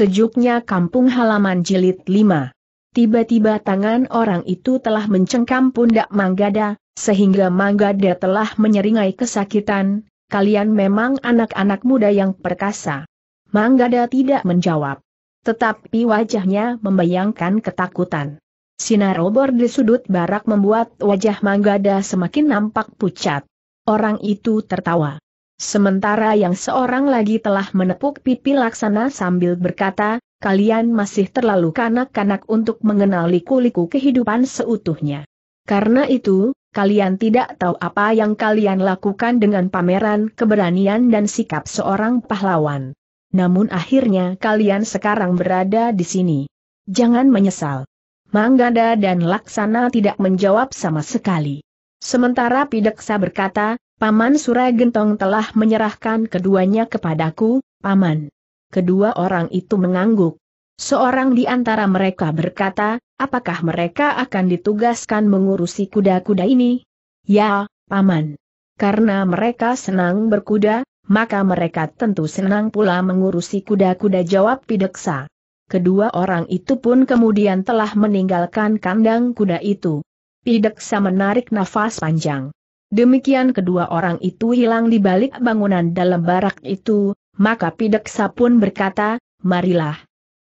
Sejuknya kampung halaman jilid 5. Tiba-tiba tangan orang itu telah mencengkam pundak Manggada, sehingga Manggada telah menyeringai kesakitan, kalian memang anak-anak muda yang perkasa. Manggada tidak menjawab. Tetapi wajahnya membayangkan ketakutan. Sinar obor di sudut barak membuat wajah Manggada semakin nampak pucat. Orang itu tertawa. Sementara yang seorang lagi telah menepuk pipi laksana sambil berkata, kalian masih terlalu kanak-kanak untuk mengenali liku-liku kehidupan seutuhnya. Karena itu, kalian tidak tahu apa yang kalian lakukan dengan pameran keberanian dan sikap seorang pahlawan. Namun akhirnya kalian sekarang berada di sini. Jangan menyesal. Manggada dan Laksana tidak menjawab sama sekali. Sementara Pideksa berkata, Paman Surai Gentong telah menyerahkan keduanya kepadaku, Paman. Kedua orang itu mengangguk. Seorang di antara mereka berkata, apakah mereka akan ditugaskan mengurusi kuda-kuda ini? Ya, Paman. Karena mereka senang berkuda, maka mereka tentu senang pula mengurusi kuda-kuda jawab Pideksa. Kedua orang itu pun kemudian telah meninggalkan kandang kuda itu. Pideksa menarik nafas panjang. Demikian kedua orang itu hilang di balik bangunan dalam barak itu, maka Pideksa pun berkata, marilah.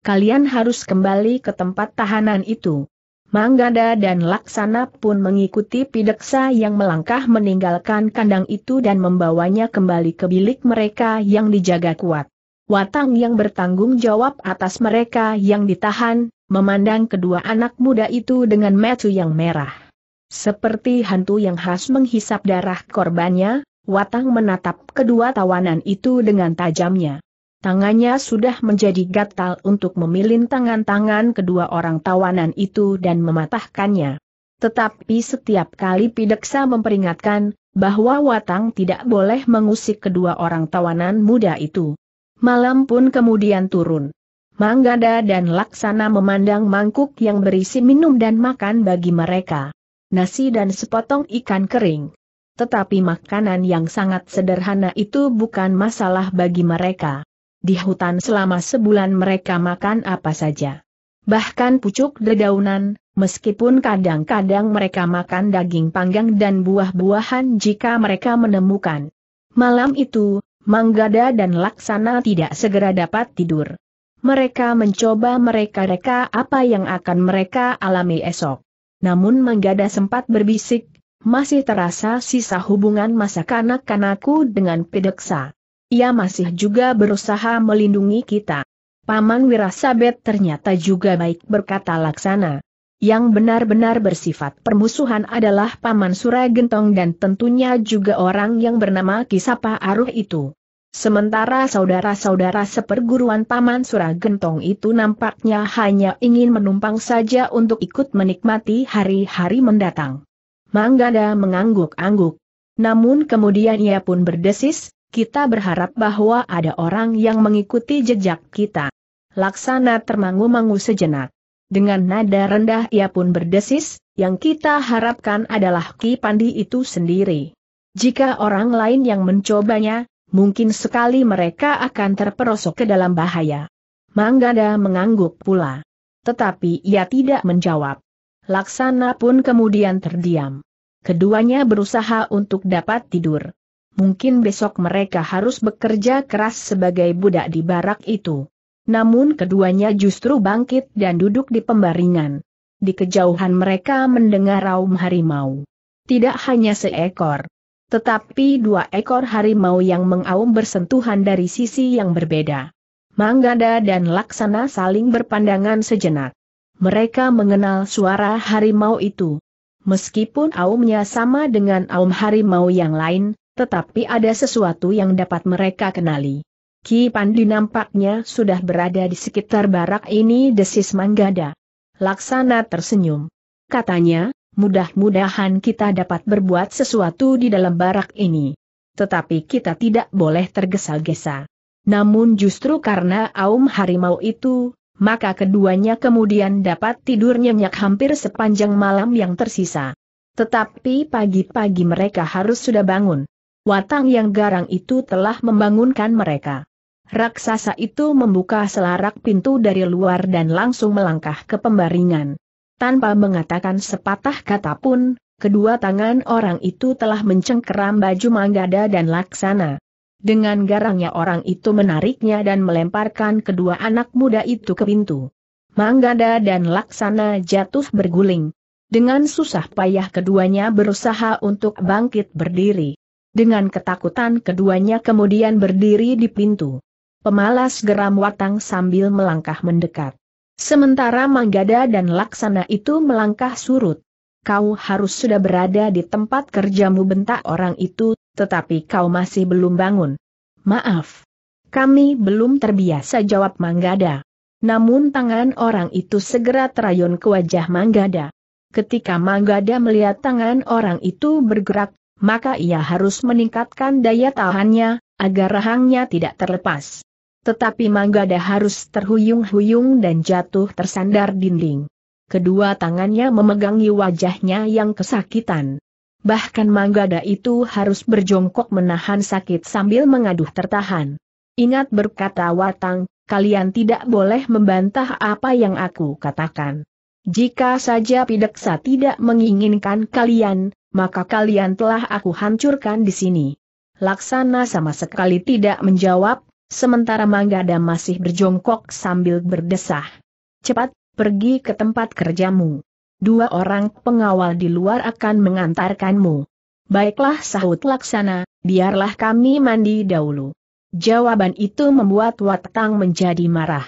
Kalian harus kembali ke tempat tahanan itu. Manggada dan Laksana pun mengikuti Pideksa yang melangkah meninggalkan kandang itu dan membawanya kembali ke bilik mereka yang dijaga kuat. Watang yang bertanggung jawab atas mereka yang ditahan, memandang kedua anak muda itu dengan metu yang merah. Seperti hantu yang khas menghisap darah korbannya, Watang menatap kedua tawanan itu dengan tajamnya. Tangannya sudah menjadi gatal untuk memilin tangan-tangan kedua orang tawanan itu dan mematahkannya. Tetapi setiap kali Pideksa memperingatkan, bahwa Watang tidak boleh mengusik kedua orang tawanan muda itu. Malam pun kemudian turun. Manggada dan Laksana memandang mangkuk yang berisi minum dan makan bagi mereka nasi dan sepotong ikan kering. Tetapi makanan yang sangat sederhana itu bukan masalah bagi mereka. Di hutan selama sebulan mereka makan apa saja. Bahkan pucuk dedaunan, meskipun kadang-kadang mereka makan daging panggang dan buah-buahan jika mereka menemukan. Malam itu, Manggada dan Laksana tidak segera dapat tidur. Mereka mencoba mereka-reka apa yang akan mereka alami esok namun Manggada sempat berbisik, masih terasa sisa hubungan masa kanak-kanakku dengan pedeksa. Ia masih juga berusaha melindungi kita. Paman Wirasabet ternyata juga baik berkata Laksana. Yang benar-benar bersifat permusuhan adalah Paman Suragentong dan tentunya juga orang yang bernama Kisapa Aruh itu. Sementara saudara-saudara seperguruan Paman Suragentong itu nampaknya hanya ingin menumpang saja untuk ikut menikmati hari-hari mendatang. Manggada mengangguk-angguk. Namun kemudian ia pun berdesis, kita berharap bahwa ada orang yang mengikuti jejak kita. Laksana termangu-mangu sejenak. Dengan nada rendah ia pun berdesis, yang kita harapkan adalah Ki Pandi itu sendiri. Jika orang lain yang mencobanya, mungkin sekali mereka akan terperosok ke dalam bahaya. Manggada mengangguk pula. Tetapi ia tidak menjawab. Laksana pun kemudian terdiam. Keduanya berusaha untuk dapat tidur. Mungkin besok mereka harus bekerja keras sebagai budak di barak itu. Namun keduanya justru bangkit dan duduk di pembaringan. Di kejauhan mereka mendengar raum harimau. Tidak hanya seekor, tetapi dua ekor harimau yang mengaum bersentuhan dari sisi yang berbeda. Manggada dan Laksana saling berpandangan sejenak. Mereka mengenal suara harimau itu. Meskipun aumnya sama dengan aum harimau yang lain, tetapi ada sesuatu yang dapat mereka kenali. Ki Pandi nampaknya sudah berada di sekitar barak ini desis Manggada. Laksana tersenyum. Katanya, Mudah-mudahan kita dapat berbuat sesuatu di dalam barak ini. Tetapi kita tidak boleh tergesa-gesa. Namun justru karena Aum Harimau itu, maka keduanya kemudian dapat tidur nyenyak hampir sepanjang malam yang tersisa. Tetapi pagi-pagi mereka harus sudah bangun. Watang yang garang itu telah membangunkan mereka. Raksasa itu membuka selarak pintu dari luar dan langsung melangkah ke pembaringan. Tanpa mengatakan sepatah kata pun, kedua tangan orang itu telah mencengkeram baju Manggada dan Laksana. Dengan garangnya orang itu menariknya dan melemparkan kedua anak muda itu ke pintu. Manggada dan Laksana jatuh berguling. Dengan susah payah keduanya berusaha untuk bangkit berdiri. Dengan ketakutan keduanya kemudian berdiri di pintu. Pemalas geram watang sambil melangkah mendekat. Sementara Manggada dan Laksana itu melangkah surut. Kau harus sudah berada di tempat kerjamu bentak orang itu, tetapi kau masih belum bangun. Maaf. Kami belum terbiasa jawab Manggada. Namun tangan orang itu segera terayun ke wajah Manggada. Ketika Manggada melihat tangan orang itu bergerak, maka ia harus meningkatkan daya tahannya, agar rahangnya tidak terlepas. Tetapi Manggada harus terhuyung-huyung dan jatuh tersandar dinding. Kedua tangannya memegangi wajahnya yang kesakitan. Bahkan Manggada itu harus berjongkok menahan sakit sambil mengaduh tertahan. Ingat berkata Watang, kalian tidak boleh membantah apa yang aku katakan. Jika saja Pideksa tidak menginginkan kalian, maka kalian telah aku hancurkan di sini. Laksana sama sekali tidak menjawab, Sementara Manggada masih berjongkok sambil berdesah. Cepat, pergi ke tempat kerjamu. Dua orang pengawal di luar akan mengantarkanmu. Baiklah sahut laksana, biarlah kami mandi dahulu. Jawaban itu membuat Watang menjadi marah.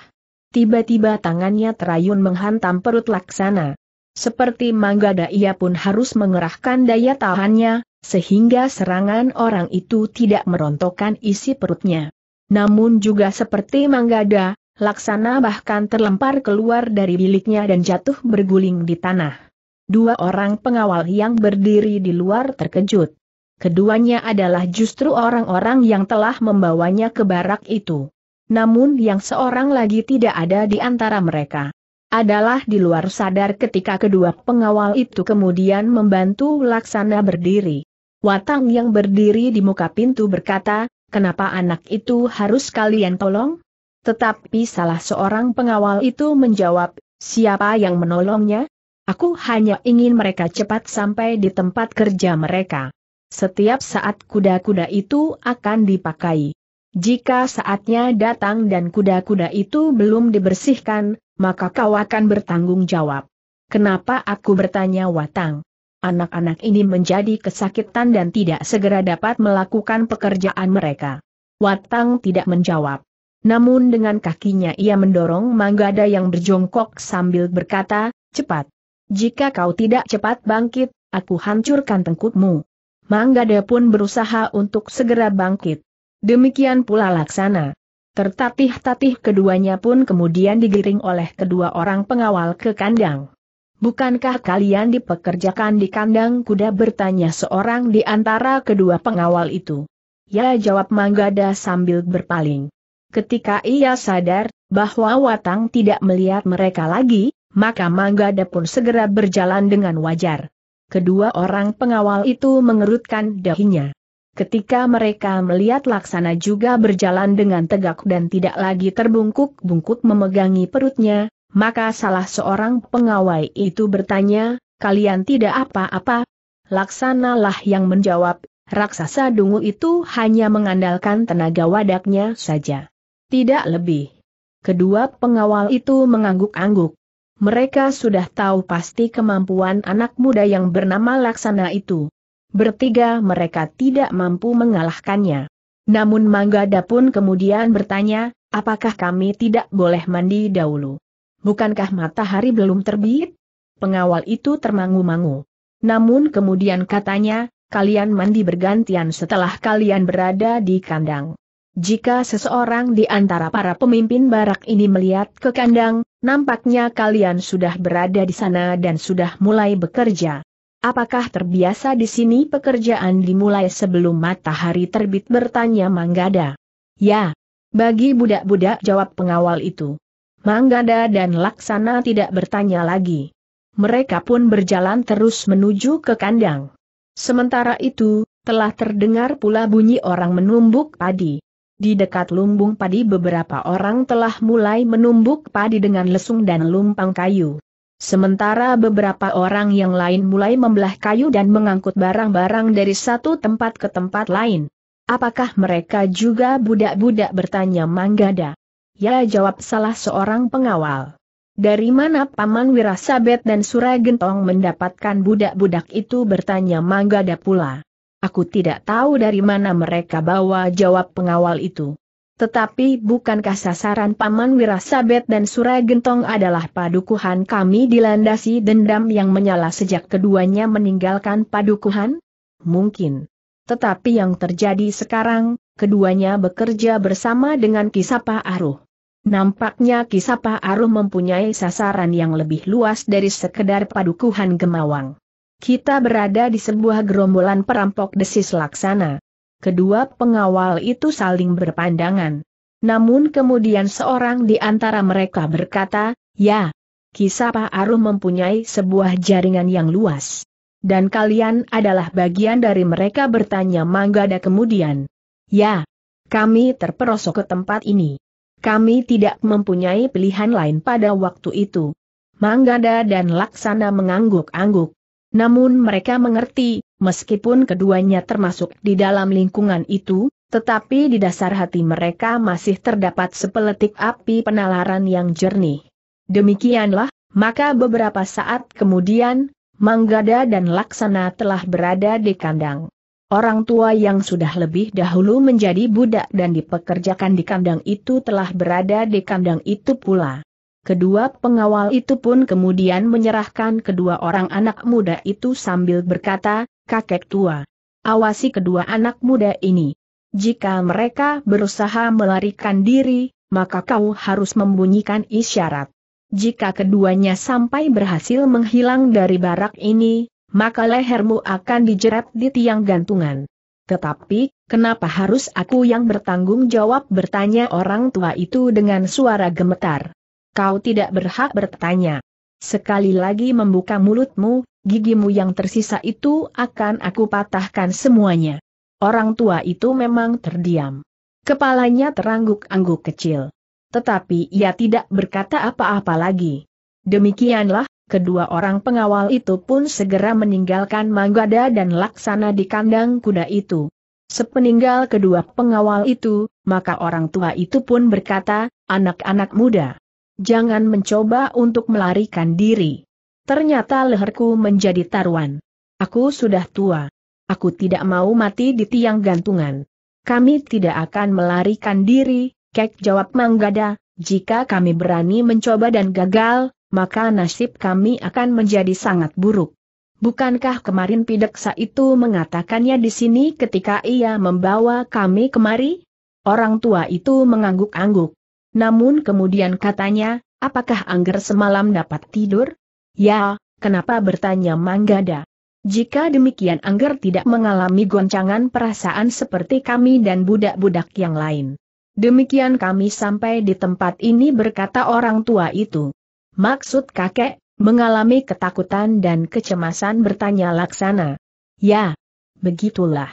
Tiba-tiba tangannya terayun menghantam perut laksana. Seperti Manggada ia pun harus mengerahkan daya tahannya, sehingga serangan orang itu tidak merontokkan isi perutnya. Namun juga seperti Manggada, Laksana bahkan terlempar keluar dari biliknya dan jatuh berguling di tanah. Dua orang pengawal yang berdiri di luar terkejut. Keduanya adalah justru orang-orang yang telah membawanya ke barak itu. Namun yang seorang lagi tidak ada di antara mereka adalah di luar sadar ketika kedua pengawal itu kemudian membantu Laksana berdiri. Watang yang berdiri di muka pintu berkata, kenapa anak itu harus kalian tolong? Tetapi salah seorang pengawal itu menjawab, siapa yang menolongnya? Aku hanya ingin mereka cepat sampai di tempat kerja mereka. Setiap saat kuda-kuda itu akan dipakai. Jika saatnya datang dan kuda-kuda itu belum dibersihkan, maka kau akan bertanggung jawab. Kenapa aku bertanya Watang? Anak-anak ini menjadi kesakitan dan tidak segera dapat melakukan pekerjaan mereka. Watang tidak menjawab. Namun dengan kakinya ia mendorong Manggada yang berjongkok sambil berkata, cepat. Jika kau tidak cepat bangkit, aku hancurkan tengkutmu. Manggada pun berusaha untuk segera bangkit. Demikian pula laksana. Tertatih-tatih keduanya pun kemudian digiring oleh kedua orang pengawal ke kandang. Bukankah kalian dipekerjakan di kandang kuda bertanya seorang di antara kedua pengawal itu? Ya jawab Manggada sambil berpaling. Ketika ia sadar bahwa Watang tidak melihat mereka lagi, maka Manggada pun segera berjalan dengan wajar. Kedua orang pengawal itu mengerutkan dahinya. Ketika mereka melihat Laksana juga berjalan dengan tegak dan tidak lagi terbungkuk-bungkuk memegangi perutnya, maka salah seorang pengawai itu bertanya, kalian tidak apa-apa? Laksanalah yang menjawab, raksasa dungu itu hanya mengandalkan tenaga wadaknya saja. Tidak lebih. Kedua pengawal itu mengangguk-angguk. Mereka sudah tahu pasti kemampuan anak muda yang bernama Laksana itu. Bertiga mereka tidak mampu mengalahkannya. Namun Manggada pun kemudian bertanya, apakah kami tidak boleh mandi dahulu? bukankah matahari belum terbit? Pengawal itu termangu-mangu. Namun kemudian katanya, kalian mandi bergantian setelah kalian berada di kandang. Jika seseorang di antara para pemimpin barak ini melihat ke kandang, nampaknya kalian sudah berada di sana dan sudah mulai bekerja. Apakah terbiasa di sini pekerjaan dimulai sebelum matahari terbit bertanya Manggada? Ya. Bagi budak-budak jawab pengawal itu. Manggada dan Laksana tidak bertanya lagi. Mereka pun berjalan terus menuju ke kandang. Sementara itu, telah terdengar pula bunyi orang menumbuk padi. Di dekat lumbung padi beberapa orang telah mulai menumbuk padi dengan lesung dan lumpang kayu. Sementara beberapa orang yang lain mulai membelah kayu dan mengangkut barang-barang dari satu tempat ke tempat lain. Apakah mereka juga budak-budak bertanya Manggada? Ya jawab salah seorang pengawal. Dari mana Paman Wirasabet dan Suragentong mendapatkan budak-budak itu bertanya Manggada pula. Aku tidak tahu dari mana mereka bawa jawab pengawal itu. Tetapi bukankah sasaran Paman Wirasabet dan Suragentong adalah padukuhan kami dilandasi dendam yang menyala sejak keduanya meninggalkan padukuhan? Mungkin. Tetapi yang terjadi sekarang, keduanya bekerja bersama dengan Kisapa Aruh. Nampaknya Kisapa Aruh mempunyai sasaran yang lebih luas dari sekedar padukuhan Gemawang. Kita berada di sebuah gerombolan perampok desis laksana. Kedua pengawal itu saling berpandangan. Namun kemudian seorang di antara mereka berkata, Ya, Kisapa Aruh mempunyai sebuah jaringan yang luas dan kalian adalah bagian dari mereka bertanya Manggada kemudian. Ya, kami terperosok ke tempat ini. Kami tidak mempunyai pilihan lain pada waktu itu. Manggada dan Laksana mengangguk-angguk. Namun mereka mengerti, meskipun keduanya termasuk di dalam lingkungan itu, tetapi di dasar hati mereka masih terdapat sepeletik api penalaran yang jernih. Demikianlah, maka beberapa saat kemudian, Manggada dan Laksana telah berada di kandang. Orang tua yang sudah lebih dahulu menjadi budak dan dipekerjakan di kandang itu telah berada di kandang itu pula. Kedua pengawal itu pun kemudian menyerahkan kedua orang anak muda itu sambil berkata, kakek tua. Awasi kedua anak muda ini. Jika mereka berusaha melarikan diri, maka kau harus membunyikan isyarat. Jika keduanya sampai berhasil menghilang dari barak ini, maka lehermu akan dijerat di tiang gantungan. Tetapi, kenapa harus aku yang bertanggung jawab bertanya orang tua itu dengan suara gemetar? Kau tidak berhak bertanya. Sekali lagi membuka mulutmu, gigimu yang tersisa itu akan aku patahkan semuanya. Orang tua itu memang terdiam. Kepalanya terangguk-angguk kecil. Tetapi ia tidak berkata apa-apa lagi. Demikianlah, kedua orang pengawal itu pun segera meninggalkan Manggada dan Laksana di kandang kuda itu. Sepeninggal kedua pengawal itu, maka orang tua itu pun berkata, anak-anak muda, jangan mencoba untuk melarikan diri. Ternyata leherku menjadi taruhan. Aku sudah tua. Aku tidak mau mati di tiang gantungan. Kami tidak akan melarikan diri, Kek jawab Manggada, jika kami berani mencoba dan gagal, maka nasib kami akan menjadi sangat buruk. Bukankah kemarin pideksa itu mengatakannya di sini ketika ia membawa kami kemari? Orang tua itu mengangguk-angguk. Namun kemudian katanya, apakah Angger semalam dapat tidur? Ya, kenapa bertanya Manggada? Jika demikian Angger tidak mengalami goncangan perasaan seperti kami dan budak-budak yang lain. Demikian kami sampai di tempat ini berkata orang tua itu. Maksud kakek, mengalami ketakutan dan kecemasan bertanya laksana. Ya, begitulah.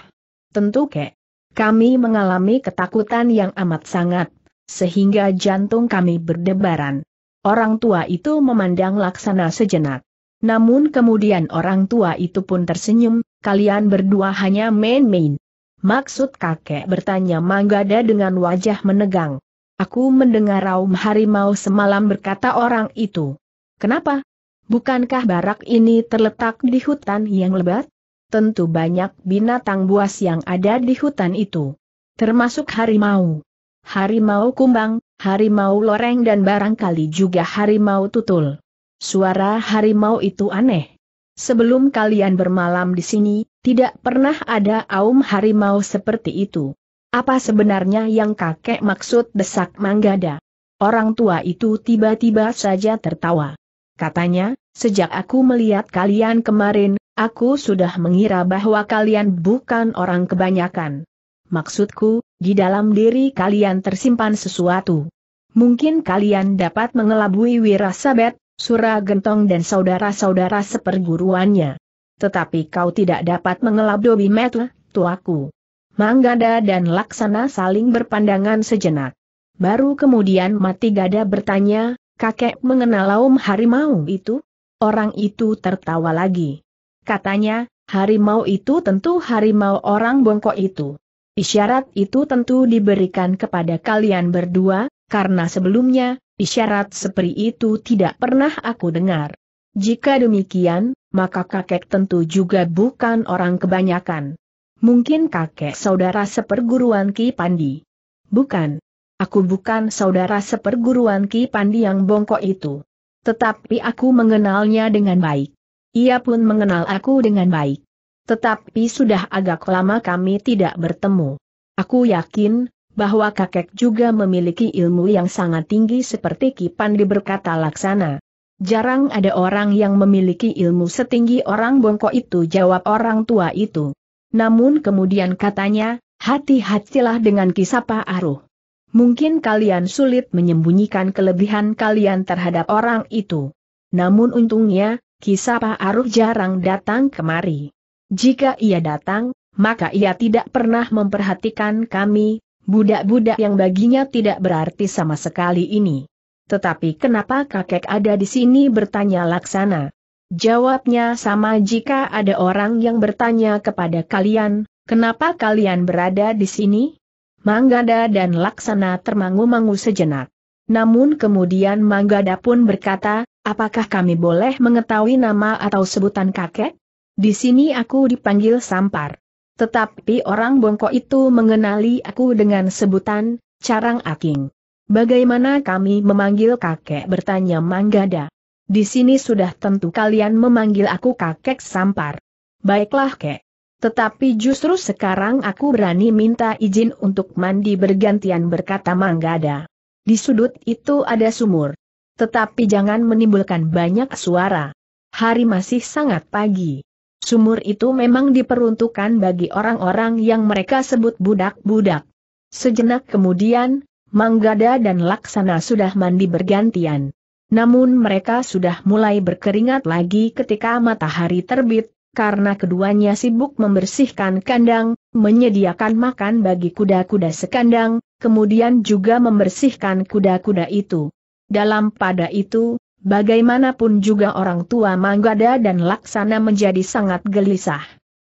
Tentu kek. Kami mengalami ketakutan yang amat sangat, sehingga jantung kami berdebaran. Orang tua itu memandang laksana sejenak. Namun kemudian orang tua itu pun tersenyum, kalian berdua hanya main-main. Maksud kakek bertanya Manggada dengan wajah menegang. Aku mendengar raum harimau semalam berkata orang itu. Kenapa? Bukankah barak ini terletak di hutan yang lebat? Tentu banyak binatang buas yang ada di hutan itu. Termasuk harimau. Harimau kumbang, harimau loreng dan barangkali juga harimau tutul. Suara harimau itu aneh. Sebelum kalian bermalam di sini, tidak pernah ada aum harimau seperti itu. Apa sebenarnya yang kakek maksud desak Manggada? Orang tua itu tiba-tiba saja tertawa. Katanya, sejak aku melihat kalian kemarin, aku sudah mengira bahwa kalian bukan orang kebanyakan. Maksudku, di dalam diri kalian tersimpan sesuatu. Mungkin kalian dapat mengelabui Wirasabet, Sura Gentong dan saudara-saudara seperguruannya. Tetapi kau tidak dapat mengelabui Metle, tuaku. Manggada dan Laksana saling berpandangan sejenak. Baru kemudian Mati Gada bertanya, kakek mengenal Om Harimau itu? Orang itu tertawa lagi. Katanya, harimau itu tentu harimau orang bongkok itu. Isyarat itu tentu diberikan kepada kalian berdua, karena sebelumnya, isyarat seperti itu tidak pernah aku dengar. Jika demikian, maka kakek tentu juga bukan orang kebanyakan. Mungkin kakek saudara seperguruan Ki Pandi. Bukan. Aku bukan saudara seperguruan Ki Pandi yang bongkok itu. Tetapi aku mengenalnya dengan baik. Ia pun mengenal aku dengan baik. Tetapi sudah agak lama kami tidak bertemu. Aku yakin, bahwa kakek juga memiliki ilmu yang sangat tinggi seperti Ki Pandi berkata laksana. Jarang ada orang yang memiliki ilmu setinggi orang bongkok itu jawab orang tua itu. Namun kemudian katanya, hati-hatilah dengan Kisapa Aruh. Mungkin kalian sulit menyembunyikan kelebihan kalian terhadap orang itu. Namun untungnya, Kisapa Aruh jarang datang kemari. Jika ia datang, maka ia tidak pernah memperhatikan kami, budak-budak yang baginya tidak berarti sama sekali ini. Tetapi kenapa kakek ada di sini bertanya laksana? Jawabnya sama jika ada orang yang bertanya kepada kalian, kenapa kalian berada di sini? Manggada dan Laksana termangu-mangu sejenak. Namun kemudian Manggada pun berkata, apakah kami boleh mengetahui nama atau sebutan kakek? Di sini aku dipanggil Sampar. Tetapi orang bongkok itu mengenali aku dengan sebutan, Carang Aking. Bagaimana kami memanggil kakek bertanya Manggada. Di sini sudah tentu kalian memanggil aku kakek sampar. Baiklah kek. Tetapi justru sekarang aku berani minta izin untuk mandi bergantian berkata Manggada. Di sudut itu ada sumur. Tetapi jangan menimbulkan banyak suara. Hari masih sangat pagi. Sumur itu memang diperuntukkan bagi orang-orang yang mereka sebut budak-budak. Sejenak kemudian, Manggada dan Laksana sudah mandi bergantian. Namun mereka sudah mulai berkeringat lagi ketika matahari terbit, karena keduanya sibuk membersihkan kandang, menyediakan makan bagi kuda-kuda sekandang, kemudian juga membersihkan kuda-kuda itu. Dalam pada itu, bagaimanapun juga orang tua Manggada dan Laksana menjadi sangat gelisah.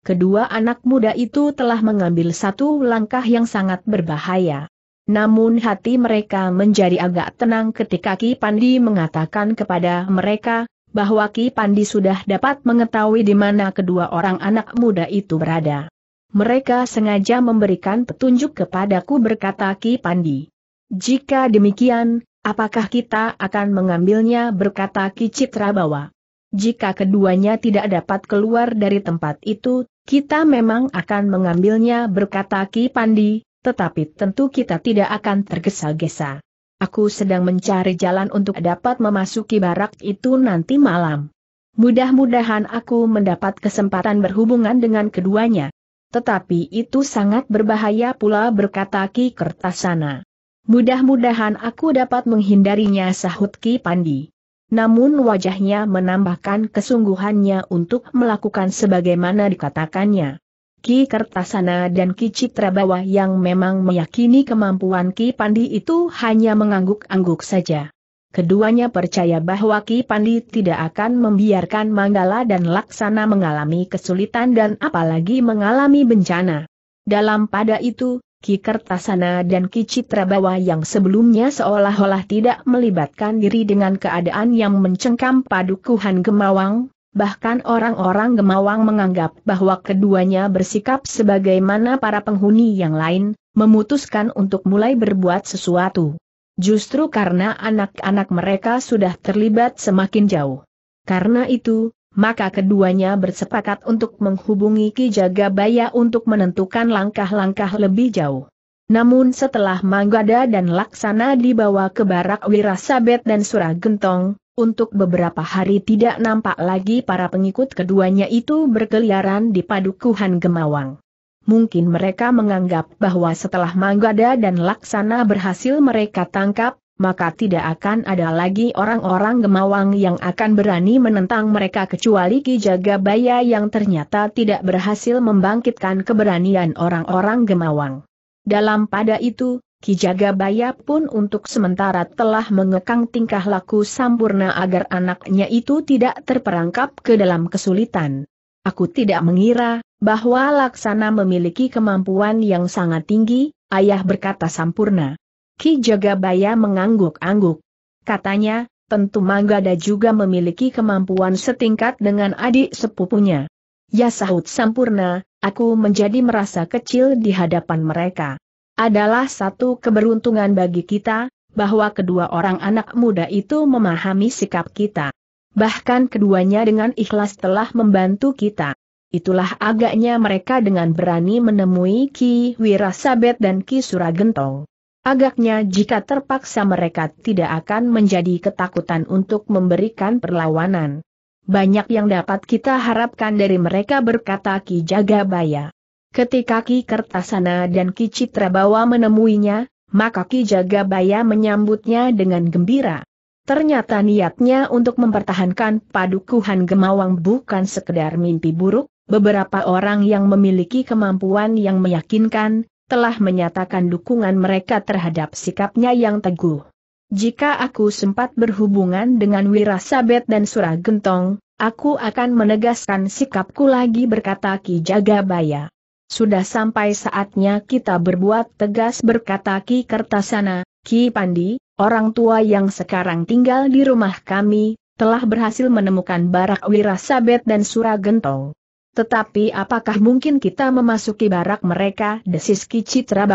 Kedua anak muda itu telah mengambil satu langkah yang sangat berbahaya. Namun hati mereka menjadi agak tenang ketika Ki Pandi mengatakan kepada mereka, bahwa Ki Pandi sudah dapat mengetahui di mana kedua orang anak muda itu berada. Mereka sengaja memberikan petunjuk kepadaku berkata Ki Pandi. Jika demikian, apakah kita akan mengambilnya berkata Ki Citra bahwa jika keduanya tidak dapat keluar dari tempat itu, kita memang akan mengambilnya berkata Ki Pandi, tetapi tentu kita tidak akan tergesa-gesa. Aku sedang mencari jalan untuk dapat memasuki barak itu nanti malam. Mudah-mudahan aku mendapat kesempatan berhubungan dengan keduanya. Tetapi itu sangat berbahaya pula berkata Ki Kertasana. Mudah-mudahan aku dapat menghindarinya sahut Ki Pandi. Namun wajahnya menambahkan kesungguhannya untuk melakukan sebagaimana dikatakannya. Ki Kertasana dan Ki Citrabawa yang memang meyakini kemampuan Ki Pandi itu hanya mengangguk-angguk saja. Keduanya percaya bahwa Ki Pandi tidak akan membiarkan Manggala dan Laksana mengalami kesulitan dan apalagi mengalami bencana. Dalam pada itu, Ki Kertasana dan Ki Citrabawa yang sebelumnya seolah-olah tidak melibatkan diri dengan keadaan yang mencengkam padukuhan Gemawang, Bahkan orang-orang Gemawang menganggap bahwa keduanya bersikap sebagaimana para penghuni yang lain, memutuskan untuk mulai berbuat sesuatu. Justru karena anak-anak mereka sudah terlibat semakin jauh. Karena itu, maka keduanya bersepakat untuk menghubungi Ki Jagabaya untuk menentukan langkah-langkah lebih jauh. Namun setelah Manggada dan Laksana dibawa ke barak Wirasabet dan Suragentong, untuk beberapa hari tidak nampak lagi para pengikut keduanya itu berkeliaran di padukuhan Gemawang. Mungkin mereka menganggap bahwa setelah Manggada dan Laksana berhasil mereka tangkap, maka tidak akan ada lagi orang-orang Gemawang yang akan berani menentang mereka kecuali Ki Jagabaya yang ternyata tidak berhasil membangkitkan keberanian orang-orang Gemawang. Dalam pada itu, Ki Jagabaya pun untuk sementara telah mengekang tingkah laku Sampurna agar anaknya itu tidak terperangkap ke dalam kesulitan. Aku tidak mengira bahwa Laksana memiliki kemampuan yang sangat tinggi, ayah berkata Sampurna. Ki Jagabaya mengangguk-angguk. Katanya, tentu Manggada juga memiliki kemampuan setingkat dengan adik sepupunya. Ya sahut Sampurna, aku menjadi merasa kecil di hadapan mereka. Adalah satu keberuntungan bagi kita, bahwa kedua orang anak muda itu memahami sikap kita. Bahkan keduanya dengan ikhlas telah membantu kita. Itulah agaknya mereka dengan berani menemui Ki Wirasabet dan Ki Suragentong. Agaknya jika terpaksa mereka tidak akan menjadi ketakutan untuk memberikan perlawanan. Banyak yang dapat kita harapkan dari mereka berkata Ki Jagabaya. Ketika Ki Kertasana dan Ki Citrabawa menemuinya, maka Ki Jagabaya menyambutnya dengan gembira. Ternyata niatnya untuk mempertahankan padukuhan Gemawang bukan sekedar mimpi buruk, beberapa orang yang memiliki kemampuan yang meyakinkan, telah menyatakan dukungan mereka terhadap sikapnya yang teguh. Jika aku sempat berhubungan dengan Wirasabet dan Suragentong, aku akan menegaskan sikapku lagi berkata Ki Jagabaya. Sudah sampai saatnya kita berbuat tegas berkata Ki Kertasana, Ki Pandi, orang tua yang sekarang tinggal di rumah kami, telah berhasil menemukan barak Wirasabet dan Suragentong. Tetapi apakah mungkin kita memasuki barak mereka desis Ki Citra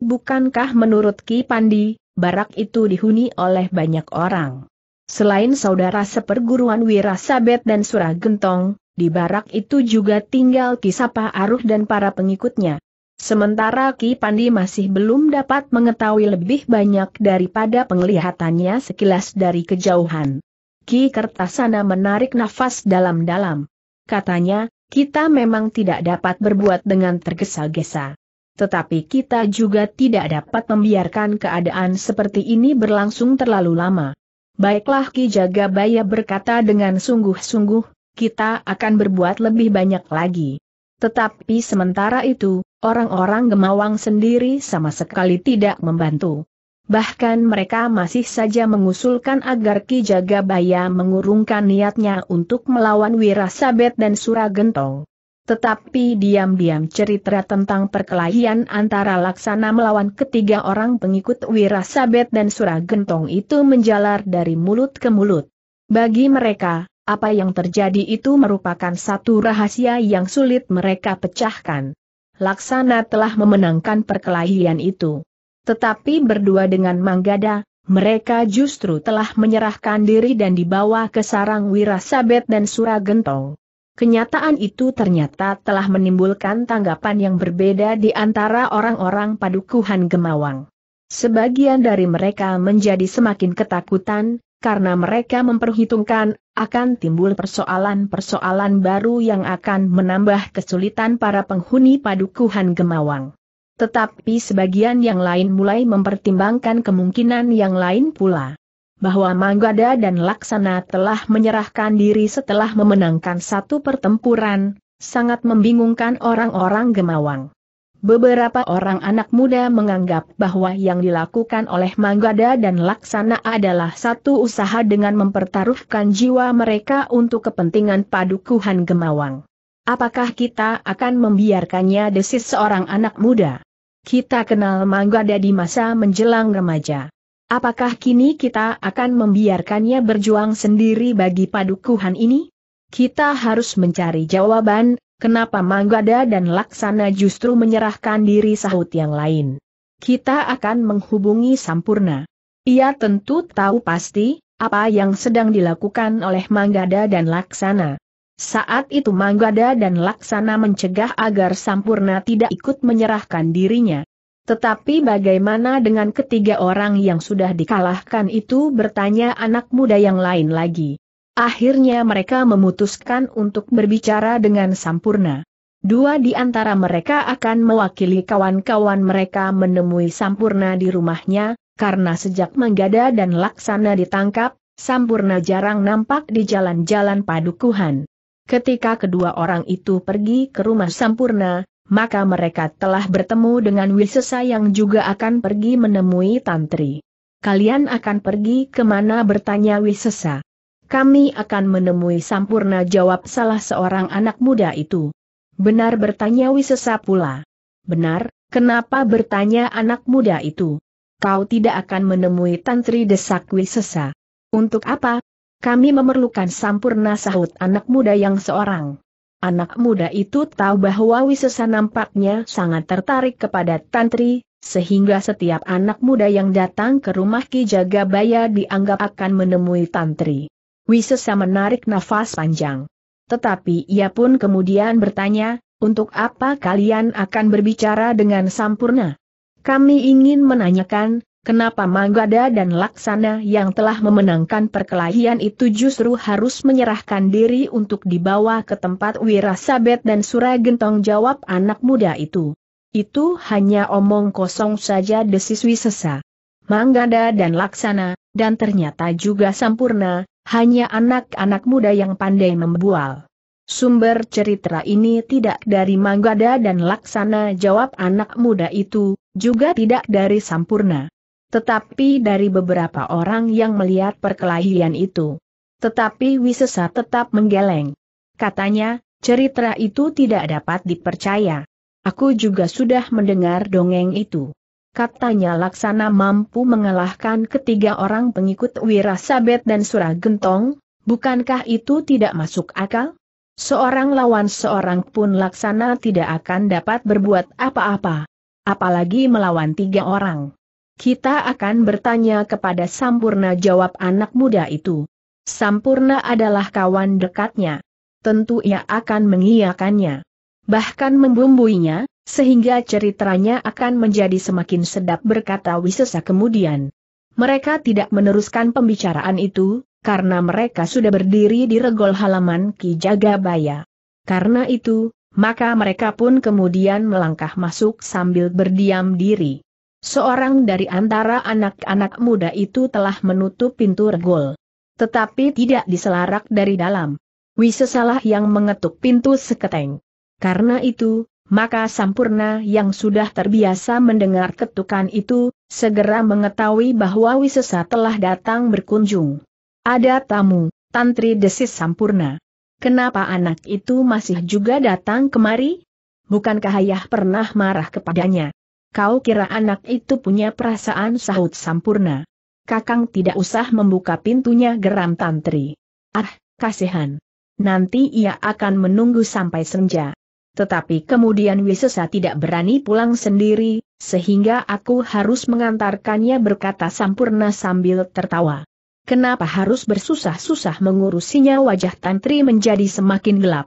bukankah menurut Ki Pandi, barak itu dihuni oleh banyak orang. Selain saudara seperguruan Wirasabet dan Suragentong, di barak itu juga tinggal Kisapa Aruh dan para pengikutnya. Sementara Ki Pandi masih belum dapat mengetahui lebih banyak daripada penglihatannya sekilas dari kejauhan. Ki Kertasana menarik nafas dalam-dalam. Katanya, kita memang tidak dapat berbuat dengan tergesa-gesa. Tetapi kita juga tidak dapat membiarkan keadaan seperti ini berlangsung terlalu lama. Baiklah Ki Jagabaya berkata dengan sungguh-sungguh, kita akan berbuat lebih banyak lagi. Tetapi sementara itu, orang-orang Gemawang sendiri sama sekali tidak membantu. Bahkan mereka masih saja mengusulkan agar Ki Jagabaya mengurungkan niatnya untuk melawan Wirasabet dan Suragentong. Tetapi diam-diam cerita tentang perkelahian antara laksana melawan ketiga orang pengikut Wirasabet dan Suragentong itu menjalar dari mulut ke mulut. Bagi mereka, apa yang terjadi itu merupakan satu rahasia yang sulit mereka pecahkan. Laksana telah memenangkan perkelahian itu. Tetapi berdua dengan Manggada, mereka justru telah menyerahkan diri dan dibawa ke sarang Wirasabet dan Suragentong. Kenyataan itu ternyata telah menimbulkan tanggapan yang berbeda di antara orang-orang padukuhan Gemawang. Sebagian dari mereka menjadi semakin ketakutan, karena mereka memperhitungkan, akan timbul persoalan-persoalan baru yang akan menambah kesulitan para penghuni padukuhan Gemawang. Tetapi sebagian yang lain mulai mempertimbangkan kemungkinan yang lain pula. Bahwa Manggada dan Laksana telah menyerahkan diri setelah memenangkan satu pertempuran, sangat membingungkan orang-orang Gemawang. Beberapa orang anak muda menganggap bahwa yang dilakukan oleh Manggada dan Laksana adalah satu usaha dengan mempertaruhkan jiwa mereka untuk kepentingan padukuhan Gemawang. Apakah kita akan membiarkannya desis seorang anak muda? Kita kenal Manggada di masa menjelang remaja. Apakah kini kita akan membiarkannya berjuang sendiri bagi padukuhan ini? Kita harus mencari jawaban, Kenapa Manggada dan Laksana justru menyerahkan diri sahut yang lain? Kita akan menghubungi Sampurna. Ia tentu tahu pasti, apa yang sedang dilakukan oleh Manggada dan Laksana. Saat itu Manggada dan Laksana mencegah agar Sampurna tidak ikut menyerahkan dirinya. Tetapi bagaimana dengan ketiga orang yang sudah dikalahkan itu bertanya anak muda yang lain lagi. Akhirnya mereka memutuskan untuk berbicara dengan Sampurna. Dua di antara mereka akan mewakili kawan-kawan mereka menemui Sampurna di rumahnya, karena sejak Manggada dan Laksana ditangkap, Sampurna jarang nampak di jalan-jalan padukuhan. Ketika kedua orang itu pergi ke rumah Sampurna, maka mereka telah bertemu dengan Wisesa yang juga akan pergi menemui Tantri. Kalian akan pergi kemana bertanya Wisesa kami akan menemui Sampurna jawab salah seorang anak muda itu. Benar bertanya Wisesa pula. Benar, kenapa bertanya anak muda itu? Kau tidak akan menemui Tantri desak Wisesa. Untuk apa? Kami memerlukan Sampurna sahut anak muda yang seorang. Anak muda itu tahu bahwa Wisesa nampaknya sangat tertarik kepada Tantri, sehingga setiap anak muda yang datang ke rumah Ki Jagabaya dianggap akan menemui Tantri. Wisesa menarik nafas panjang. Tetapi ia pun kemudian bertanya, untuk apa kalian akan berbicara dengan Sampurna? Kami ingin menanyakan, kenapa Manggada dan Laksana yang telah memenangkan perkelahian itu justru harus menyerahkan diri untuk dibawa ke tempat Wirasabet dan Suragentong jawab anak muda itu. Itu hanya omong kosong saja desis Wisesa. Manggada dan Laksana, dan ternyata juga Sampurna, hanya anak-anak muda yang pandai membual. Sumber cerita ini tidak dari Manggada dan Laksana jawab anak muda itu, juga tidak dari Sampurna. Tetapi dari beberapa orang yang melihat perkelahian itu. Tetapi Wisesa tetap menggeleng. Katanya, cerita itu tidak dapat dipercaya. Aku juga sudah mendengar dongeng itu. Katanya Laksana mampu mengalahkan ketiga orang pengikut Wirasabet dan Suragentong, bukankah itu tidak masuk akal? Seorang lawan seorang pun Laksana tidak akan dapat berbuat apa-apa. Apalagi melawan tiga orang. Kita akan bertanya kepada Sampurna jawab anak muda itu. Sampurna adalah kawan dekatnya. Tentu ia akan mengiyakannya. Bahkan membumbuinya, sehingga ceritanya akan menjadi semakin sedap berkata Wisesa kemudian. Mereka tidak meneruskan pembicaraan itu, karena mereka sudah berdiri di regol halaman Ki Jagabaya. Karena itu, maka mereka pun kemudian melangkah masuk sambil berdiam diri. Seorang dari antara anak-anak muda itu telah menutup pintu regol. Tetapi tidak diselarak dari dalam. Wisesalah yang mengetuk pintu seketeng. Karena itu, maka Sampurna yang sudah terbiasa mendengar ketukan itu, segera mengetahui bahwa Wisesa telah datang berkunjung. Ada tamu, Tantri desis Sampurna. Kenapa anak itu masih juga datang kemari? Bukankah ayah pernah marah kepadanya? Kau kira anak itu punya perasaan sahut Sampurna? Kakang tidak usah membuka pintunya geram Tantri. Ah, kasihan. Nanti ia akan menunggu sampai senja. Tetapi kemudian Wisesa tidak berani pulang sendiri, sehingga aku harus mengantarkannya berkata Sampurna sambil tertawa. Kenapa harus bersusah-susah mengurusinya wajah Tantri menjadi semakin gelap?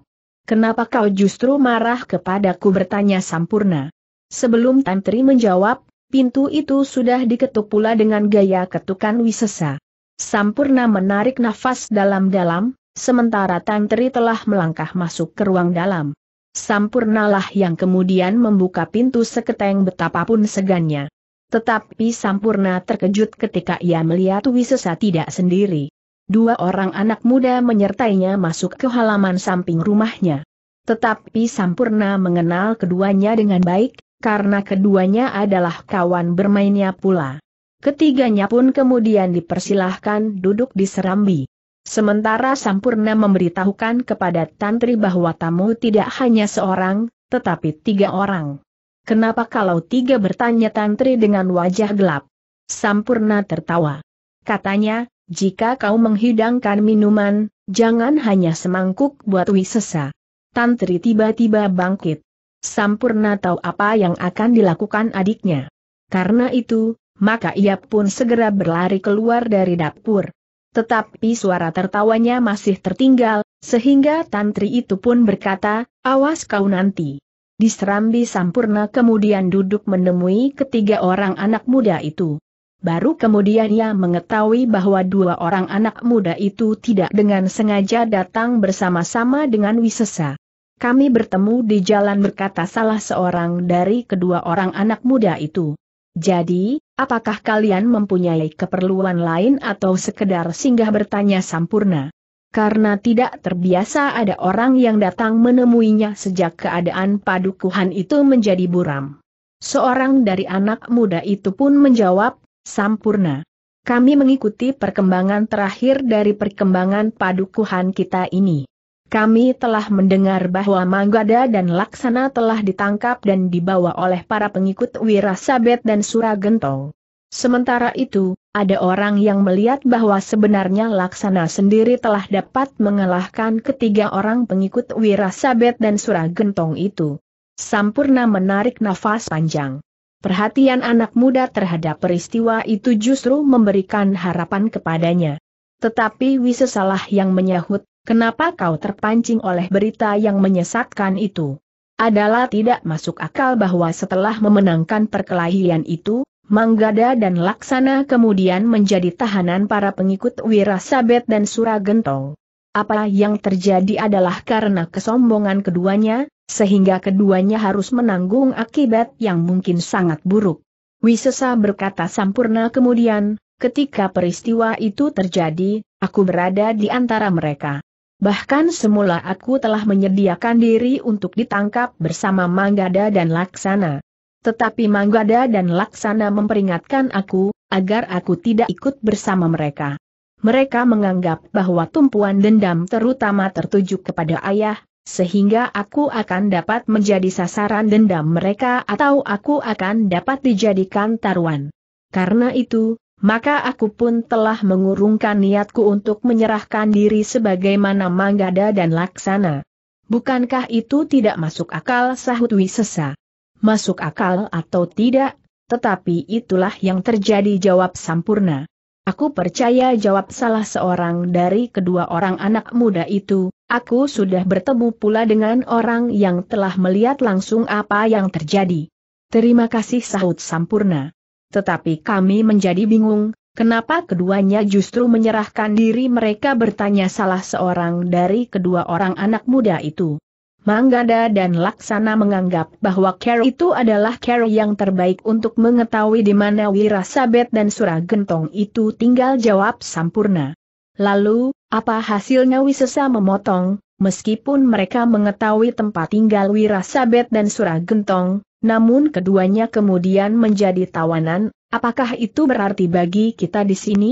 Kenapa kau justru marah kepadaku bertanya Sampurna? Sebelum Tantri menjawab, pintu itu sudah diketuk pula dengan gaya ketukan Wisesa. Sampurna menarik nafas dalam-dalam, sementara Tantri telah melangkah masuk ke ruang dalam. Sampurnalah yang kemudian membuka pintu seketeng betapapun segannya. Tetapi Sampurna terkejut ketika ia melihat Wisesa tidak sendiri. Dua orang anak muda menyertainya masuk ke halaman samping rumahnya. Tetapi Sampurna mengenal keduanya dengan baik, karena keduanya adalah kawan bermainnya pula. Ketiganya pun kemudian dipersilahkan duduk di serambi. Sementara Sampurna memberitahukan kepada Tantri bahwa tamu tidak hanya seorang, tetapi tiga orang. Kenapa kalau tiga bertanya Tantri dengan wajah gelap? Sampurna tertawa. Katanya, jika kau menghidangkan minuman, jangan hanya semangkuk buat wisesa. Tantri tiba-tiba bangkit. Sampurna tahu apa yang akan dilakukan adiknya. Karena itu, maka ia pun segera berlari keluar dari dapur. Tetapi suara tertawanya masih tertinggal, sehingga tantri itu pun berkata, awas kau nanti. Diserambi Serambi Sampurna kemudian duduk menemui ketiga orang anak muda itu. Baru kemudian ia mengetahui bahwa dua orang anak muda itu tidak dengan sengaja datang bersama-sama dengan Wisesa. Kami bertemu di jalan berkata salah seorang dari kedua orang anak muda itu. Jadi, apakah kalian mempunyai keperluan lain atau sekedar singgah bertanya Sampurna? Karena tidak terbiasa ada orang yang datang menemuinya sejak keadaan padukuhan itu menjadi buram. Seorang dari anak muda itu pun menjawab, Sampurna. Kami mengikuti perkembangan terakhir dari perkembangan padukuhan kita ini. Kami telah mendengar bahwa Manggada dan Laksana telah ditangkap dan dibawa oleh para pengikut Wirasabet dan Suragento. Sementara itu, ada orang yang melihat bahwa sebenarnya Laksana sendiri telah dapat mengalahkan ketiga orang pengikut Wirasabet dan Suragentong itu. Sampurna menarik nafas panjang. Perhatian anak muda terhadap peristiwa itu justru memberikan harapan kepadanya. Tetapi Wisesalah yang menyahut Kenapa kau terpancing oleh berita yang menyesatkan itu? Adalah tidak masuk akal bahwa setelah memenangkan perkelahian itu, Manggada dan Laksana kemudian menjadi tahanan para pengikut Wirasabet dan Suragentong. Apa yang terjadi adalah karena kesombongan keduanya, sehingga keduanya harus menanggung akibat yang mungkin sangat buruk. Wisesa berkata sampurna kemudian, ketika peristiwa itu terjadi, aku berada di antara mereka. Bahkan semula aku telah menyediakan diri untuk ditangkap bersama Manggada dan Laksana. Tetapi Manggada dan Laksana memperingatkan aku, agar aku tidak ikut bersama mereka. Mereka menganggap bahwa tumpuan dendam terutama tertuju kepada ayah, sehingga aku akan dapat menjadi sasaran dendam mereka atau aku akan dapat dijadikan taruhan. Karena itu, maka aku pun telah mengurungkan niatku untuk menyerahkan diri sebagaimana Manggada dan Laksana. Bukankah itu tidak masuk akal sahut Wisesa? Masuk akal atau tidak, tetapi itulah yang terjadi jawab Sampurna. Aku percaya jawab salah seorang dari kedua orang anak muda itu, aku sudah bertemu pula dengan orang yang telah melihat langsung apa yang terjadi. Terima kasih sahut Sampurna. Tetapi kami menjadi bingung, kenapa keduanya justru menyerahkan diri mereka bertanya salah seorang dari kedua orang anak muda itu. Manggada dan Laksana menganggap bahwa Carol itu adalah Carol yang terbaik untuk mengetahui di mana Wirasabet dan Suragentong itu tinggal jawab Sampurna. Lalu, apa hasilnya Wisesa memotong, meskipun mereka mengetahui tempat tinggal Wirasabet dan Suragentong, namun keduanya kemudian menjadi tawanan, apakah itu berarti bagi kita di sini?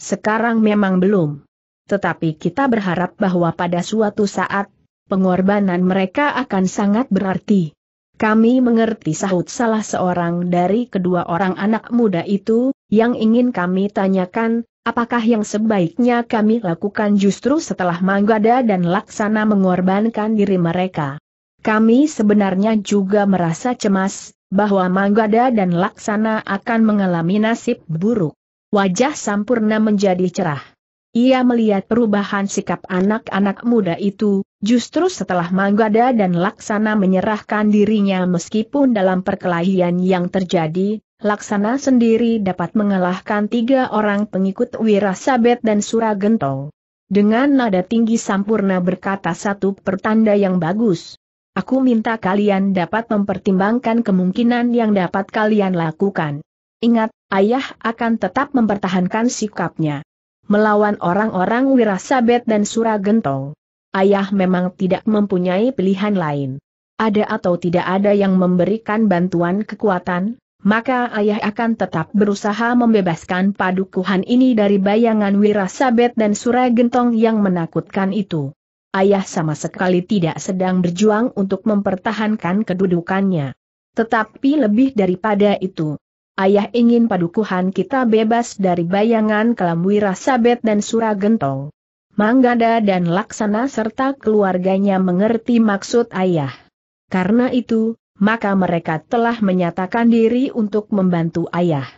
Sekarang memang belum. Tetapi kita berharap bahwa pada suatu saat, pengorbanan mereka akan sangat berarti. Kami mengerti sahut salah seorang dari kedua orang anak muda itu, yang ingin kami tanyakan, apakah yang sebaiknya kami lakukan justru setelah Manggada dan Laksana mengorbankan diri mereka. Kami sebenarnya juga merasa cemas, bahwa Manggada dan Laksana akan mengalami nasib buruk. Wajah Sampurna menjadi cerah. Ia melihat perubahan sikap anak-anak muda itu, justru setelah Manggada dan Laksana menyerahkan dirinya meskipun dalam perkelahian yang terjadi, Laksana sendiri dapat mengalahkan tiga orang pengikut Wirasabet dan Suragento. Dengan nada tinggi Sampurna berkata satu pertanda yang bagus, Aku minta kalian dapat mempertimbangkan kemungkinan yang dapat kalian lakukan. Ingat, ayah akan tetap mempertahankan sikapnya. Melawan orang-orang Wirasabet dan Suragentong. Ayah memang tidak mempunyai pilihan lain. Ada atau tidak ada yang memberikan bantuan kekuatan, maka ayah akan tetap berusaha membebaskan padukuhan ini dari bayangan Wirasabet dan Suragentong yang menakutkan itu ayah sama sekali tidak sedang berjuang untuk mempertahankan kedudukannya. Tetapi lebih daripada itu, ayah ingin padukuhan kita bebas dari bayangan kelam Wirasabet dan Suragentong. Manggada dan Laksana serta keluarganya mengerti maksud ayah. Karena itu, maka mereka telah menyatakan diri untuk membantu ayah.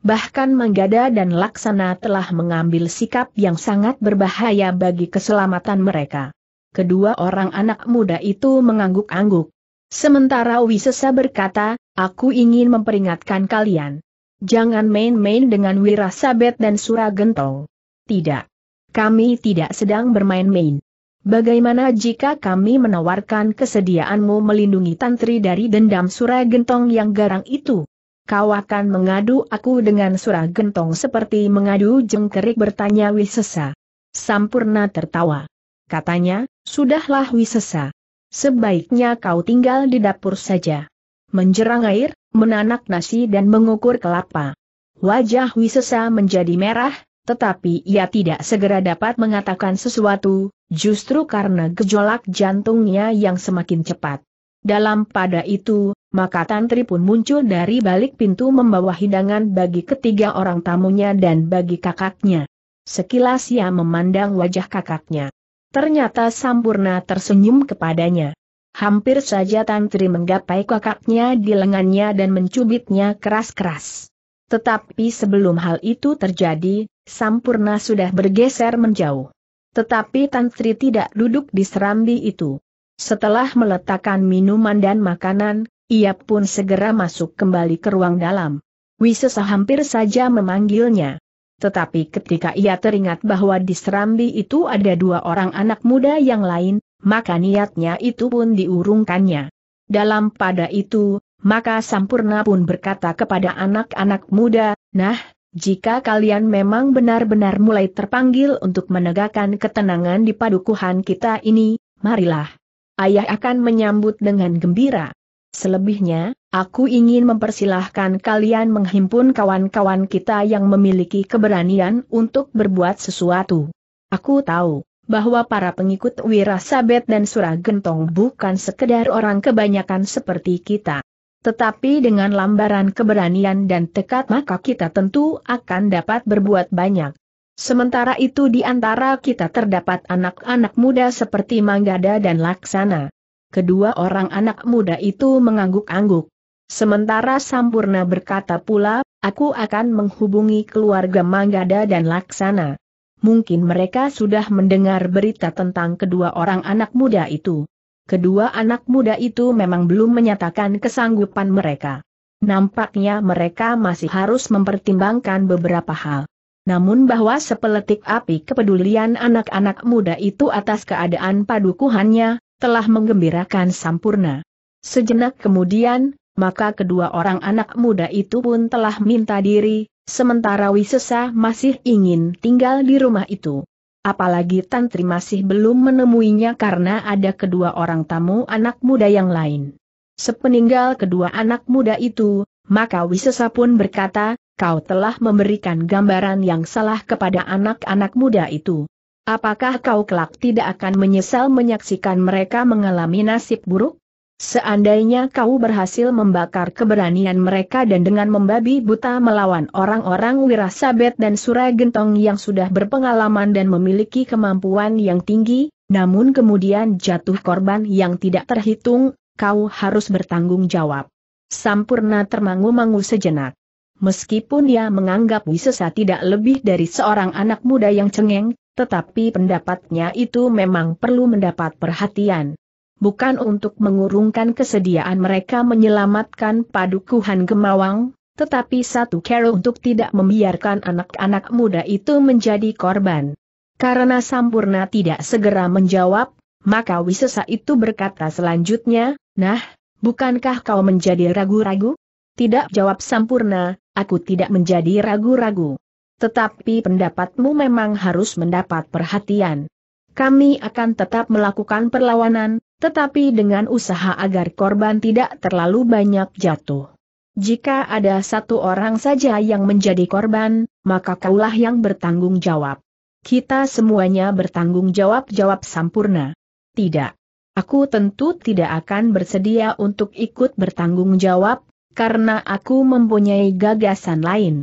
Bahkan Manggada dan Laksana telah mengambil sikap yang sangat berbahaya bagi keselamatan mereka kedua orang anak muda itu mengangguk-angguk. Sementara Wisesa berkata, aku ingin memperingatkan kalian. Jangan main-main dengan Wirasabet dan Suragentong. Tidak. Kami tidak sedang bermain-main. Bagaimana jika kami menawarkan kesediaanmu melindungi Tantri dari dendam Suragentong Gentong yang garang itu? Kau akan mengadu aku dengan Suragentong Gentong seperti mengadu jengkerik bertanya Wisesa. Sampurna tertawa katanya, sudahlah Wisesa. Sebaiknya kau tinggal di dapur saja. Menjerang air, menanak nasi dan mengukur kelapa. Wajah Wisesa menjadi merah, tetapi ia tidak segera dapat mengatakan sesuatu, justru karena gejolak jantungnya yang semakin cepat. Dalam pada itu, maka Tantri pun muncul dari balik pintu membawa hidangan bagi ketiga orang tamunya dan bagi kakaknya. Sekilas ia memandang wajah kakaknya. Ternyata Sampurna tersenyum kepadanya. Hampir saja Tantri menggapai kakaknya di lengannya dan mencubitnya keras-keras. Tetapi sebelum hal itu terjadi, Sampurna sudah bergeser menjauh. Tetapi Tantri tidak duduk di serambi itu. Setelah meletakkan minuman dan makanan, ia pun segera masuk kembali ke ruang dalam. Wisesa hampir saja memanggilnya. Tetapi ketika ia teringat bahwa di Serambi itu ada dua orang anak muda yang lain, maka niatnya itu pun diurungkannya. Dalam pada itu, maka Sampurna pun berkata kepada anak-anak muda, Nah, jika kalian memang benar-benar mulai terpanggil untuk menegakkan ketenangan di padukuhan kita ini, marilah. Ayah akan menyambut dengan gembira. Selebihnya, aku ingin mempersilahkan kalian menghimpun kawan-kawan kita yang memiliki keberanian untuk berbuat sesuatu. Aku tahu bahwa para pengikut Wirasabet dan Suragentong bukan sekedar orang kebanyakan seperti kita. Tetapi dengan lambaran keberanian dan tekad maka kita tentu akan dapat berbuat banyak. Sementara itu di antara kita terdapat anak-anak muda seperti Manggada dan Laksana kedua orang anak muda itu mengangguk-angguk. Sementara Sampurna berkata pula, aku akan menghubungi keluarga Manggada dan Laksana. Mungkin mereka sudah mendengar berita tentang kedua orang anak muda itu. Kedua anak muda itu memang belum menyatakan kesanggupan mereka. Nampaknya mereka masih harus mempertimbangkan beberapa hal. Namun bahwa sepeletik api kepedulian anak-anak muda itu atas keadaan padukuhannya, telah menggembirakan Sampurna. Sejenak kemudian, maka kedua orang anak muda itu pun telah minta diri, sementara Wisesa masih ingin tinggal di rumah itu. Apalagi Tantri masih belum menemuinya karena ada kedua orang tamu anak muda yang lain. Sepeninggal kedua anak muda itu, maka Wisesa pun berkata, kau telah memberikan gambaran yang salah kepada anak-anak muda itu. Apakah kau kelak tidak akan menyesal menyaksikan mereka mengalami nasib buruk? Seandainya kau berhasil membakar keberanian mereka dan dengan membabi buta melawan orang-orang Wirasabet dan Suragentong yang sudah berpengalaman dan memiliki kemampuan yang tinggi, namun kemudian jatuh korban yang tidak terhitung, kau harus bertanggung jawab. Sampurna termangu-mangu sejenak. Meskipun dia menganggap Wisesa tidak lebih dari seorang anak muda yang cengeng, tetapi pendapatnya itu memang perlu mendapat perhatian. Bukan untuk mengurungkan kesediaan mereka menyelamatkan padukuhan Gemawang, tetapi satu cara untuk tidak membiarkan anak-anak muda itu menjadi korban. Karena Sampurna tidak segera menjawab, maka Wisesa itu berkata selanjutnya, Nah, bukankah kau menjadi ragu-ragu? Tidak jawab Sampurna, aku tidak menjadi ragu-ragu. Tetapi pendapatmu memang harus mendapat perhatian. Kami akan tetap melakukan perlawanan, tetapi dengan usaha agar korban tidak terlalu banyak jatuh. Jika ada satu orang saja yang menjadi korban, maka kaulah yang bertanggung jawab. Kita semuanya bertanggung jawab-jawab sempurna. Tidak. Aku tentu tidak akan bersedia untuk ikut bertanggung jawab, karena aku mempunyai gagasan lain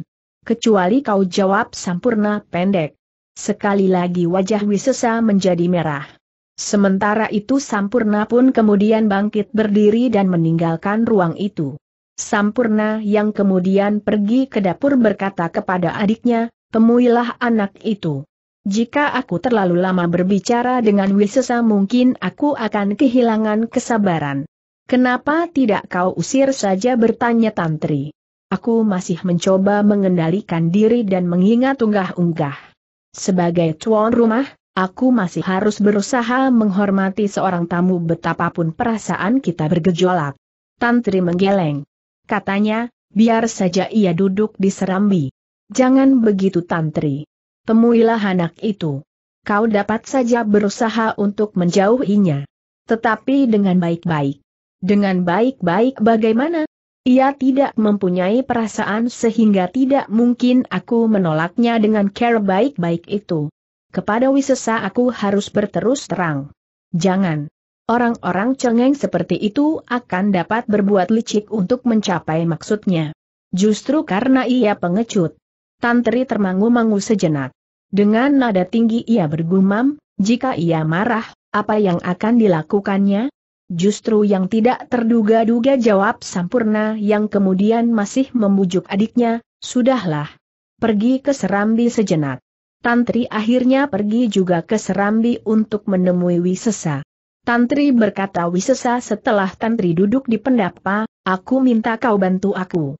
kecuali kau jawab sampurna pendek. Sekali lagi wajah Wisesa menjadi merah. Sementara itu Sampurna pun kemudian bangkit berdiri dan meninggalkan ruang itu. Sampurna yang kemudian pergi ke dapur berkata kepada adiknya, temuilah anak itu. Jika aku terlalu lama berbicara dengan Wisesa mungkin aku akan kehilangan kesabaran. Kenapa tidak kau usir saja bertanya Tantri? aku masih mencoba mengendalikan diri dan mengingat unggah-unggah. Sebagai tuan rumah, aku masih harus berusaha menghormati seorang tamu betapapun perasaan kita bergejolak. Tantri menggeleng. Katanya, biar saja ia duduk di serambi. Jangan begitu Tantri. Temuilah anak itu. Kau dapat saja berusaha untuk menjauhinya. Tetapi dengan baik-baik. Dengan baik-baik bagaimana? Ia tidak mempunyai perasaan sehingga tidak mungkin aku menolaknya dengan care baik-baik itu. Kepada Wisesa aku harus berterus terang. Jangan. Orang-orang cengeng seperti itu akan dapat berbuat licik untuk mencapai maksudnya. Justru karena ia pengecut. Tantri termangu-mangu sejenak. Dengan nada tinggi ia bergumam, jika ia marah, apa yang akan dilakukannya? Justru yang tidak terduga-duga jawab Sampurna yang kemudian masih membujuk adiknya, sudahlah. Pergi ke Serambi sejenak. Tantri akhirnya pergi juga ke Serambi untuk menemui Wisesa. Tantri berkata Wisesa setelah Tantri duduk di pendapa, aku minta kau bantu aku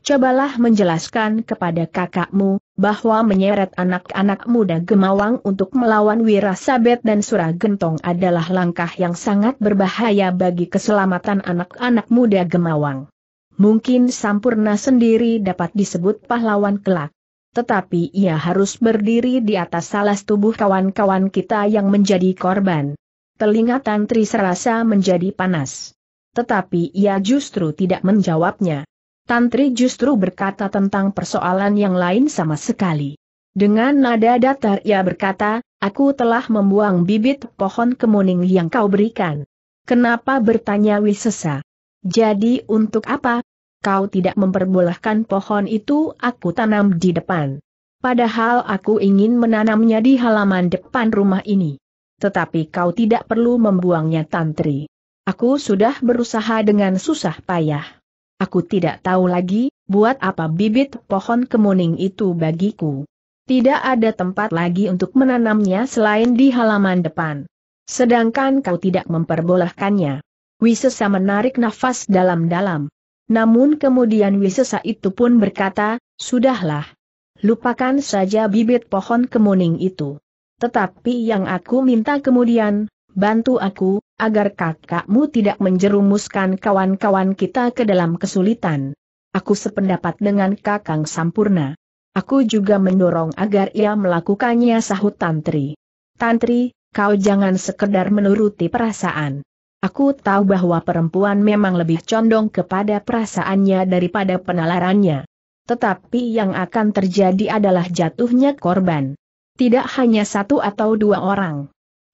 cobalah menjelaskan kepada kakakmu, bahwa menyeret anak-anak muda Gemawang untuk melawan Wirasabet dan Suragentong adalah langkah yang sangat berbahaya bagi keselamatan anak-anak muda Gemawang. Mungkin Sampurna sendiri dapat disebut pahlawan kelak. Tetapi ia harus berdiri di atas satu tubuh kawan-kawan kita yang menjadi korban. Telinga Tantri serasa menjadi panas. Tetapi ia justru tidak menjawabnya. Tantri justru berkata tentang persoalan yang lain sama sekali. Dengan nada datar ia berkata, aku telah membuang bibit pohon kemuning yang kau berikan. Kenapa bertanya Wisesa? Jadi untuk apa? Kau tidak memperbolehkan pohon itu aku tanam di depan. Padahal aku ingin menanamnya di halaman depan rumah ini. Tetapi kau tidak perlu membuangnya tantri. Aku sudah berusaha dengan susah payah. Aku tidak tahu lagi, buat apa bibit pohon kemuning itu bagiku. Tidak ada tempat lagi untuk menanamnya selain di halaman depan. Sedangkan kau tidak memperbolehkannya. Wisesa menarik nafas dalam-dalam. Namun kemudian Wisesa itu pun berkata, Sudahlah. Lupakan saja bibit pohon kemuning itu. Tetapi yang aku minta kemudian, bantu aku, agar kakakmu tidak menjerumuskan kawan-kawan kita ke dalam kesulitan. Aku sependapat dengan Kakang Sampurna. Aku juga mendorong agar ia melakukannya sahut Tantri. Tantri, kau jangan sekedar menuruti perasaan. Aku tahu bahwa perempuan memang lebih condong kepada perasaannya daripada penalarannya. Tetapi yang akan terjadi adalah jatuhnya korban. Tidak hanya satu atau dua orang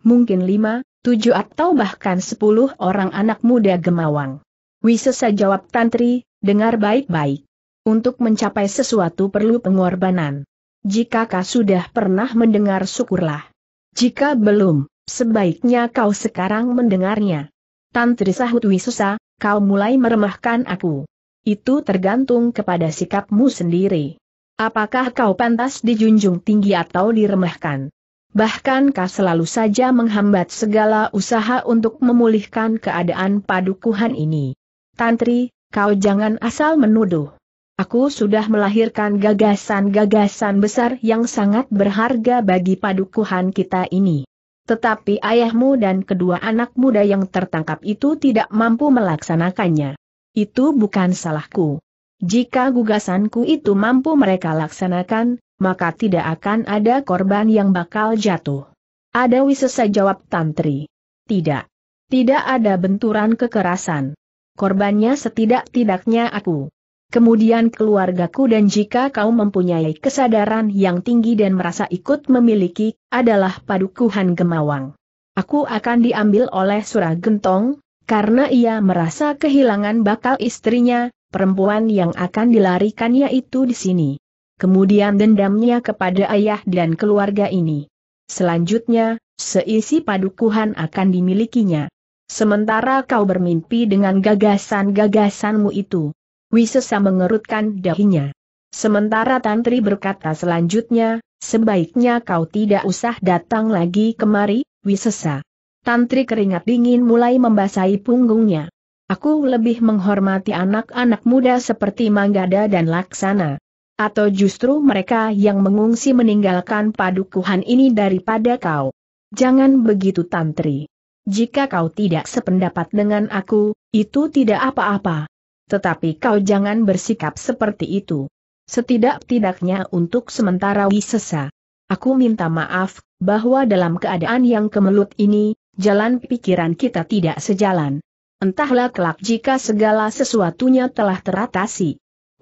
mungkin lima, tujuh atau bahkan sepuluh orang anak muda gemawang. Wisesa jawab Tantri, dengar baik-baik. Untuk mencapai sesuatu perlu pengorbanan. Jika kau sudah pernah mendengar syukurlah. Jika belum, sebaiknya kau sekarang mendengarnya. Tantri sahut Wisesa, kau mulai meremahkan aku. Itu tergantung kepada sikapmu sendiri. Apakah kau pantas dijunjung tinggi atau diremehkan? Bahkan kau selalu saja menghambat segala usaha untuk memulihkan keadaan padukuhan ini. Tantri, kau jangan asal menuduh. Aku sudah melahirkan gagasan-gagasan besar yang sangat berharga bagi padukuhan kita ini. Tetapi ayahmu dan kedua anak muda yang tertangkap itu tidak mampu melaksanakannya. Itu bukan salahku. Jika gugasanku itu mampu mereka laksanakan, maka tidak akan ada korban yang bakal jatuh. Ada wisesa jawab Tantri. Tidak. Tidak ada benturan kekerasan. Korbannya setidak-tidaknya aku. Kemudian keluargaku dan jika kau mempunyai kesadaran yang tinggi dan merasa ikut memiliki, adalah padukuhan gemawang. Aku akan diambil oleh surah gentong, karena ia merasa kehilangan bakal istrinya, perempuan yang akan dilarikannya itu di sini kemudian dendamnya kepada ayah dan keluarga ini. Selanjutnya, seisi padukuhan akan dimilikinya. Sementara kau bermimpi dengan gagasan-gagasanmu itu. Wisesa mengerutkan dahinya. Sementara Tantri berkata selanjutnya, sebaiknya kau tidak usah datang lagi kemari, Wisesa. Tantri keringat dingin mulai membasahi punggungnya. Aku lebih menghormati anak-anak muda seperti Manggada dan Laksana. Atau justru mereka yang mengungsi meninggalkan padukuhan ini daripada kau? Jangan begitu Tantri. Jika kau tidak sependapat dengan aku, itu tidak apa-apa. Tetapi kau jangan bersikap seperti itu. Setidak-tidaknya untuk sementara wisesa. Aku minta maaf, bahwa dalam keadaan yang kemelut ini, jalan pikiran kita tidak sejalan. Entahlah kelak jika segala sesuatunya telah teratasi.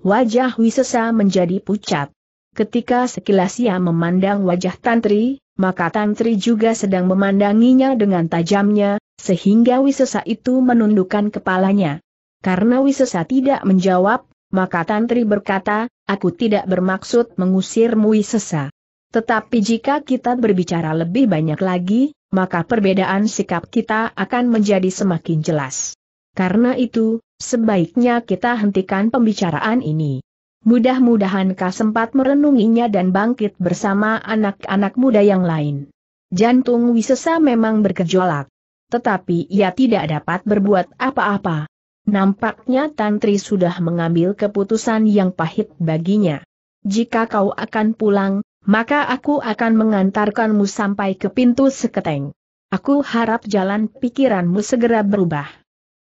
Wajah Wisesa menjadi pucat. Ketika sekilas ia memandang wajah Tantri, maka Tantri juga sedang memandanginya dengan tajamnya, sehingga Wisesa itu menundukkan kepalanya. Karena Wisesa tidak menjawab, maka Tantri berkata, aku tidak bermaksud mengusirmu Wisesa. Tetapi jika kita berbicara lebih banyak lagi, maka perbedaan sikap kita akan menjadi semakin jelas. Karena itu, sebaiknya kita hentikan pembicaraan ini. Mudah-mudahan kau sempat merenunginya dan bangkit bersama anak-anak muda yang lain. Jantung Wisesa memang bergejolak. Tetapi ia tidak dapat berbuat apa-apa. Nampaknya Tantri sudah mengambil keputusan yang pahit baginya. Jika kau akan pulang, maka aku akan mengantarkanmu sampai ke pintu seketeng. Aku harap jalan pikiranmu segera berubah.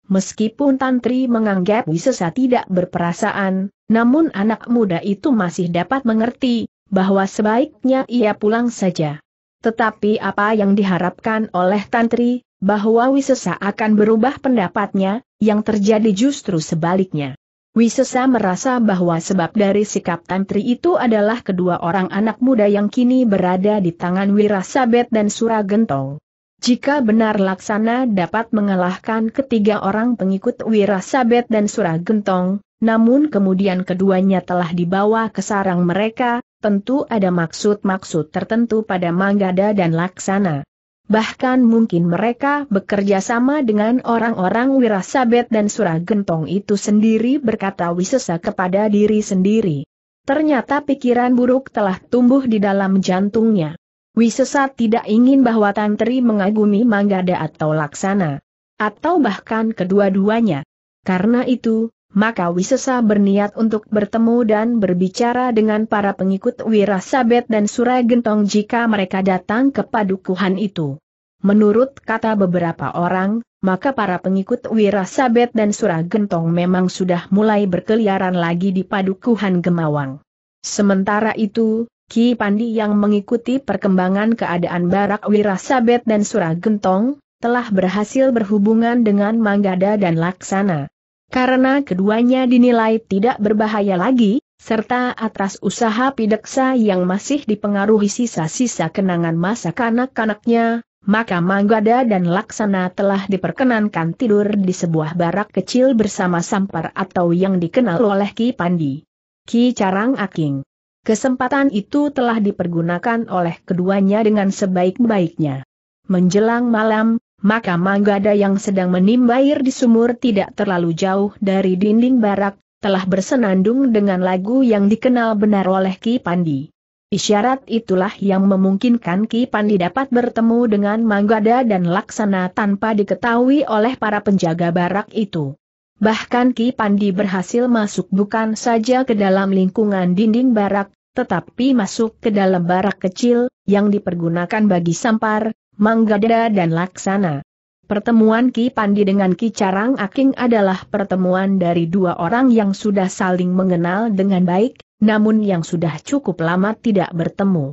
Meskipun Tantri menganggap Wisesa tidak berperasaan, namun anak muda itu masih dapat mengerti bahwa sebaiknya ia pulang saja. Tetapi apa yang diharapkan oleh Tantri, bahwa Wisesa akan berubah pendapatnya, yang terjadi justru sebaliknya. Wisesa merasa bahwa sebab dari sikap Tantri itu adalah kedua orang anak muda yang kini berada di tangan Wirasabet dan Suragentong. Jika benar Laksana dapat mengalahkan ketiga orang pengikut Wirasabet dan Suragentong, namun kemudian keduanya telah dibawa ke sarang mereka, tentu ada maksud-maksud tertentu pada Manggada dan Laksana. Bahkan mungkin mereka bekerja sama dengan orang-orang Wirasabet dan Suragentong itu sendiri berkata wisesa kepada diri sendiri. Ternyata pikiran buruk telah tumbuh di dalam jantungnya. Wisesat tidak ingin bahwa Tantri mengagumi Manggada atau Laksana. Atau bahkan kedua-duanya. Karena itu, maka Wisesa berniat untuk bertemu dan berbicara dengan para pengikut Wirasabet dan Surai jika mereka datang ke padukuhan itu. Menurut kata beberapa orang, maka para pengikut Wirasabet dan Surai memang sudah mulai berkeliaran lagi di padukuhan Gemawang. Sementara itu, Ki Pandi yang mengikuti perkembangan keadaan Barak Wirasabet dan Suragentong, telah berhasil berhubungan dengan Manggada dan Laksana. Karena keduanya dinilai tidak berbahaya lagi, serta atas usaha pideksa yang masih dipengaruhi sisa-sisa kenangan masa kanak-kanaknya, maka Manggada dan Laksana telah diperkenankan tidur di sebuah barak kecil bersama Sampar atau yang dikenal oleh Ki Pandi. Ki Carang Aking Kesempatan itu telah dipergunakan oleh keduanya dengan sebaik-baiknya. Menjelang malam, maka Manggada yang sedang menimba air di sumur tidak terlalu jauh dari dinding barak, telah bersenandung dengan lagu yang dikenal benar oleh Ki Pandi. Isyarat itulah yang memungkinkan Ki Pandi dapat bertemu dengan Manggada dan Laksana tanpa diketahui oleh para penjaga barak itu. Bahkan Ki Pandi berhasil masuk bukan saja ke dalam lingkungan dinding barak, tetapi masuk ke dalam barak kecil, yang dipergunakan bagi sampar, manggada dan laksana. Pertemuan Ki Pandi dengan Ki Carang Aking adalah pertemuan dari dua orang yang sudah saling mengenal dengan baik, namun yang sudah cukup lama tidak bertemu.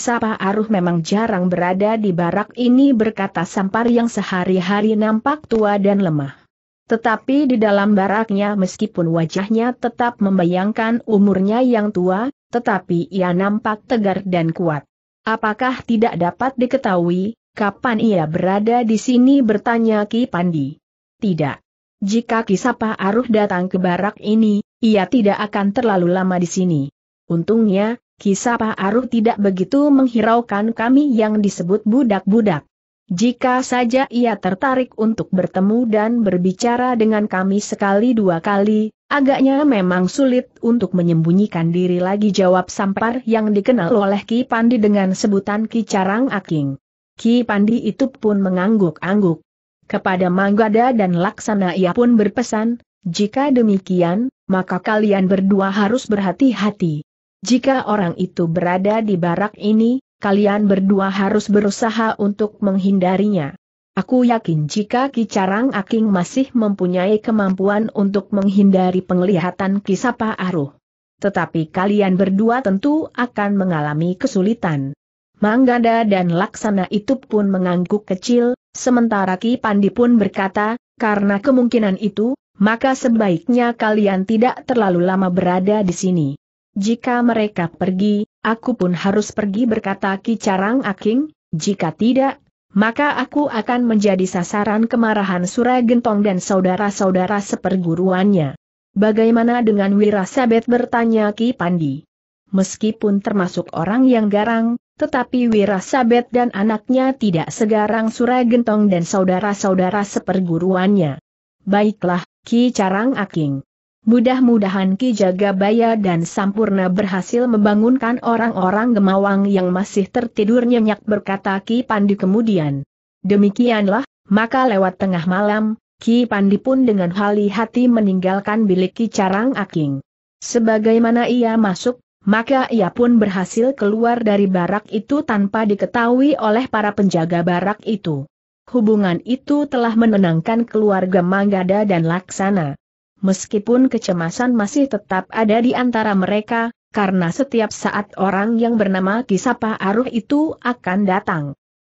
Sapa Aruh memang jarang berada di barak ini berkata Sampar yang sehari-hari nampak tua dan lemah. Tetapi di dalam baraknya meskipun wajahnya tetap membayangkan umurnya yang tua, tetapi ia nampak tegar dan kuat. Apakah tidak dapat diketahui, kapan ia berada di sini bertanya Ki Pandi? Tidak. Jika Kisapa Aruh datang ke barak ini, ia tidak akan terlalu lama di sini. Untungnya, Kisapa Aruh tidak begitu menghiraukan kami yang disebut budak-budak. Jika saja ia tertarik untuk bertemu dan berbicara dengan kami sekali dua kali, agaknya memang sulit untuk menyembunyikan diri lagi jawab Sampar yang dikenal oleh Ki Pandi dengan sebutan Ki Carang Aking. Ki Pandi itu pun mengangguk-angguk. Kepada Manggada dan Laksana ia pun berpesan, jika demikian, maka kalian berdua harus berhati-hati. Jika orang itu berada di barak ini, kalian berdua harus berusaha untuk menghindarinya. Aku yakin jika Kicarang Aking masih mempunyai kemampuan untuk menghindari penglihatan Kisapa Aruh. Tetapi kalian berdua tentu akan mengalami kesulitan. Manggada dan Laksana itu pun mengangguk kecil, sementara Ki Pandi pun berkata, karena kemungkinan itu, maka sebaiknya kalian tidak terlalu lama berada di sini. Jika mereka pergi, Aku pun harus pergi berkata Ki Carang Aking, jika tidak, maka aku akan menjadi sasaran kemarahan Surai Gentong dan saudara-saudara seperguruannya. Bagaimana dengan Wirasabet bertanya Ki Pandi? Meskipun termasuk orang yang garang, tetapi Wirasabet dan anaknya tidak segarang Surai Gentong dan saudara-saudara seperguruannya. Baiklah, Ki Carang Aking. Mudah-mudahan Ki Jagabaya dan Sampurna berhasil membangunkan orang-orang Gemawang yang masih tertidur nyenyak berkata Ki Pandi kemudian. Demikianlah, maka lewat tengah malam, Ki Pandi pun dengan hali hati meninggalkan bilik Ki Carang Aking. Sebagaimana ia masuk, maka ia pun berhasil keluar dari barak itu tanpa diketahui oleh para penjaga barak itu. Hubungan itu telah menenangkan keluarga Manggada dan Laksana. Meskipun kecemasan masih tetap ada di antara mereka, karena setiap saat orang yang bernama Kisapa Aruh itu akan datang.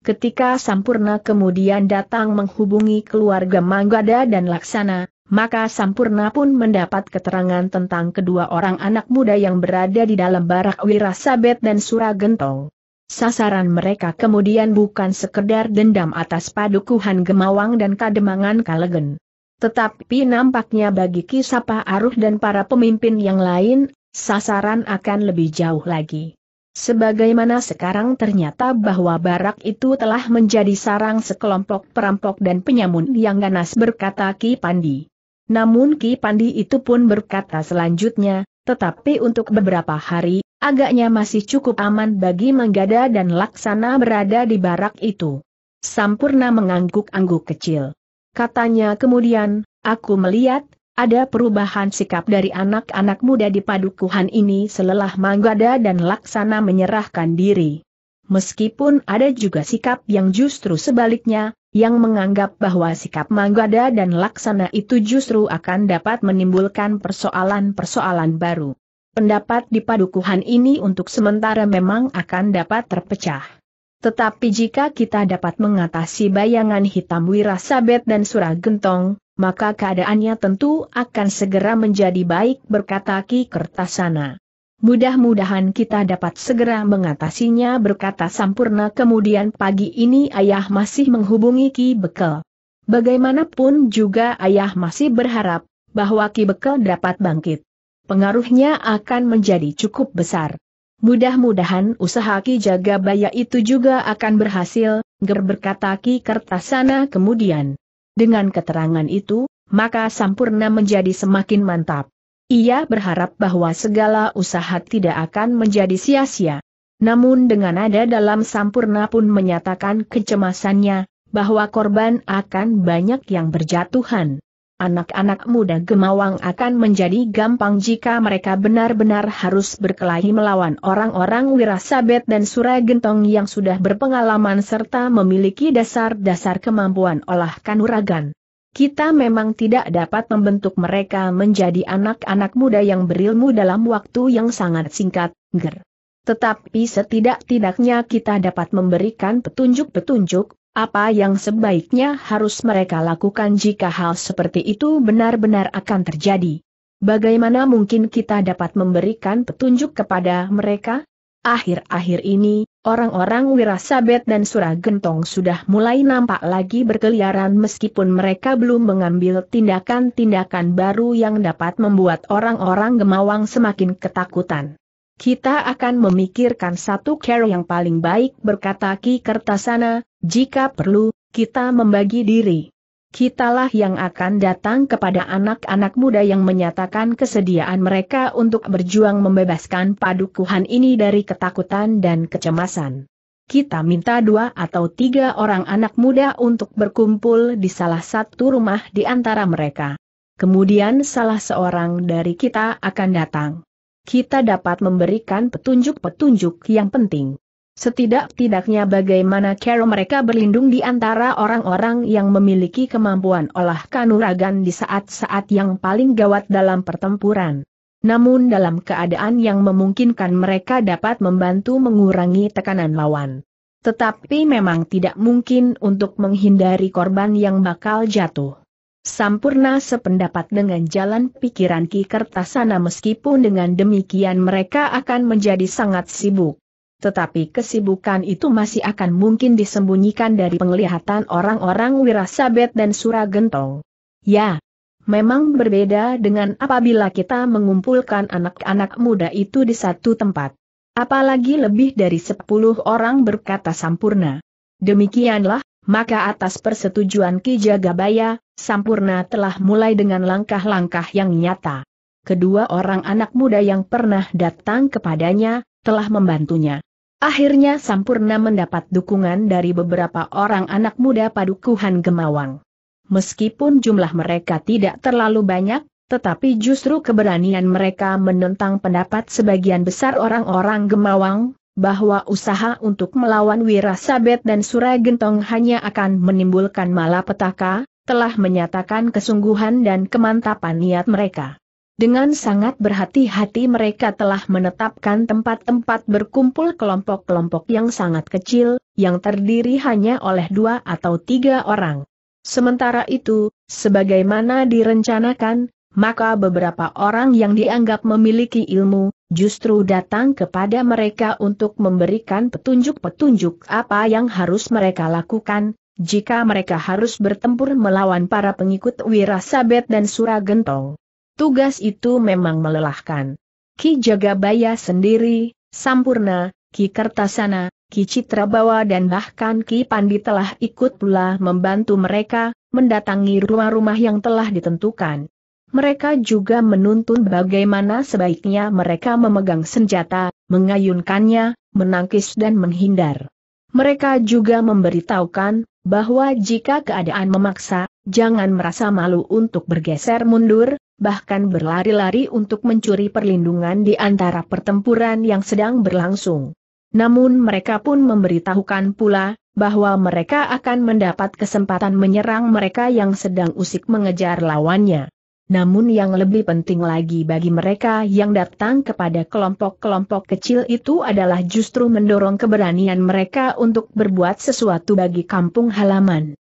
Ketika Sampurna kemudian datang menghubungi keluarga Manggada dan Laksana, maka Sampurna pun mendapat keterangan tentang kedua orang anak muda yang berada di dalam barak Wirasabet dan Suragentong. Sasaran mereka kemudian bukan sekedar dendam atas padukuhan Gemawang dan Kademangan Kalegen. Tetapi nampaknya bagi Kisapa Aruh dan para pemimpin yang lain, sasaran akan lebih jauh lagi. Sebagaimana sekarang ternyata bahwa barak itu telah menjadi sarang sekelompok perampok dan penyamun yang ganas berkata Ki Pandi. Namun Ki Pandi itu pun berkata selanjutnya, tetapi untuk beberapa hari, agaknya masih cukup aman bagi Manggada dan Laksana berada di barak itu. Sampurna mengangguk-angguk kecil. Katanya kemudian, aku melihat, ada perubahan sikap dari anak-anak muda di padukuhan ini selelah Manggada dan Laksana menyerahkan diri. Meskipun ada juga sikap yang justru sebaliknya, yang menganggap bahwa sikap Manggada dan Laksana itu justru akan dapat menimbulkan persoalan-persoalan baru. Pendapat di padukuhan ini untuk sementara memang akan dapat terpecah. Tetapi jika kita dapat mengatasi bayangan hitam Wirasabet dan Surah Gentong, maka keadaannya tentu akan segera menjadi baik berkata Ki Kertasana. Mudah-mudahan kita dapat segera mengatasinya berkata Sampurna kemudian pagi ini ayah masih menghubungi Ki Bekel. Bagaimanapun juga ayah masih berharap bahwa Ki Bekel dapat bangkit. Pengaruhnya akan menjadi cukup besar. Mudah-mudahan usaha Ki Jaga Baya itu juga akan berhasil, ger berkata Ki Kertasana kemudian. Dengan keterangan itu, maka Sampurna menjadi semakin mantap. Ia berharap bahwa segala usaha tidak akan menjadi sia-sia. Namun dengan ada dalam Sampurna pun menyatakan kecemasannya, bahwa korban akan banyak yang berjatuhan anak-anak muda Gemawang akan menjadi gampang jika mereka benar-benar harus berkelahi melawan orang-orang Wirasabet dan Suragentong yang sudah berpengalaman serta memiliki dasar-dasar kemampuan olah kanuragan. Kita memang tidak dapat membentuk mereka menjadi anak-anak muda yang berilmu dalam waktu yang sangat singkat, ger. Tetapi setidak-tidaknya kita dapat memberikan petunjuk-petunjuk, apa yang sebaiknya harus mereka lakukan jika hal seperti itu benar-benar akan terjadi. Bagaimana mungkin kita dapat memberikan petunjuk kepada mereka? Akhir-akhir ini, orang-orang Wirasabet dan Suragentong sudah mulai nampak lagi berkeliaran meskipun mereka belum mengambil tindakan-tindakan baru yang dapat membuat orang-orang gemawang semakin ketakutan. Kita akan memikirkan satu care yang paling baik berkata Ki Kertasana, jika perlu, kita membagi diri. Kitalah yang akan datang kepada anak-anak muda yang menyatakan kesediaan mereka untuk berjuang membebaskan padukuhan ini dari ketakutan dan kecemasan. Kita minta dua atau tiga orang anak muda untuk berkumpul di salah satu rumah di antara mereka. Kemudian salah seorang dari kita akan datang. Kita dapat memberikan petunjuk-petunjuk yang penting. Setidak-tidaknya bagaimana cara mereka berlindung di antara orang-orang yang memiliki kemampuan olah kanuragan di saat-saat yang paling gawat dalam pertempuran. Namun dalam keadaan yang memungkinkan mereka dapat membantu mengurangi tekanan lawan. Tetapi memang tidak mungkin untuk menghindari korban yang bakal jatuh. Sampurna sependapat dengan jalan pikiran Ki Kertasana meskipun dengan demikian mereka akan menjadi sangat sibuk. Tetapi kesibukan itu masih akan mungkin disembunyikan dari penglihatan orang-orang Wirasabet dan Suragentong. Ya, memang berbeda dengan apabila kita mengumpulkan anak-anak muda itu di satu tempat. Apalagi lebih dari sepuluh orang berkata sampurna. Demikianlah, maka atas persetujuan Ki Jagabaya, Sampurna telah mulai dengan langkah-langkah yang nyata. Kedua orang anak muda yang pernah datang kepadanya, telah membantunya. Akhirnya Sampurna mendapat dukungan dari beberapa orang anak muda padukuhan Gemawang. Meskipun jumlah mereka tidak terlalu banyak, tetapi justru keberanian mereka menentang pendapat sebagian besar orang-orang Gemawang, bahwa usaha untuk melawan Wirasabet dan Suragentong hanya akan menimbulkan malapetaka, telah menyatakan kesungguhan dan kemantapan niat mereka. Dengan sangat berhati-hati mereka telah menetapkan tempat-tempat berkumpul kelompok-kelompok yang sangat kecil, yang terdiri hanya oleh dua atau tiga orang. Sementara itu, sebagaimana direncanakan, maka beberapa orang yang dianggap memiliki ilmu, justru datang kepada mereka untuk memberikan petunjuk-petunjuk apa yang harus mereka lakukan, jika mereka harus bertempur melawan para pengikut Wirasabet dan Suragentong. Tugas itu memang melelahkan. Ki Jagabaya sendiri, Sampurna, Ki Kertasana, Ki Citrabawa dan bahkan Ki Pandi telah ikut pula membantu mereka, mendatangi rumah-rumah yang telah ditentukan. Mereka juga menuntun bagaimana sebaiknya mereka memegang senjata, mengayunkannya, menangkis dan menghindar. Mereka juga memberitahukan, bahwa jika keadaan memaksa, jangan merasa malu untuk bergeser mundur, bahkan berlari-lari untuk mencuri perlindungan di antara pertempuran yang sedang berlangsung. Namun mereka pun memberitahukan pula, bahwa mereka akan mendapat kesempatan menyerang mereka yang sedang usik mengejar lawannya. Namun yang lebih penting lagi bagi mereka yang datang kepada kelompok-kelompok kecil itu adalah justru mendorong keberanian mereka untuk berbuat sesuatu bagi kampung halaman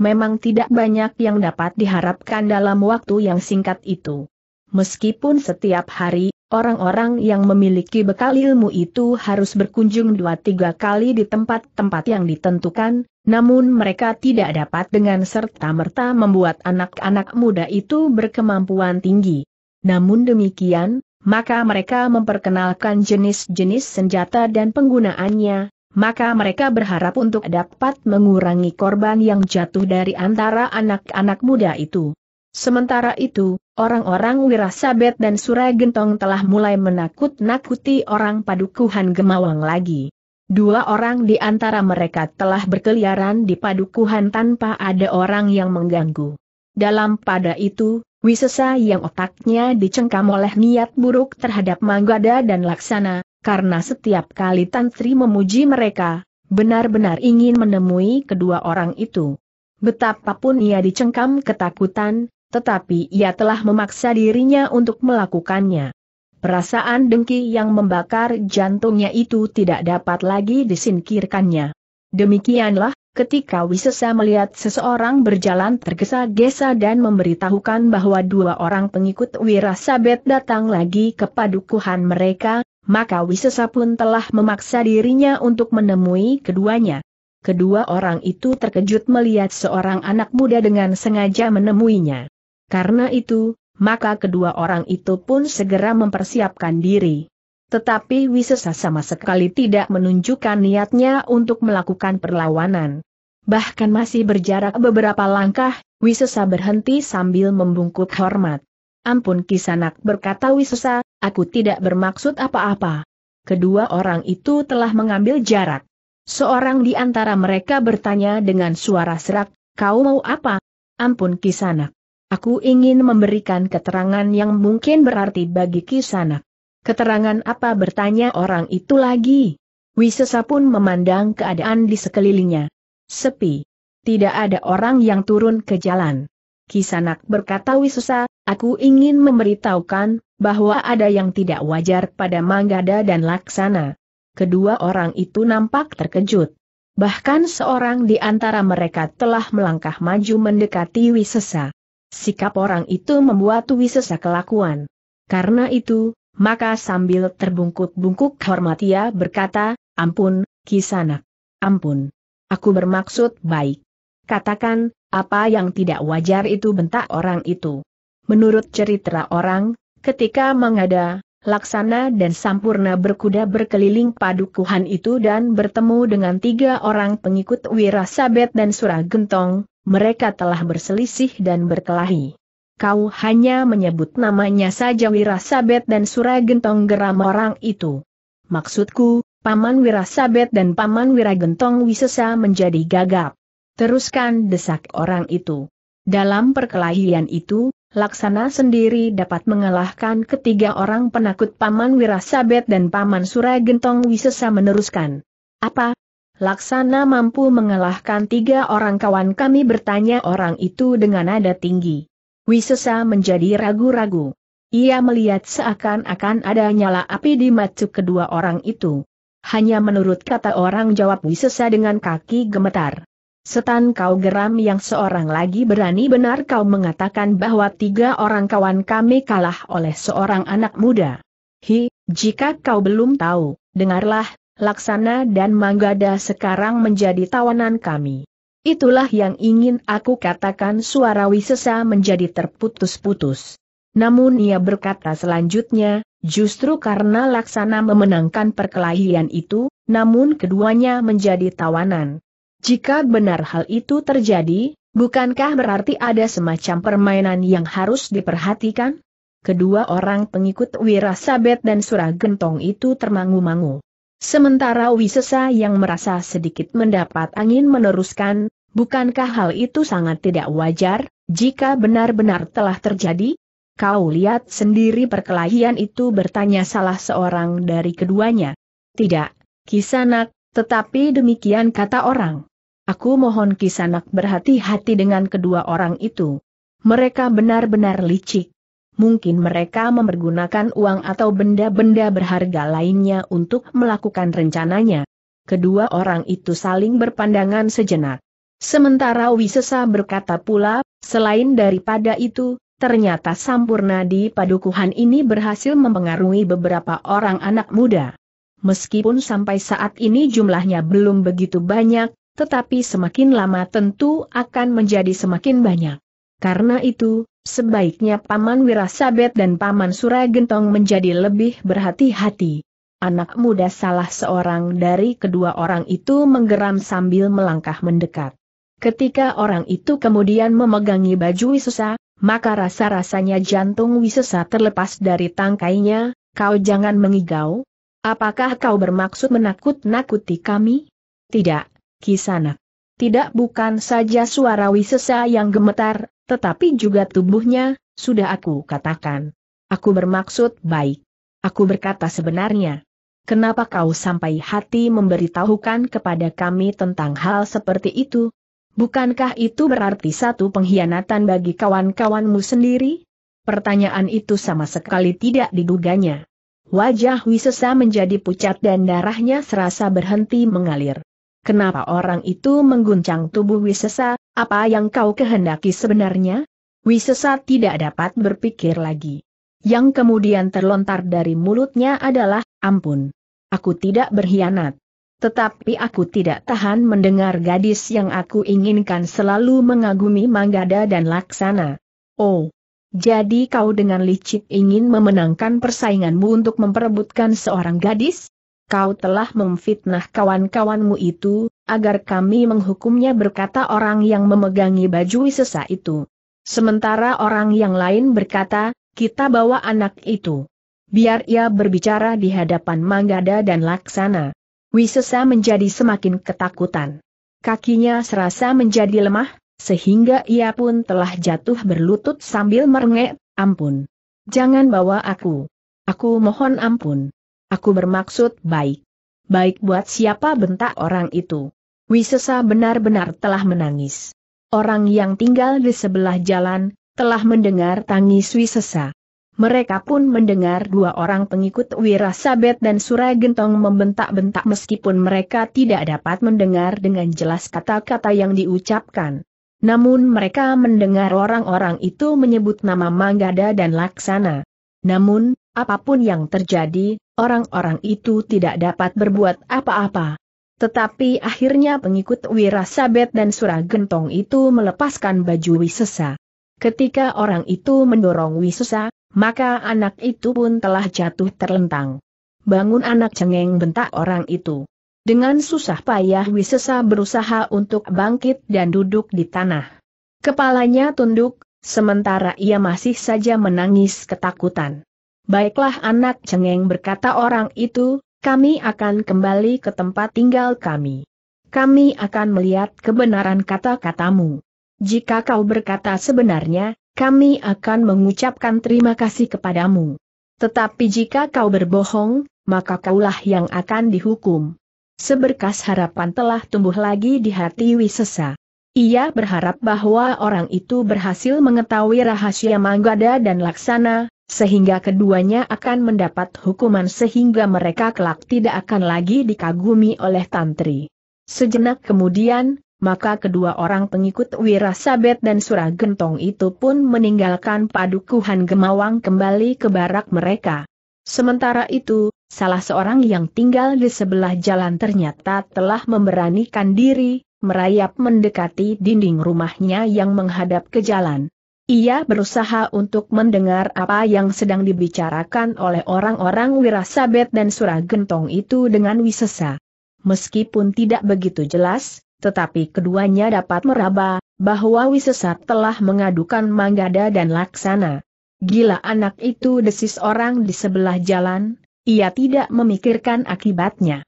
memang tidak banyak yang dapat diharapkan dalam waktu yang singkat itu. Meskipun setiap hari, orang-orang yang memiliki bekal ilmu itu harus berkunjung dua tiga kali di tempat-tempat yang ditentukan, namun mereka tidak dapat dengan serta-merta membuat anak-anak muda itu berkemampuan tinggi. Namun demikian, maka mereka memperkenalkan jenis-jenis senjata dan penggunaannya, maka mereka berharap untuk dapat mengurangi korban yang jatuh dari antara anak-anak muda itu. Sementara itu, orang-orang Wirasabet dan Surai Gentong telah mulai menakut-nakuti orang padukuhan Gemawang lagi. Dua orang di antara mereka telah berkeliaran di padukuhan tanpa ada orang yang mengganggu. Dalam pada itu, Wisesa yang otaknya dicengkam oleh niat buruk terhadap Manggada dan Laksana, karena setiap kali Tantri memuji mereka, benar-benar ingin menemui kedua orang itu. Betapapun ia dicengkam ketakutan, tetapi ia telah memaksa dirinya untuk melakukannya. Perasaan dengki yang membakar jantungnya itu tidak dapat lagi disingkirkannya. Demikianlah, ketika Wisesa melihat seseorang berjalan tergesa-gesa dan memberitahukan bahwa dua orang pengikut Wirasabet datang lagi ke padukuhan mereka, maka Wisesa pun telah memaksa dirinya untuk menemui keduanya. Kedua orang itu terkejut melihat seorang anak muda dengan sengaja menemuinya. Karena itu, maka kedua orang itu pun segera mempersiapkan diri. Tetapi Wisesa sama sekali tidak menunjukkan niatnya untuk melakukan perlawanan. Bahkan masih berjarak beberapa langkah, Wisesa berhenti sambil membungkuk hormat. Ampun kisanak berkata Wisesa, aku tidak bermaksud apa-apa. Kedua orang itu telah mengambil jarak. Seorang di antara mereka bertanya dengan suara serak, kau mau apa? Ampun kisanak. Aku ingin memberikan keterangan yang mungkin berarti bagi kisanak. Keterangan apa bertanya orang itu lagi? Wisesa pun memandang keadaan di sekelilingnya. Sepi. Tidak ada orang yang turun ke jalan. Kisanak berkata Wisusa, aku ingin memberitahukan, bahwa ada yang tidak wajar pada Manggada dan Laksana. Kedua orang itu nampak terkejut. Bahkan seorang di antara mereka telah melangkah maju mendekati Wisesa. Sikap orang itu membuat Wisesa kelakuan. Karena itu, maka sambil terbungkuk-bungkuk hormat berkata, ampun, kisanak. Ampun. Aku bermaksud baik. Katakan, apa yang tidak wajar itu bentak orang itu. Menurut cerita orang, ketika mengada, Laksana dan Sampurna berkuda berkeliling padukuhan itu dan bertemu dengan tiga orang pengikut Wirasabet dan Suragentong, mereka telah berselisih dan berkelahi. Kau hanya menyebut namanya saja Wirasabet dan Suragentong geram orang itu. Maksudku, Paman Wirasabet dan Paman Wiragentong Wisesa menjadi gagap. Teruskan desak orang itu. Dalam perkelahian itu, Laksana sendiri dapat mengalahkan ketiga orang penakut Paman Wirasabet dan Paman Suragentong Wisesa meneruskan. Apa? Laksana mampu mengalahkan tiga orang kawan kami bertanya orang itu dengan nada tinggi. Wisesa menjadi ragu-ragu. Ia melihat seakan-akan ada nyala api di mata kedua orang itu. Hanya menurut kata orang jawab Wisesa dengan kaki gemetar. Setan kau geram yang seorang lagi berani benar kau mengatakan bahwa tiga orang kawan kami kalah oleh seorang anak muda. Hi, jika kau belum tahu, dengarlah, Laksana dan Manggada sekarang menjadi tawanan kami. Itulah yang ingin aku katakan suara Wisesa menjadi terputus-putus. Namun ia berkata selanjutnya, justru karena Laksana memenangkan perkelahian itu, namun keduanya menjadi tawanan jika benar hal itu terjadi, bukankah berarti ada semacam permainan yang harus diperhatikan? Kedua orang pengikut Wirasabet dan Suragentong itu termangu-mangu. Sementara Wisesa yang merasa sedikit mendapat angin meneruskan, bukankah hal itu sangat tidak wajar, jika benar-benar telah terjadi? Kau lihat sendiri perkelahian itu bertanya salah seorang dari keduanya. Tidak, kisanak, tetapi demikian kata orang. Aku mohon Kisanak berhati-hati dengan kedua orang itu. Mereka benar-benar licik. Mungkin mereka mempergunakan uang atau benda-benda berharga lainnya untuk melakukan rencananya. Kedua orang itu saling berpandangan sejenak. Sementara Wisesa berkata pula, selain daripada itu, ternyata Sampurna di padukuhan ini berhasil mempengaruhi beberapa orang anak muda. Meskipun sampai saat ini jumlahnya belum begitu banyak, tetapi semakin lama tentu akan menjadi semakin banyak. Karena itu, sebaiknya Paman Wirasabet dan Paman Suragentong menjadi lebih berhati-hati. Anak muda salah seorang dari kedua orang itu menggeram sambil melangkah mendekat. Ketika orang itu kemudian memegangi baju Wisesa, maka rasa-rasanya jantung Wisesa terlepas dari tangkainya, kau jangan mengigau. Apakah kau bermaksud menakut-nakuti kami? Tidak, Kisanak. Tidak bukan saja suara wisesa yang gemetar, tetapi juga tubuhnya, sudah aku katakan. Aku bermaksud baik. Aku berkata sebenarnya. Kenapa kau sampai hati memberitahukan kepada kami tentang hal seperti itu? Bukankah itu berarti satu pengkhianatan bagi kawan-kawanmu sendiri? Pertanyaan itu sama sekali tidak diduganya. Wajah Wisesa menjadi pucat dan darahnya serasa berhenti mengalir. Kenapa orang itu mengguncang tubuh Wisesa, apa yang kau kehendaki sebenarnya? Wisesa tidak dapat berpikir lagi. Yang kemudian terlontar dari mulutnya adalah, ampun. Aku tidak berkhianat. Tetapi aku tidak tahan mendengar gadis yang aku inginkan selalu mengagumi Manggada dan Laksana. Oh, jadi kau dengan licik ingin memenangkan persainganmu untuk memperebutkan seorang gadis? kau telah memfitnah kawan-kawanmu itu, agar kami menghukumnya berkata orang yang memegangi baju wisesa itu. Sementara orang yang lain berkata, kita bawa anak itu. Biar ia berbicara di hadapan Manggada dan Laksana. Wisesa menjadi semakin ketakutan. Kakinya serasa menjadi lemah, sehingga ia pun telah jatuh berlutut sambil merengek, ampun. Jangan bawa aku. Aku mohon ampun. Aku bermaksud baik. Baik buat siapa bentak orang itu. Wisesa benar-benar telah menangis. Orang yang tinggal di sebelah jalan, telah mendengar tangis Wisesa. Mereka pun mendengar dua orang pengikut Wirasabet dan Surai Gentong membentak-bentak meskipun mereka tidak dapat mendengar dengan jelas kata-kata yang diucapkan. Namun mereka mendengar orang-orang itu menyebut nama Manggada dan Laksana. Namun, apapun yang terjadi, orang-orang itu tidak dapat berbuat apa-apa. Tetapi akhirnya pengikut Wirasabet dan Suragentong itu melepaskan baju Wisesa. Ketika orang itu mendorong Wisesa, maka anak itu pun telah jatuh terlentang. Bangun anak cengeng bentak orang itu. Dengan susah payah Wisesa berusaha untuk bangkit dan duduk di tanah. Kepalanya tunduk, sementara ia masih saja menangis ketakutan. Baiklah anak cengeng berkata orang itu, kami akan kembali ke tempat tinggal kami. Kami akan melihat kebenaran kata-katamu. Jika kau berkata sebenarnya, kami akan mengucapkan terima kasih kepadamu. Tetapi jika kau berbohong, maka kaulah yang akan dihukum. Seberkas harapan telah tumbuh lagi di hati Wisesa. Ia berharap bahwa orang itu berhasil mengetahui rahasia Manggada dan Laksana, sehingga keduanya akan mendapat hukuman sehingga mereka kelak tidak akan lagi dikagumi oleh Tantri. Sejenak kemudian, maka kedua orang pengikut Wirasabet dan Suragentong itu pun meninggalkan padukuhan Gemawang kembali ke barak mereka. Sementara itu, salah seorang yang tinggal di sebelah jalan ternyata telah memberanikan diri, merayap mendekati dinding rumahnya yang menghadap ke jalan. Ia berusaha untuk mendengar apa yang sedang dibicarakan oleh orang-orang Wirasabet dan gentong itu dengan wisesa. Meskipun tidak begitu jelas, tetapi keduanya dapat meraba, bahwa wisesa telah mengadukan Manggada dan Laksana. Gila anak itu desis orang di sebelah jalan, ia tidak memikirkan akibatnya.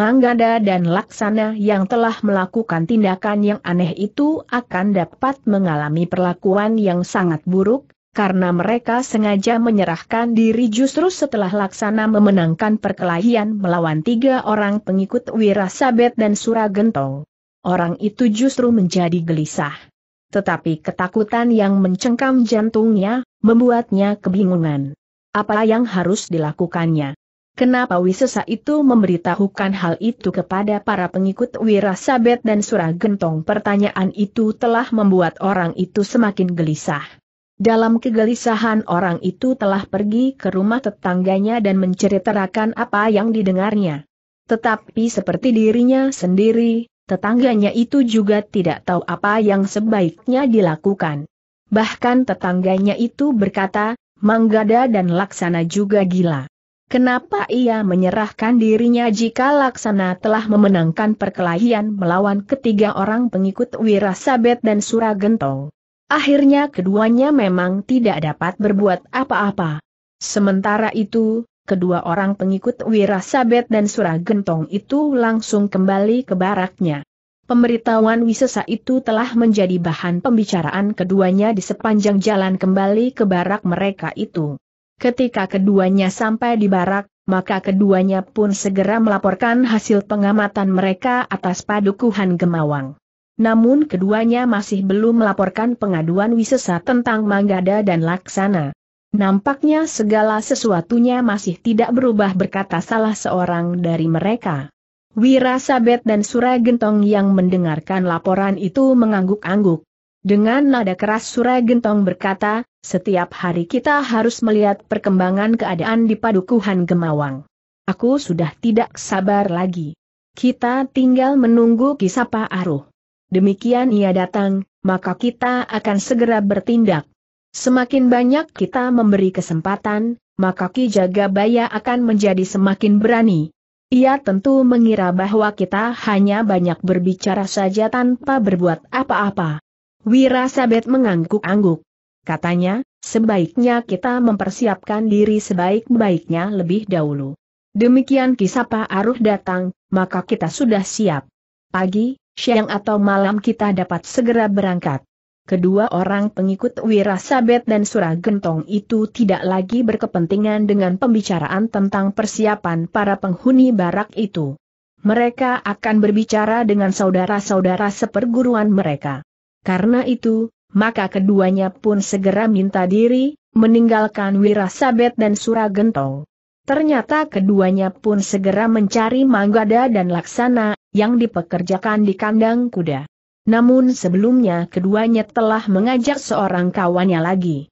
Manggada dan Laksana yang telah melakukan tindakan yang aneh itu akan dapat mengalami perlakuan yang sangat buruk, karena mereka sengaja menyerahkan diri justru setelah Laksana memenangkan perkelahian melawan tiga orang pengikut Wirasabet dan Suragentong. Orang itu justru menjadi gelisah. Tetapi ketakutan yang mencengkam jantungnya, membuatnya kebingungan. Apa yang harus dilakukannya? Kenapa Wisesa itu memberitahukan hal itu kepada para pengikut Wirasabet dan Surah Gentong? Pertanyaan itu telah membuat orang itu semakin gelisah. Dalam kegelisahan orang itu telah pergi ke rumah tetangganya dan menceritakan apa yang didengarnya. Tetapi seperti dirinya sendiri, tetangganya itu juga tidak tahu apa yang sebaiknya dilakukan. Bahkan tetangganya itu berkata, Manggada dan Laksana juga gila. Kenapa ia menyerahkan dirinya jika Laksana telah memenangkan perkelahian melawan ketiga orang pengikut Wirasabet dan Suragentong? Akhirnya keduanya memang tidak dapat berbuat apa-apa. Sementara itu, kedua orang pengikut Wirasabet dan Suragentong itu langsung kembali ke baraknya. Pemberitahuan Wisesa itu telah menjadi bahan pembicaraan keduanya di sepanjang jalan kembali ke barak mereka itu. Ketika keduanya sampai di barak, maka keduanya pun segera melaporkan hasil pengamatan mereka atas padukuhan Gemawang. Namun keduanya masih belum melaporkan pengaduan Wisesa tentang Manggada dan Laksana. Nampaknya segala sesuatunya masih tidak berubah berkata salah seorang dari mereka. Wirasabet dan Suragentong yang mendengarkan laporan itu mengangguk-angguk. Dengan nada keras Surai Gentong berkata, setiap hari kita harus melihat perkembangan keadaan di Padukuhan Gemawang. Aku sudah tidak sabar lagi. Kita tinggal menunggu Kisapa Aruh. Demikian ia datang, maka kita akan segera bertindak. Semakin banyak kita memberi kesempatan, maka Ki Jagabaya akan menjadi semakin berani. Ia tentu mengira bahwa kita hanya banyak berbicara saja tanpa berbuat apa-apa. Wira Sabet mengangguk-angguk. Katanya, sebaiknya kita mempersiapkan diri sebaik-baiknya lebih dahulu. Demikian kisah Pak Aruh datang, maka kita sudah siap. Pagi, siang atau malam kita dapat segera berangkat. Kedua orang pengikut Wira Sabet dan Gentong itu tidak lagi berkepentingan dengan pembicaraan tentang persiapan para penghuni barak itu. Mereka akan berbicara dengan saudara-saudara seperguruan mereka. Karena itu, maka keduanya pun segera minta diri, meninggalkan Wirasabet dan Suragentong. Ternyata keduanya pun segera mencari Manggada dan Laksana, yang dipekerjakan di kandang kuda. Namun sebelumnya keduanya telah mengajak seorang kawannya lagi.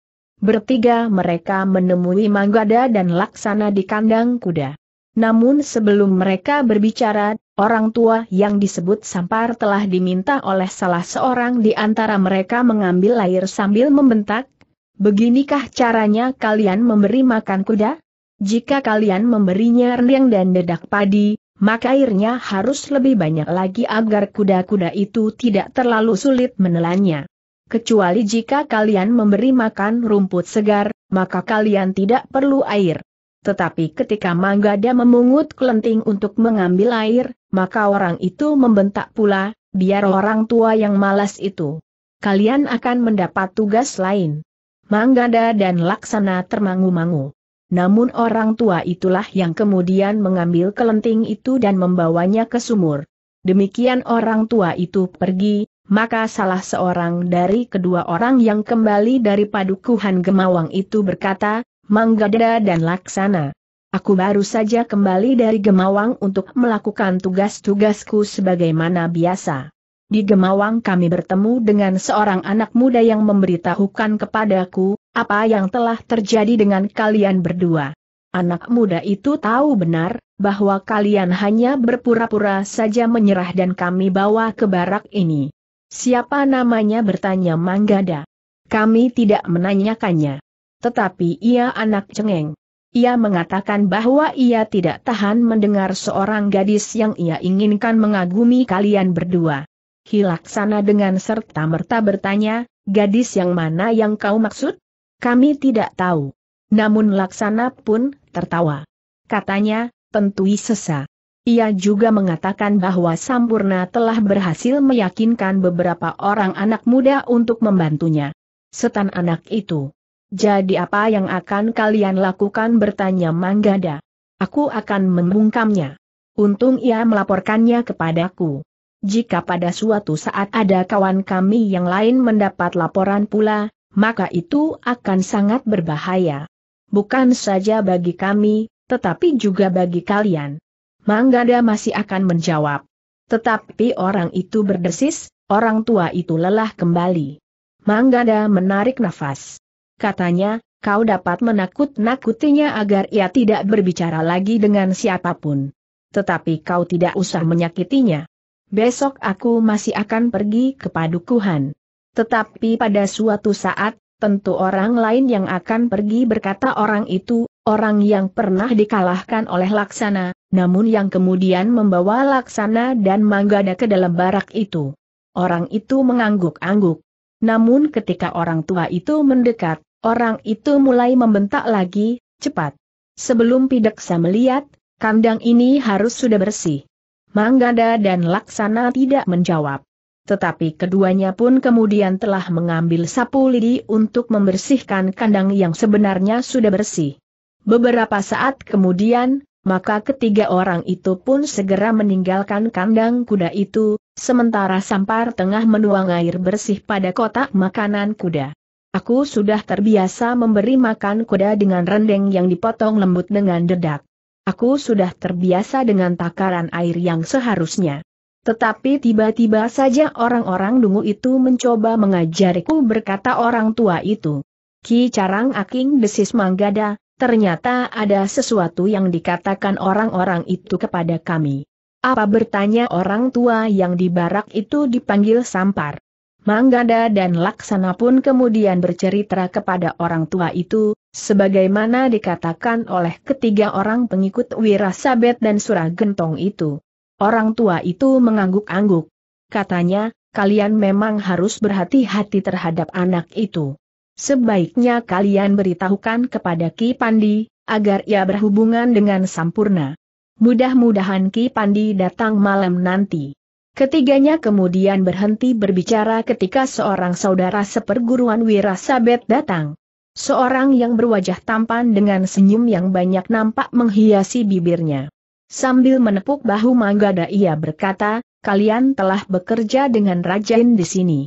Bertiga mereka menemui Manggada dan Laksana di kandang kuda. Namun sebelum mereka berbicara, Orang tua yang disebut Sampar telah diminta oleh salah seorang di antara mereka mengambil air sambil membentak, Beginikah caranya kalian memberi makan kuda? Jika kalian memberinya rendang dan dedak padi, maka airnya harus lebih banyak lagi agar kuda-kuda itu tidak terlalu sulit menelannya. Kecuali jika kalian memberi makan rumput segar, maka kalian tidak perlu air. Tetapi ketika Manggada memungut kelenting untuk mengambil air, maka orang itu membentak pula, biar orang tua yang malas itu. Kalian akan mendapat tugas lain. Manggada dan Laksana termangu-mangu. Namun orang tua itulah yang kemudian mengambil kelenting itu dan membawanya ke sumur. Demikian orang tua itu pergi, maka salah seorang dari kedua orang yang kembali dari padukuhan Gemawang itu berkata, Manggada dan Laksana. Aku baru saja kembali dari Gemawang untuk melakukan tugas-tugasku sebagaimana biasa. Di Gemawang kami bertemu dengan seorang anak muda yang memberitahukan kepadaku, apa yang telah terjadi dengan kalian berdua. Anak muda itu tahu benar, bahwa kalian hanya berpura-pura saja menyerah dan kami bawa ke barak ini. Siapa namanya bertanya Manggada. Kami tidak menanyakannya. Tetapi ia anak cengeng. Ia mengatakan bahwa ia tidak tahan mendengar seorang gadis yang ia inginkan mengagumi kalian berdua. Hilaksana dengan serta-merta bertanya, gadis yang mana yang kau maksud? Kami tidak tahu. Namun Laksana pun tertawa. Katanya, tentu sesa. Ia juga mengatakan bahwa Sampurna telah berhasil meyakinkan beberapa orang anak muda untuk membantunya. Setan anak itu jadi apa yang akan kalian lakukan bertanya Manggada. Aku akan membungkamnya. Untung ia melaporkannya kepadaku. Jika pada suatu saat ada kawan kami yang lain mendapat laporan pula, maka itu akan sangat berbahaya. Bukan saja bagi kami, tetapi juga bagi kalian. Manggada masih akan menjawab. Tetapi orang itu berdesis, orang tua itu lelah kembali. Manggada menarik nafas katanya, kau dapat menakut-nakutinya agar ia tidak berbicara lagi dengan siapapun. Tetapi kau tidak usah menyakitinya. Besok aku masih akan pergi ke padukuhan. Tetapi pada suatu saat, tentu orang lain yang akan pergi berkata orang itu, orang yang pernah dikalahkan oleh Laksana, namun yang kemudian membawa Laksana dan Manggada ke dalam barak itu. Orang itu mengangguk-angguk. Namun ketika orang tua itu mendekat, Orang itu mulai membentak lagi, cepat. Sebelum Pideksa melihat, kandang ini harus sudah bersih. Manggada dan Laksana tidak menjawab. Tetapi keduanya pun kemudian telah mengambil sapu lidi untuk membersihkan kandang yang sebenarnya sudah bersih. Beberapa saat kemudian, maka ketiga orang itu pun segera meninggalkan kandang kuda itu, sementara Sampar tengah menuang air bersih pada kotak makanan kuda. Aku sudah terbiasa memberi makan kuda dengan rendeng yang dipotong lembut dengan dedak. Aku sudah terbiasa dengan takaran air yang seharusnya. Tetapi tiba-tiba saja orang-orang dungu itu mencoba mengajariku berkata orang tua itu. Ki Carang Aking desis Manggada, ternyata ada sesuatu yang dikatakan orang-orang itu kepada kami. Apa bertanya orang tua yang di barak itu dipanggil Sampar. Manggada dan Laksana pun kemudian bercerita kepada orang tua itu, sebagaimana dikatakan oleh ketiga orang pengikut Wirasabet dan gentong itu. Orang tua itu mengangguk-angguk. Katanya, kalian memang harus berhati-hati terhadap anak itu. Sebaiknya kalian beritahukan kepada Ki Pandi, agar ia berhubungan dengan Sampurna. Mudah-mudahan Ki Pandi datang malam nanti. Ketiganya kemudian berhenti berbicara ketika seorang saudara seperguruan Wirasabet datang. Seorang yang berwajah tampan dengan senyum yang banyak nampak menghiasi bibirnya. Sambil menepuk bahu Manggada ia berkata, kalian telah bekerja dengan rajin di sini.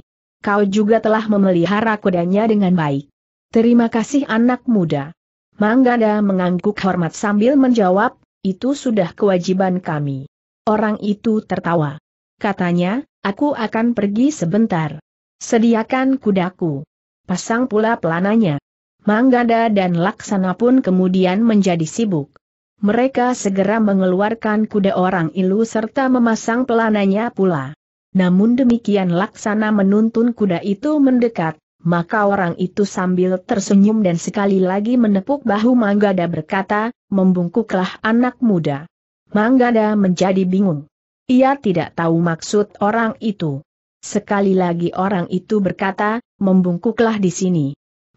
Kau juga telah memelihara kudanya dengan baik. Terima kasih anak muda. Manggada mengangguk hormat sambil menjawab, itu sudah kewajiban kami. Orang itu tertawa. Katanya, aku akan pergi sebentar. Sediakan kudaku. Pasang pula pelananya. Manggada dan Laksana pun kemudian menjadi sibuk. Mereka segera mengeluarkan kuda orang ilu serta memasang pelananya pula. Namun demikian Laksana menuntun kuda itu mendekat, maka orang itu sambil tersenyum dan sekali lagi menepuk bahu Manggada berkata, membungkuklah anak muda. Manggada menjadi bingung. Ia tidak tahu maksud orang itu. Sekali lagi orang itu berkata, membungkuklah di sini.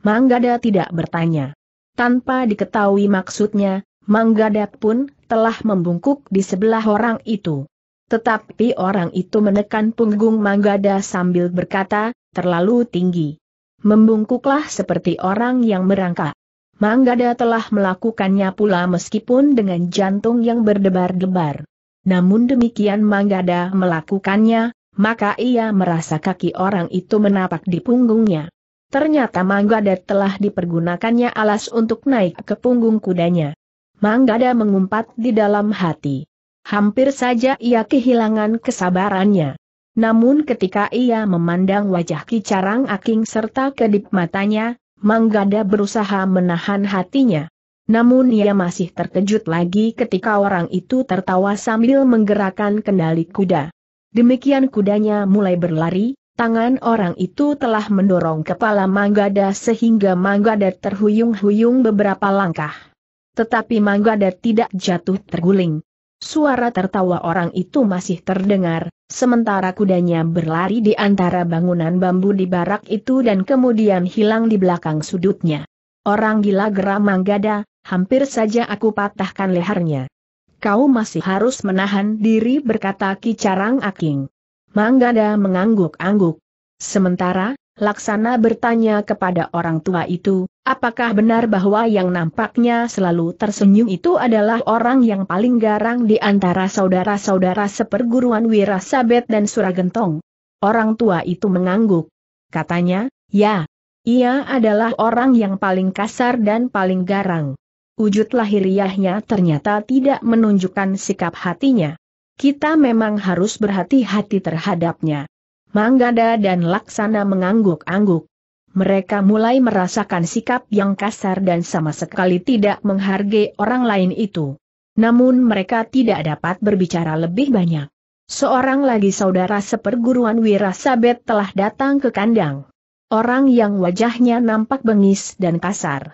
Manggada tidak bertanya. Tanpa diketahui maksudnya, Manggada pun telah membungkuk di sebelah orang itu. Tetapi orang itu menekan punggung Manggada sambil berkata, terlalu tinggi. Membungkuklah seperti orang yang merangkak. Manggada telah melakukannya pula meskipun dengan jantung yang berdebar-debar namun demikian Manggada melakukannya, maka ia merasa kaki orang itu menapak di punggungnya. Ternyata Manggada telah dipergunakannya alas untuk naik ke punggung kudanya. Manggada mengumpat di dalam hati. Hampir saja ia kehilangan kesabarannya. Namun ketika ia memandang wajah Kicarang Aking serta kedip matanya, Manggada berusaha menahan hatinya. Namun ia masih terkejut lagi ketika orang itu tertawa sambil menggerakkan kendali kuda. Demikian kudanya mulai berlari, tangan orang itu telah mendorong kepala Manggada sehingga Manggada terhuyung-huyung beberapa langkah. Tetapi Manggada tidak jatuh terguling. Suara tertawa orang itu masih terdengar, sementara kudanya berlari di antara bangunan bambu di barak itu dan kemudian hilang di belakang sudutnya. Orang gila geram Manggada, Hampir saja aku patahkan lehernya. Kau masih harus menahan diri berkata Ki Carang Aking. Manggada mengangguk-angguk. Sementara, Laksana bertanya kepada orang tua itu, apakah benar bahwa yang nampaknya selalu tersenyum itu adalah orang yang paling garang di antara saudara-saudara seperguruan Wirasabet dan Suragentong? Orang tua itu mengangguk. Katanya, ya, ia adalah orang yang paling kasar dan paling garang wujud lahiriahnya ternyata tidak menunjukkan sikap hatinya. Kita memang harus berhati-hati terhadapnya. Manggada dan Laksana mengangguk-angguk. Mereka mulai merasakan sikap yang kasar dan sama sekali tidak menghargai orang lain itu. Namun mereka tidak dapat berbicara lebih banyak. Seorang lagi saudara seperguruan Wirasabet telah datang ke kandang. Orang yang wajahnya nampak bengis dan kasar.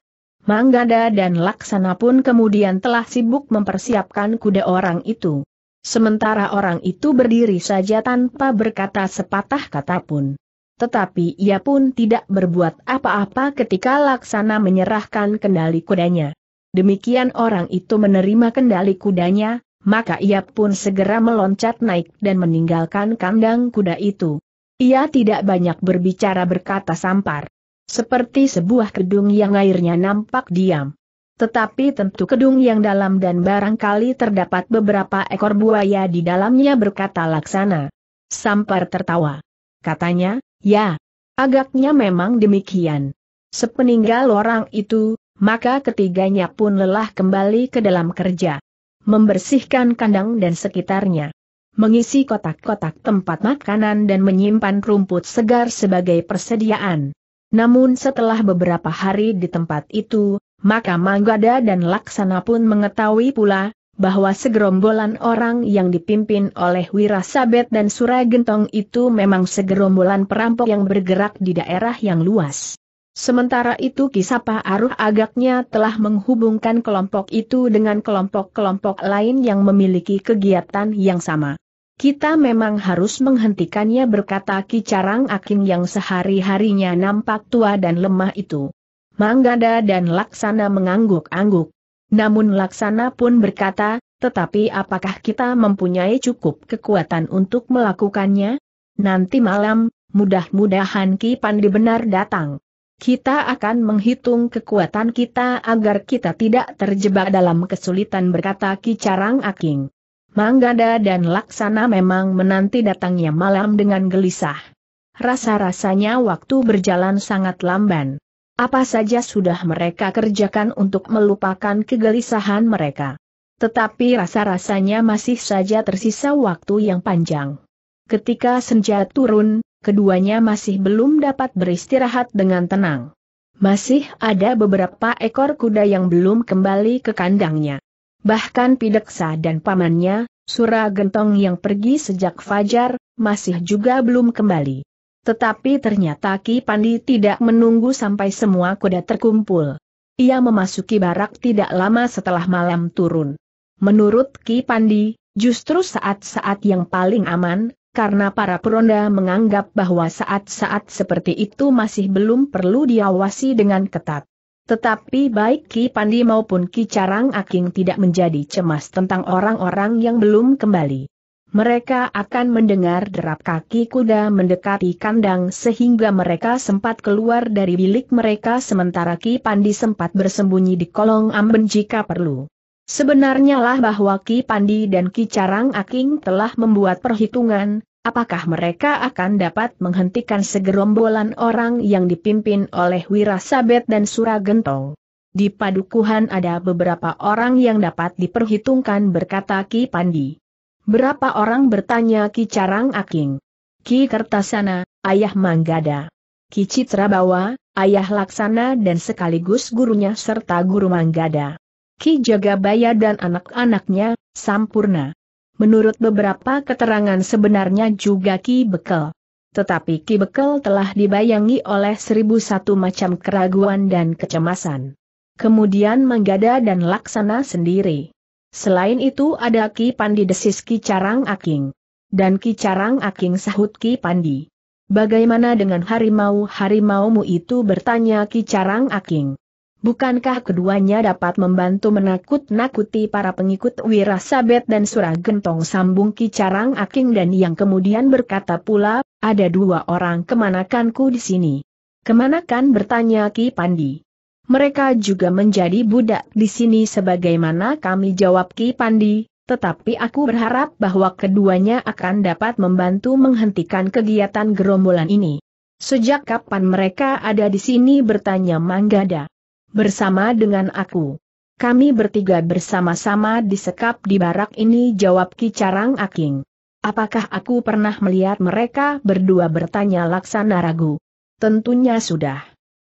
Manggada dan Laksana pun kemudian telah sibuk mempersiapkan kuda orang itu. Sementara orang itu berdiri saja tanpa berkata sepatah kata pun. Tetapi ia pun tidak berbuat apa-apa ketika Laksana menyerahkan kendali kudanya. Demikian orang itu menerima kendali kudanya, maka ia pun segera meloncat naik dan meninggalkan kandang kuda itu. Ia tidak banyak berbicara berkata sampar seperti sebuah gedung yang airnya nampak diam. Tetapi tentu gedung yang dalam dan barangkali terdapat beberapa ekor buaya di dalamnya berkata laksana. Sampar tertawa. Katanya, ya, agaknya memang demikian. Sepeninggal orang itu, maka ketiganya pun lelah kembali ke dalam kerja. Membersihkan kandang dan sekitarnya. Mengisi kotak-kotak tempat makanan dan menyimpan rumput segar sebagai persediaan. Namun setelah beberapa hari di tempat itu, maka Manggada dan Laksana pun mengetahui pula, bahwa segerombolan orang yang dipimpin oleh Wirasabet dan Suragentong itu memang segerombolan perampok yang bergerak di daerah yang luas. Sementara itu Kisapa Aruh agaknya telah menghubungkan kelompok itu dengan kelompok-kelompok lain yang memiliki kegiatan yang sama. Kita memang harus menghentikannya berkata Ki carang Aking yang sehari-harinya nampak tua dan lemah itu. Manggada dan Laksana mengangguk-angguk. Namun Laksana pun berkata, tetapi apakah kita mempunyai cukup kekuatan untuk melakukannya? Nanti malam, mudah-mudahan Ki Pandi benar datang. Kita akan menghitung kekuatan kita agar kita tidak terjebak dalam kesulitan berkata Ki carang Aking. Manggada dan Laksana memang menanti datangnya malam dengan gelisah. Rasa-rasanya waktu berjalan sangat lamban. Apa saja sudah mereka kerjakan untuk melupakan kegelisahan mereka. Tetapi rasa-rasanya masih saja tersisa waktu yang panjang. Ketika senja turun, keduanya masih belum dapat beristirahat dengan tenang. Masih ada beberapa ekor kuda yang belum kembali ke kandangnya. Bahkan Pideksa dan pamannya, Sura Gentong yang pergi sejak Fajar, masih juga belum kembali. Tetapi ternyata Ki Pandi tidak menunggu sampai semua kuda terkumpul. Ia memasuki barak tidak lama setelah malam turun. Menurut Ki Pandi, justru saat-saat yang paling aman, karena para peronda menganggap bahwa saat-saat seperti itu masih belum perlu diawasi dengan ketat. Tetapi baik Ki Pandi maupun Ki Carang Aking tidak menjadi cemas tentang orang-orang yang belum kembali. Mereka akan mendengar derap kaki kuda mendekati kandang sehingga mereka sempat keluar dari bilik mereka sementara Ki Pandi sempat bersembunyi di kolong amben jika perlu. Sebenarnya lah bahwa Ki Pandi dan Ki Carang Aking telah membuat perhitungan, Apakah mereka akan dapat menghentikan segerombolan orang yang dipimpin oleh Wirasabet dan Suragentong? Di padukuhan ada beberapa orang yang dapat diperhitungkan berkata Ki Pandi. Berapa orang bertanya Ki Carang Aking? Ki Kertasana, ayah Manggada. Ki Citrabawa, ayah Laksana dan sekaligus gurunya serta guru Manggada. Ki Jagabaya dan anak-anaknya, Sampurna. Menurut beberapa keterangan sebenarnya juga Ki Bekel. Tetapi Ki Bekel telah dibayangi oleh seribu satu macam keraguan dan kecemasan. Kemudian menggada dan laksana sendiri. Selain itu ada Ki Pandi desis Ki Carang Aking. Dan Ki Carang Aking sahut Ki Pandi. Bagaimana dengan harimau-harimaumu itu bertanya Ki Carang Aking. Bukankah keduanya dapat membantu menakut-nakuti para pengikut Wirasabet dan gentong? sambung Kicarang Aking dan yang kemudian berkata pula, ada dua orang kemanakanku di sini. Kemanakan bertanya Ki Pandi. Mereka juga menjadi budak di sini sebagaimana kami jawab Ki Pandi, tetapi aku berharap bahwa keduanya akan dapat membantu menghentikan kegiatan gerombolan ini. Sejak kapan mereka ada di sini bertanya Manggada bersama dengan aku. Kami bertiga bersama-sama disekap di barak ini jawab Ki Carang Aking. Apakah aku pernah melihat mereka berdua bertanya Laksana Ragu? Tentunya sudah.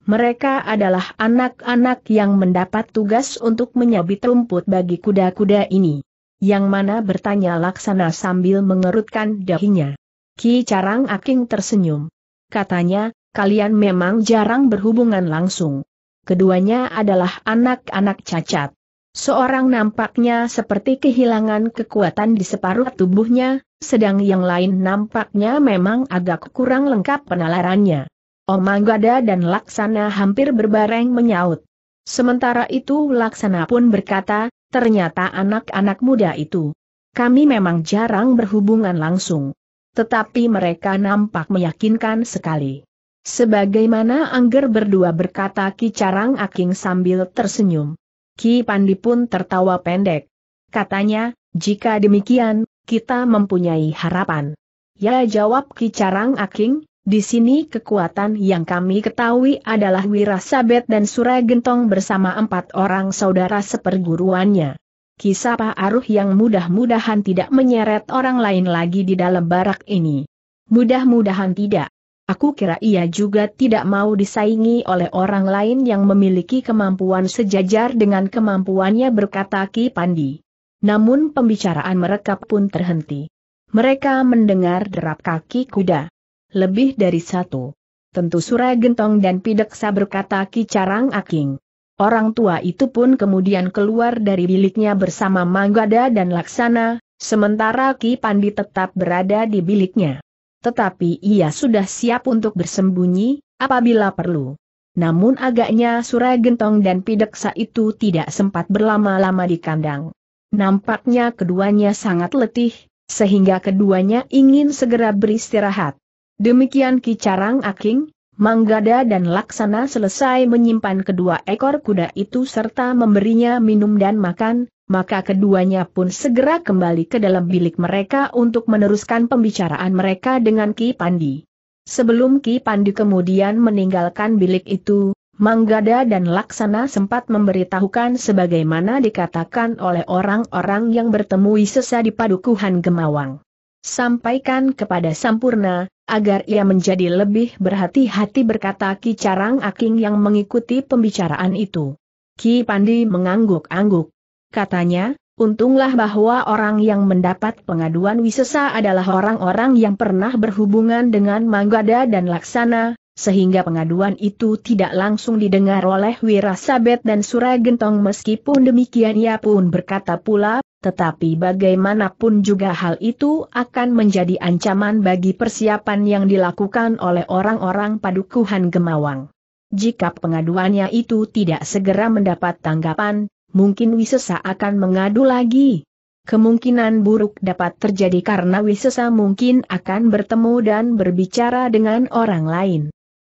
Mereka adalah anak-anak yang mendapat tugas untuk menyabit rumput bagi kuda-kuda ini. Yang mana bertanya Laksana sambil mengerutkan dahinya. Ki Carang Aking tersenyum. Katanya, kalian memang jarang berhubungan langsung keduanya adalah anak-anak cacat. Seorang nampaknya seperti kehilangan kekuatan di separuh tubuhnya, sedang yang lain nampaknya memang agak kurang lengkap penalarannya. Omanggada dan Laksana hampir berbareng menyaut. Sementara itu Laksana pun berkata, ternyata anak-anak muda itu. Kami memang jarang berhubungan langsung. Tetapi mereka nampak meyakinkan sekali. Sebagaimana Angger berdua berkata Ki Carang Aking sambil tersenyum. Ki Pandi pun tertawa pendek. Katanya, jika demikian, kita mempunyai harapan. Ya jawab Ki Carang Aking, di sini kekuatan yang kami ketahui adalah Wirasabet dan Suragentong bersama empat orang saudara seperguruannya. Kisah Pak Aruh yang mudah-mudahan tidak menyeret orang lain lagi di dalam barak ini. Mudah-mudahan tidak. Aku kira ia juga tidak mau disaingi oleh orang lain yang memiliki kemampuan sejajar dengan kemampuannya berkata Ki Pandi. Namun pembicaraan mereka pun terhenti. Mereka mendengar derap kaki kuda. Lebih dari satu. Tentu Surai Gentong dan Pideksa berkata Ki Carang Aking. Orang tua itu pun kemudian keluar dari biliknya bersama Manggada dan Laksana, sementara Ki Pandi tetap berada di biliknya. Tetapi ia sudah siap untuk bersembunyi, apabila perlu. Namun agaknya Surai Gentong dan Pideksa itu tidak sempat berlama-lama di kandang. Nampaknya keduanya sangat letih, sehingga keduanya ingin segera beristirahat. Demikian Kicarang Aking, Manggada dan Laksana selesai menyimpan kedua ekor kuda itu serta memberinya minum dan makan, maka keduanya pun segera kembali ke dalam bilik mereka untuk meneruskan pembicaraan mereka dengan Ki Pandi. Sebelum Ki Pandi kemudian meninggalkan bilik itu, Manggada dan Laksana sempat memberitahukan sebagaimana dikatakan oleh orang-orang yang bertemu Isesa di Padukuhan Gemawang. Sampaikan kepada Sampurna, agar ia menjadi lebih berhati-hati berkata Ki Carang Aking yang mengikuti pembicaraan itu. Ki Pandi mengangguk-angguk, katanya, untunglah bahwa orang yang mendapat pengaduan wisesa adalah orang-orang yang pernah berhubungan dengan Manggada dan Laksana, sehingga pengaduan itu tidak langsung didengar oleh Wirasabet dan Suragentong meskipun demikian ia pun berkata pula, tetapi bagaimanapun juga hal itu akan menjadi ancaman bagi persiapan yang dilakukan oleh orang-orang padukuhan Gemawang. Jika pengaduannya itu tidak segera mendapat tanggapan, mungkin Wisesa akan mengadu lagi. Kemungkinan buruk dapat terjadi karena Wisesa mungkin akan bertemu dan berbicara dengan orang lain.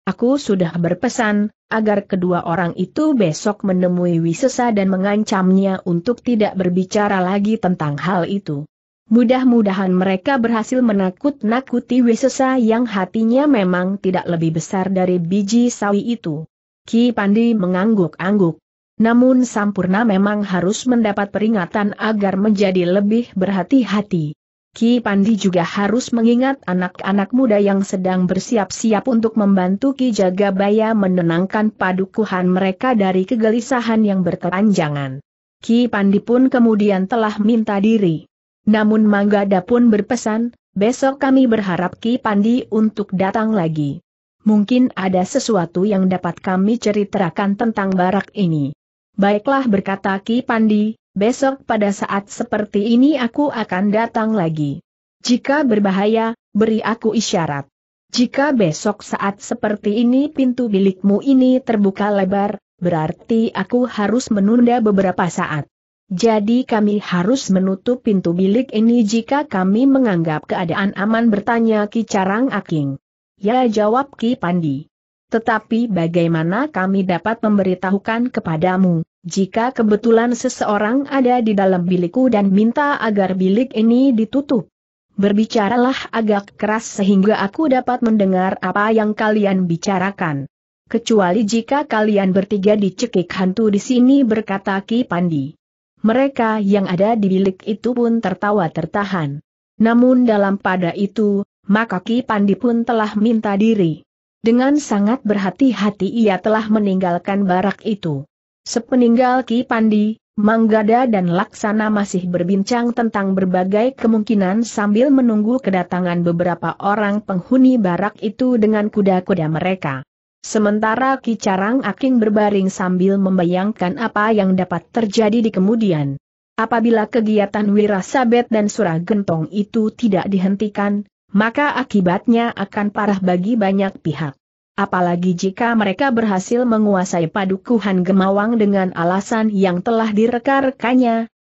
Aku sudah berpesan, agar kedua orang itu besok menemui Wisesa dan mengancamnya untuk tidak berbicara lagi tentang hal itu. Mudah-mudahan mereka berhasil menakut-nakuti Wisesa yang hatinya memang tidak lebih besar dari biji sawi itu. Ki Pandi mengangguk-angguk. Namun Sampurna memang harus mendapat peringatan agar menjadi lebih berhati-hati. Ki Pandi juga harus mengingat anak-anak muda yang sedang bersiap-siap untuk membantu Ki Jagabaya menenangkan padukuhan mereka dari kegelisahan yang berkepanjangan. Ki Pandi pun kemudian telah minta diri. Namun Manggada pun berpesan, besok kami berharap Ki Pandi untuk datang lagi. Mungkin ada sesuatu yang dapat kami ceritakan tentang barak ini. Baiklah berkata Ki Pandi, besok pada saat seperti ini aku akan datang lagi. Jika berbahaya, beri aku isyarat. Jika besok saat seperti ini pintu bilikmu ini terbuka lebar, berarti aku harus menunda beberapa saat. Jadi kami harus menutup pintu bilik ini jika kami menganggap keadaan aman bertanya Ki Carang Aking. Ya jawab Ki Pandi. Tetapi bagaimana kami dapat memberitahukan kepadamu, jika kebetulan seseorang ada di dalam bilikku dan minta agar bilik ini ditutup? Berbicaralah agak keras sehingga aku dapat mendengar apa yang kalian bicarakan. Kecuali jika kalian bertiga dicekik hantu di sini berkata Ki Pandi. Mereka yang ada di bilik itu pun tertawa tertahan. Namun dalam pada itu, maka Ki Pandi pun telah minta diri. Dengan sangat berhati-hati ia telah meninggalkan barak itu. Sepeninggal Ki Pandi, Manggada dan Laksana masih berbincang tentang berbagai kemungkinan sambil menunggu kedatangan beberapa orang penghuni barak itu dengan kuda-kuda mereka. Sementara Ki Carang Aking berbaring sambil membayangkan apa yang dapat terjadi di kemudian. Apabila kegiatan Wirasabet dan Suragentong itu tidak dihentikan, maka akibatnya akan parah bagi banyak pihak. Apalagi jika mereka berhasil menguasai padukuhan Gemawang dengan alasan yang telah direka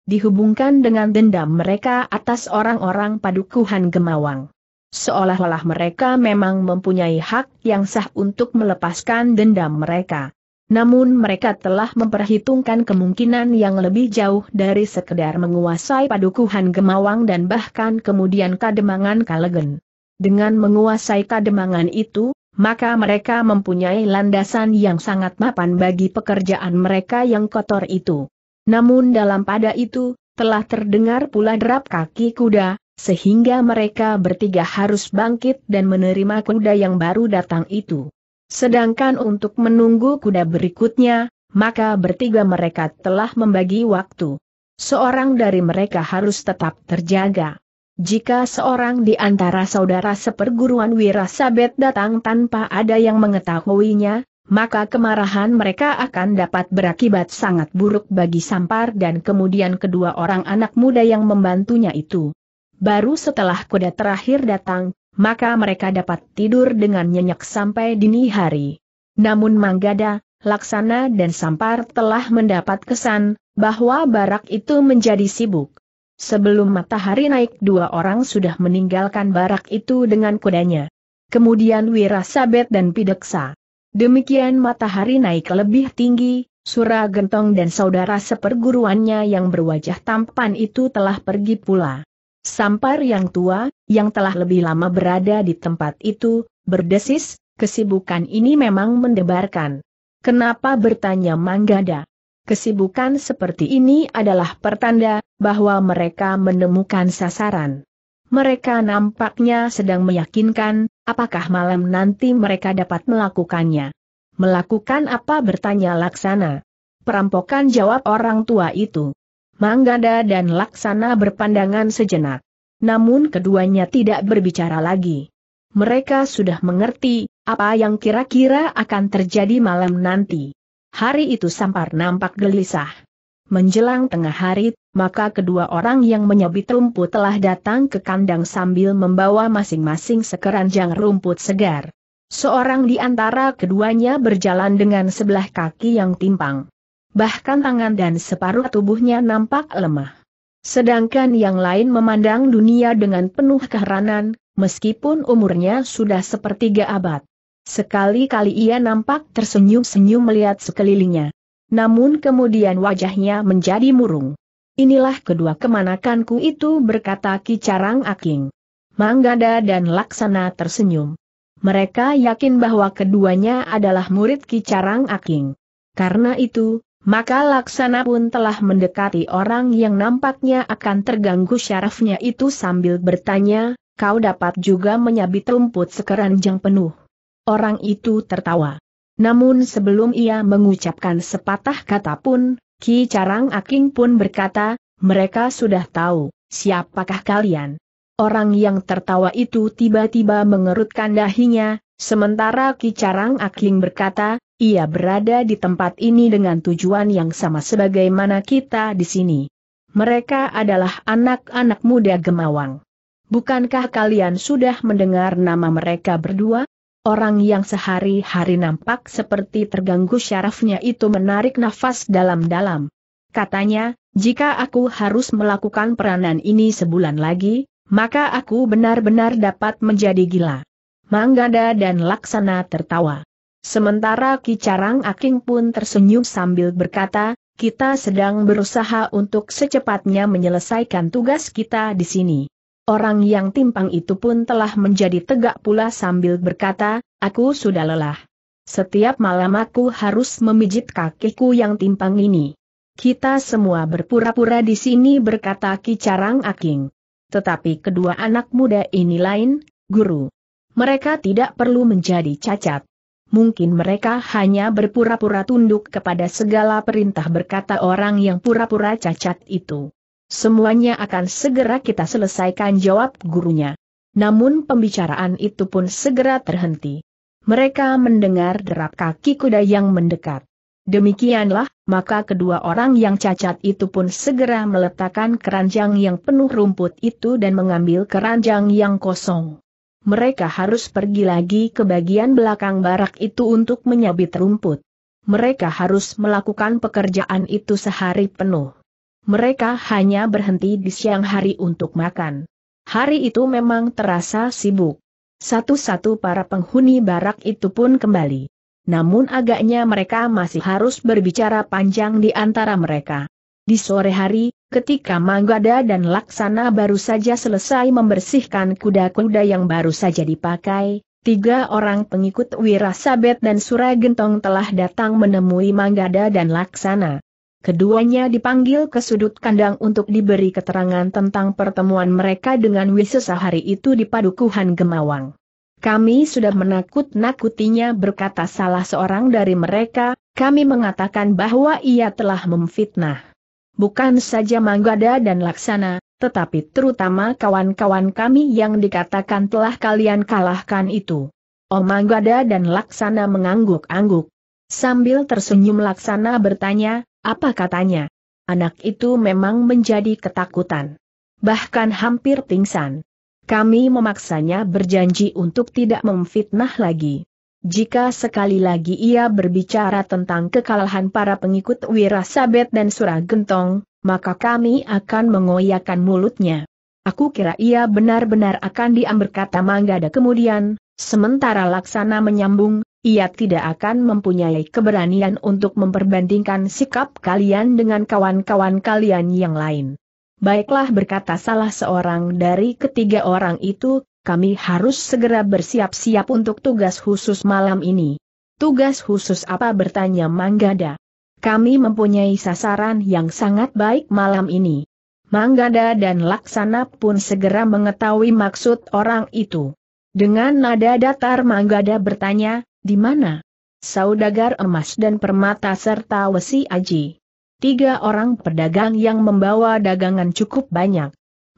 dihubungkan dengan dendam mereka atas orang-orang padukuhan Gemawang. Seolah-olah mereka memang mempunyai hak yang sah untuk melepaskan dendam mereka. Namun mereka telah memperhitungkan kemungkinan yang lebih jauh dari sekedar menguasai padukuhan Gemawang dan bahkan kemudian Kademangan Kalegen. Dengan menguasai Kademangan itu, maka mereka mempunyai landasan yang sangat mapan bagi pekerjaan mereka yang kotor itu. Namun dalam pada itu, telah terdengar pula derap kaki kuda, sehingga mereka bertiga harus bangkit dan menerima kuda yang baru datang itu. Sedangkan untuk menunggu kuda berikutnya, maka bertiga mereka telah membagi waktu. Seorang dari mereka harus tetap terjaga. Jika seorang di antara saudara seperguruan Wirasabet datang tanpa ada yang mengetahuinya, maka kemarahan mereka akan dapat berakibat sangat buruk bagi Sampar dan kemudian kedua orang anak muda yang membantunya itu. Baru setelah kuda terakhir datang, maka mereka dapat tidur dengan nyenyak sampai dini hari. Namun Manggada, Laksana dan Sampar telah mendapat kesan bahwa barak itu menjadi sibuk. Sebelum matahari naik dua orang sudah meninggalkan barak itu dengan kudanya. Kemudian Wirasabet dan Pideksa. Demikian matahari naik lebih tinggi, Sura Gentong dan saudara seperguruannya yang berwajah tampan itu telah pergi pula. Sampar yang tua, yang telah lebih lama berada di tempat itu, berdesis, kesibukan ini memang mendebarkan. Kenapa bertanya Manggada? Kesibukan seperti ini adalah pertanda bahwa mereka menemukan sasaran. Mereka nampaknya sedang meyakinkan, apakah malam nanti mereka dapat melakukannya. Melakukan apa bertanya Laksana. Perampokan jawab orang tua itu. Manggada dan Laksana berpandangan sejenak. Namun keduanya tidak berbicara lagi. Mereka sudah mengerti apa yang kira-kira akan terjadi malam nanti. Hari itu Sampar nampak gelisah. Menjelang tengah hari, maka kedua orang yang menyabit rumput telah datang ke kandang sambil membawa masing-masing sekeranjang rumput segar. Seorang di antara keduanya berjalan dengan sebelah kaki yang timpang bahkan tangan dan separuh tubuhnya nampak lemah. Sedangkan yang lain memandang dunia dengan penuh keheranan, meskipun umurnya sudah sepertiga abad. Sekali-kali ia nampak tersenyum-senyum melihat sekelilingnya. Namun kemudian wajahnya menjadi murung. Inilah kedua kemanakanku itu berkata Ki Carang Aking. Manggada dan Laksana tersenyum. Mereka yakin bahwa keduanya adalah murid Ki Carang Aking. Karena itu, maka laksana pun telah mendekati orang yang nampaknya akan terganggu syarafnya itu sambil bertanya, kau dapat juga menyabit rumput sekeranjang penuh. Orang itu tertawa. Namun sebelum ia mengucapkan sepatah kata pun, Ki Carang Aking pun berkata, mereka sudah tahu, siapakah kalian? Orang yang tertawa itu tiba-tiba mengerutkan dahinya, sementara Ki Carang Aking berkata, ia berada di tempat ini dengan tujuan yang sama sebagaimana kita di sini. Mereka adalah anak-anak muda Gemawang. Bukankah kalian sudah mendengar nama mereka berdua? Orang yang sehari-hari nampak seperti terganggu syarafnya itu menarik nafas dalam-dalam. Katanya, jika aku harus melakukan peranan ini sebulan lagi, maka aku benar-benar dapat menjadi gila. Manggada dan Laksana tertawa. Sementara Kicarang Aking pun tersenyum sambil berkata, kita sedang berusaha untuk secepatnya menyelesaikan tugas kita di sini. Orang yang timpang itu pun telah menjadi tegak pula sambil berkata, aku sudah lelah. Setiap malam aku harus memijit kakiku yang timpang ini. Kita semua berpura-pura di sini berkata Kicarang Aking. Tetapi kedua anak muda ini lain, guru. Mereka tidak perlu menjadi cacat. Mungkin mereka hanya berpura-pura tunduk kepada segala perintah berkata orang yang pura-pura cacat itu. Semuanya akan segera kita selesaikan jawab gurunya. Namun pembicaraan itu pun segera terhenti. Mereka mendengar derap kaki kuda yang mendekat. Demikianlah, maka kedua orang yang cacat itu pun segera meletakkan keranjang yang penuh rumput itu dan mengambil keranjang yang kosong mereka harus pergi lagi ke bagian belakang barak itu untuk menyabit rumput. Mereka harus melakukan pekerjaan itu sehari penuh. Mereka hanya berhenti di siang hari untuk makan. Hari itu memang terasa sibuk. Satu-satu para penghuni barak itu pun kembali. Namun agaknya mereka masih harus berbicara panjang di antara mereka. Di sore hari, Ketika Manggada dan Laksana baru saja selesai membersihkan kuda-kuda yang baru saja dipakai, tiga orang pengikut Wirasabet dan Suragentong telah datang menemui Manggada dan Laksana. Keduanya dipanggil ke sudut kandang untuk diberi keterangan tentang pertemuan mereka dengan Wisesa hari itu di Padukuhan Gemawang. Kami sudah menakut-nakutinya berkata salah seorang dari mereka, kami mengatakan bahwa ia telah memfitnah bukan saja Manggada dan Laksana, tetapi terutama kawan-kawan kami yang dikatakan telah kalian kalahkan itu. Om oh, Manggada dan Laksana mengangguk-angguk. Sambil tersenyum Laksana bertanya, apa katanya? Anak itu memang menjadi ketakutan. Bahkan hampir pingsan. Kami memaksanya berjanji untuk tidak memfitnah lagi. Jika sekali lagi ia berbicara tentang kekalahan para pengikut Wirasabet dan Suragentong, maka kami akan mengoyakkan mulutnya. Aku kira ia benar-benar akan diam berkata Manggada kemudian, sementara Laksana menyambung, ia tidak akan mempunyai keberanian untuk memperbandingkan sikap kalian dengan kawan-kawan kalian yang lain. Baiklah berkata salah seorang dari ketiga orang itu, kami harus segera bersiap-siap untuk tugas khusus malam ini. Tugas khusus apa bertanya Manggada? Kami mempunyai sasaran yang sangat baik malam ini. Manggada dan Laksana pun segera mengetahui maksud orang itu. Dengan nada datar Manggada bertanya, di mana? Saudagar emas dan permata serta wesi aji. Tiga orang pedagang yang membawa dagangan cukup banyak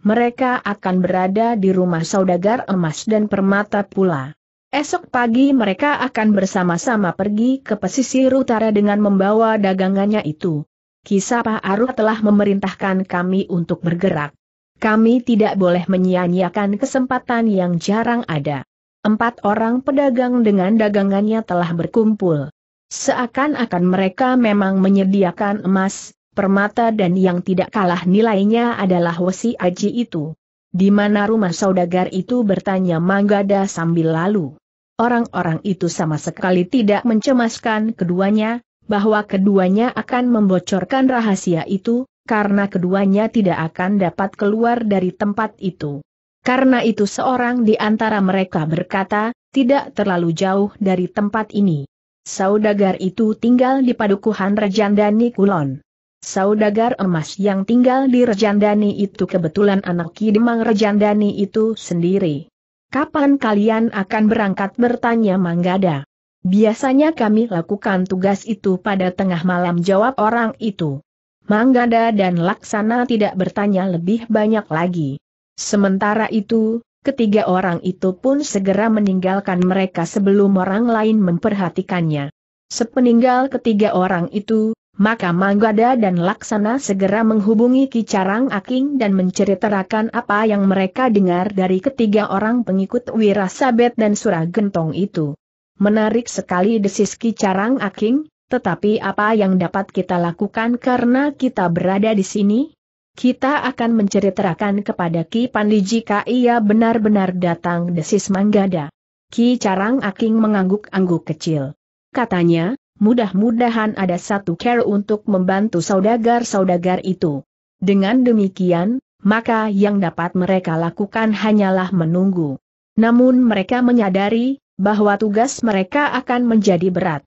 mereka akan berada di rumah saudagar emas dan permata pula. Esok pagi mereka akan bersama-sama pergi ke pesisir utara dengan membawa dagangannya itu. Kisah Pak telah memerintahkan kami untuk bergerak. Kami tidak boleh menyia-nyiakan kesempatan yang jarang ada. Empat orang pedagang dengan dagangannya telah berkumpul. Seakan-akan mereka memang menyediakan emas, permata dan yang tidak kalah nilainya adalah wesi aji itu. Di mana rumah saudagar itu bertanya Manggada sambil lalu. Orang-orang itu sama sekali tidak mencemaskan keduanya, bahwa keduanya akan membocorkan rahasia itu, karena keduanya tidak akan dapat keluar dari tempat itu. Karena itu seorang di antara mereka berkata, tidak terlalu jauh dari tempat ini. Saudagar itu tinggal di padukuhan Rejandani Kulon. Saudagar emas yang tinggal di Rejandani itu kebetulan anak Kidemang Rejandani itu sendiri. Kapan kalian akan berangkat bertanya Manggada? Biasanya kami lakukan tugas itu pada tengah malam jawab orang itu. Manggada dan Laksana tidak bertanya lebih banyak lagi. Sementara itu, ketiga orang itu pun segera meninggalkan mereka sebelum orang lain memperhatikannya. Sepeninggal ketiga orang itu, maka Manggada dan Laksana segera menghubungi Kicarang Aking dan menceritakan apa yang mereka dengar dari ketiga orang pengikut Wirasabet dan Suragentong itu. Menarik sekali desis Kicarang Aking, tetapi apa yang dapat kita lakukan karena kita berada di sini? Kita akan menceritakan kepada Ki Pandi jika ia benar-benar datang desis Manggada. Ki Carang Aking mengangguk-angguk kecil. Katanya, mudah-mudahan ada satu care untuk membantu saudagar-saudagar itu. Dengan demikian, maka yang dapat mereka lakukan hanyalah menunggu. Namun mereka menyadari, bahwa tugas mereka akan menjadi berat.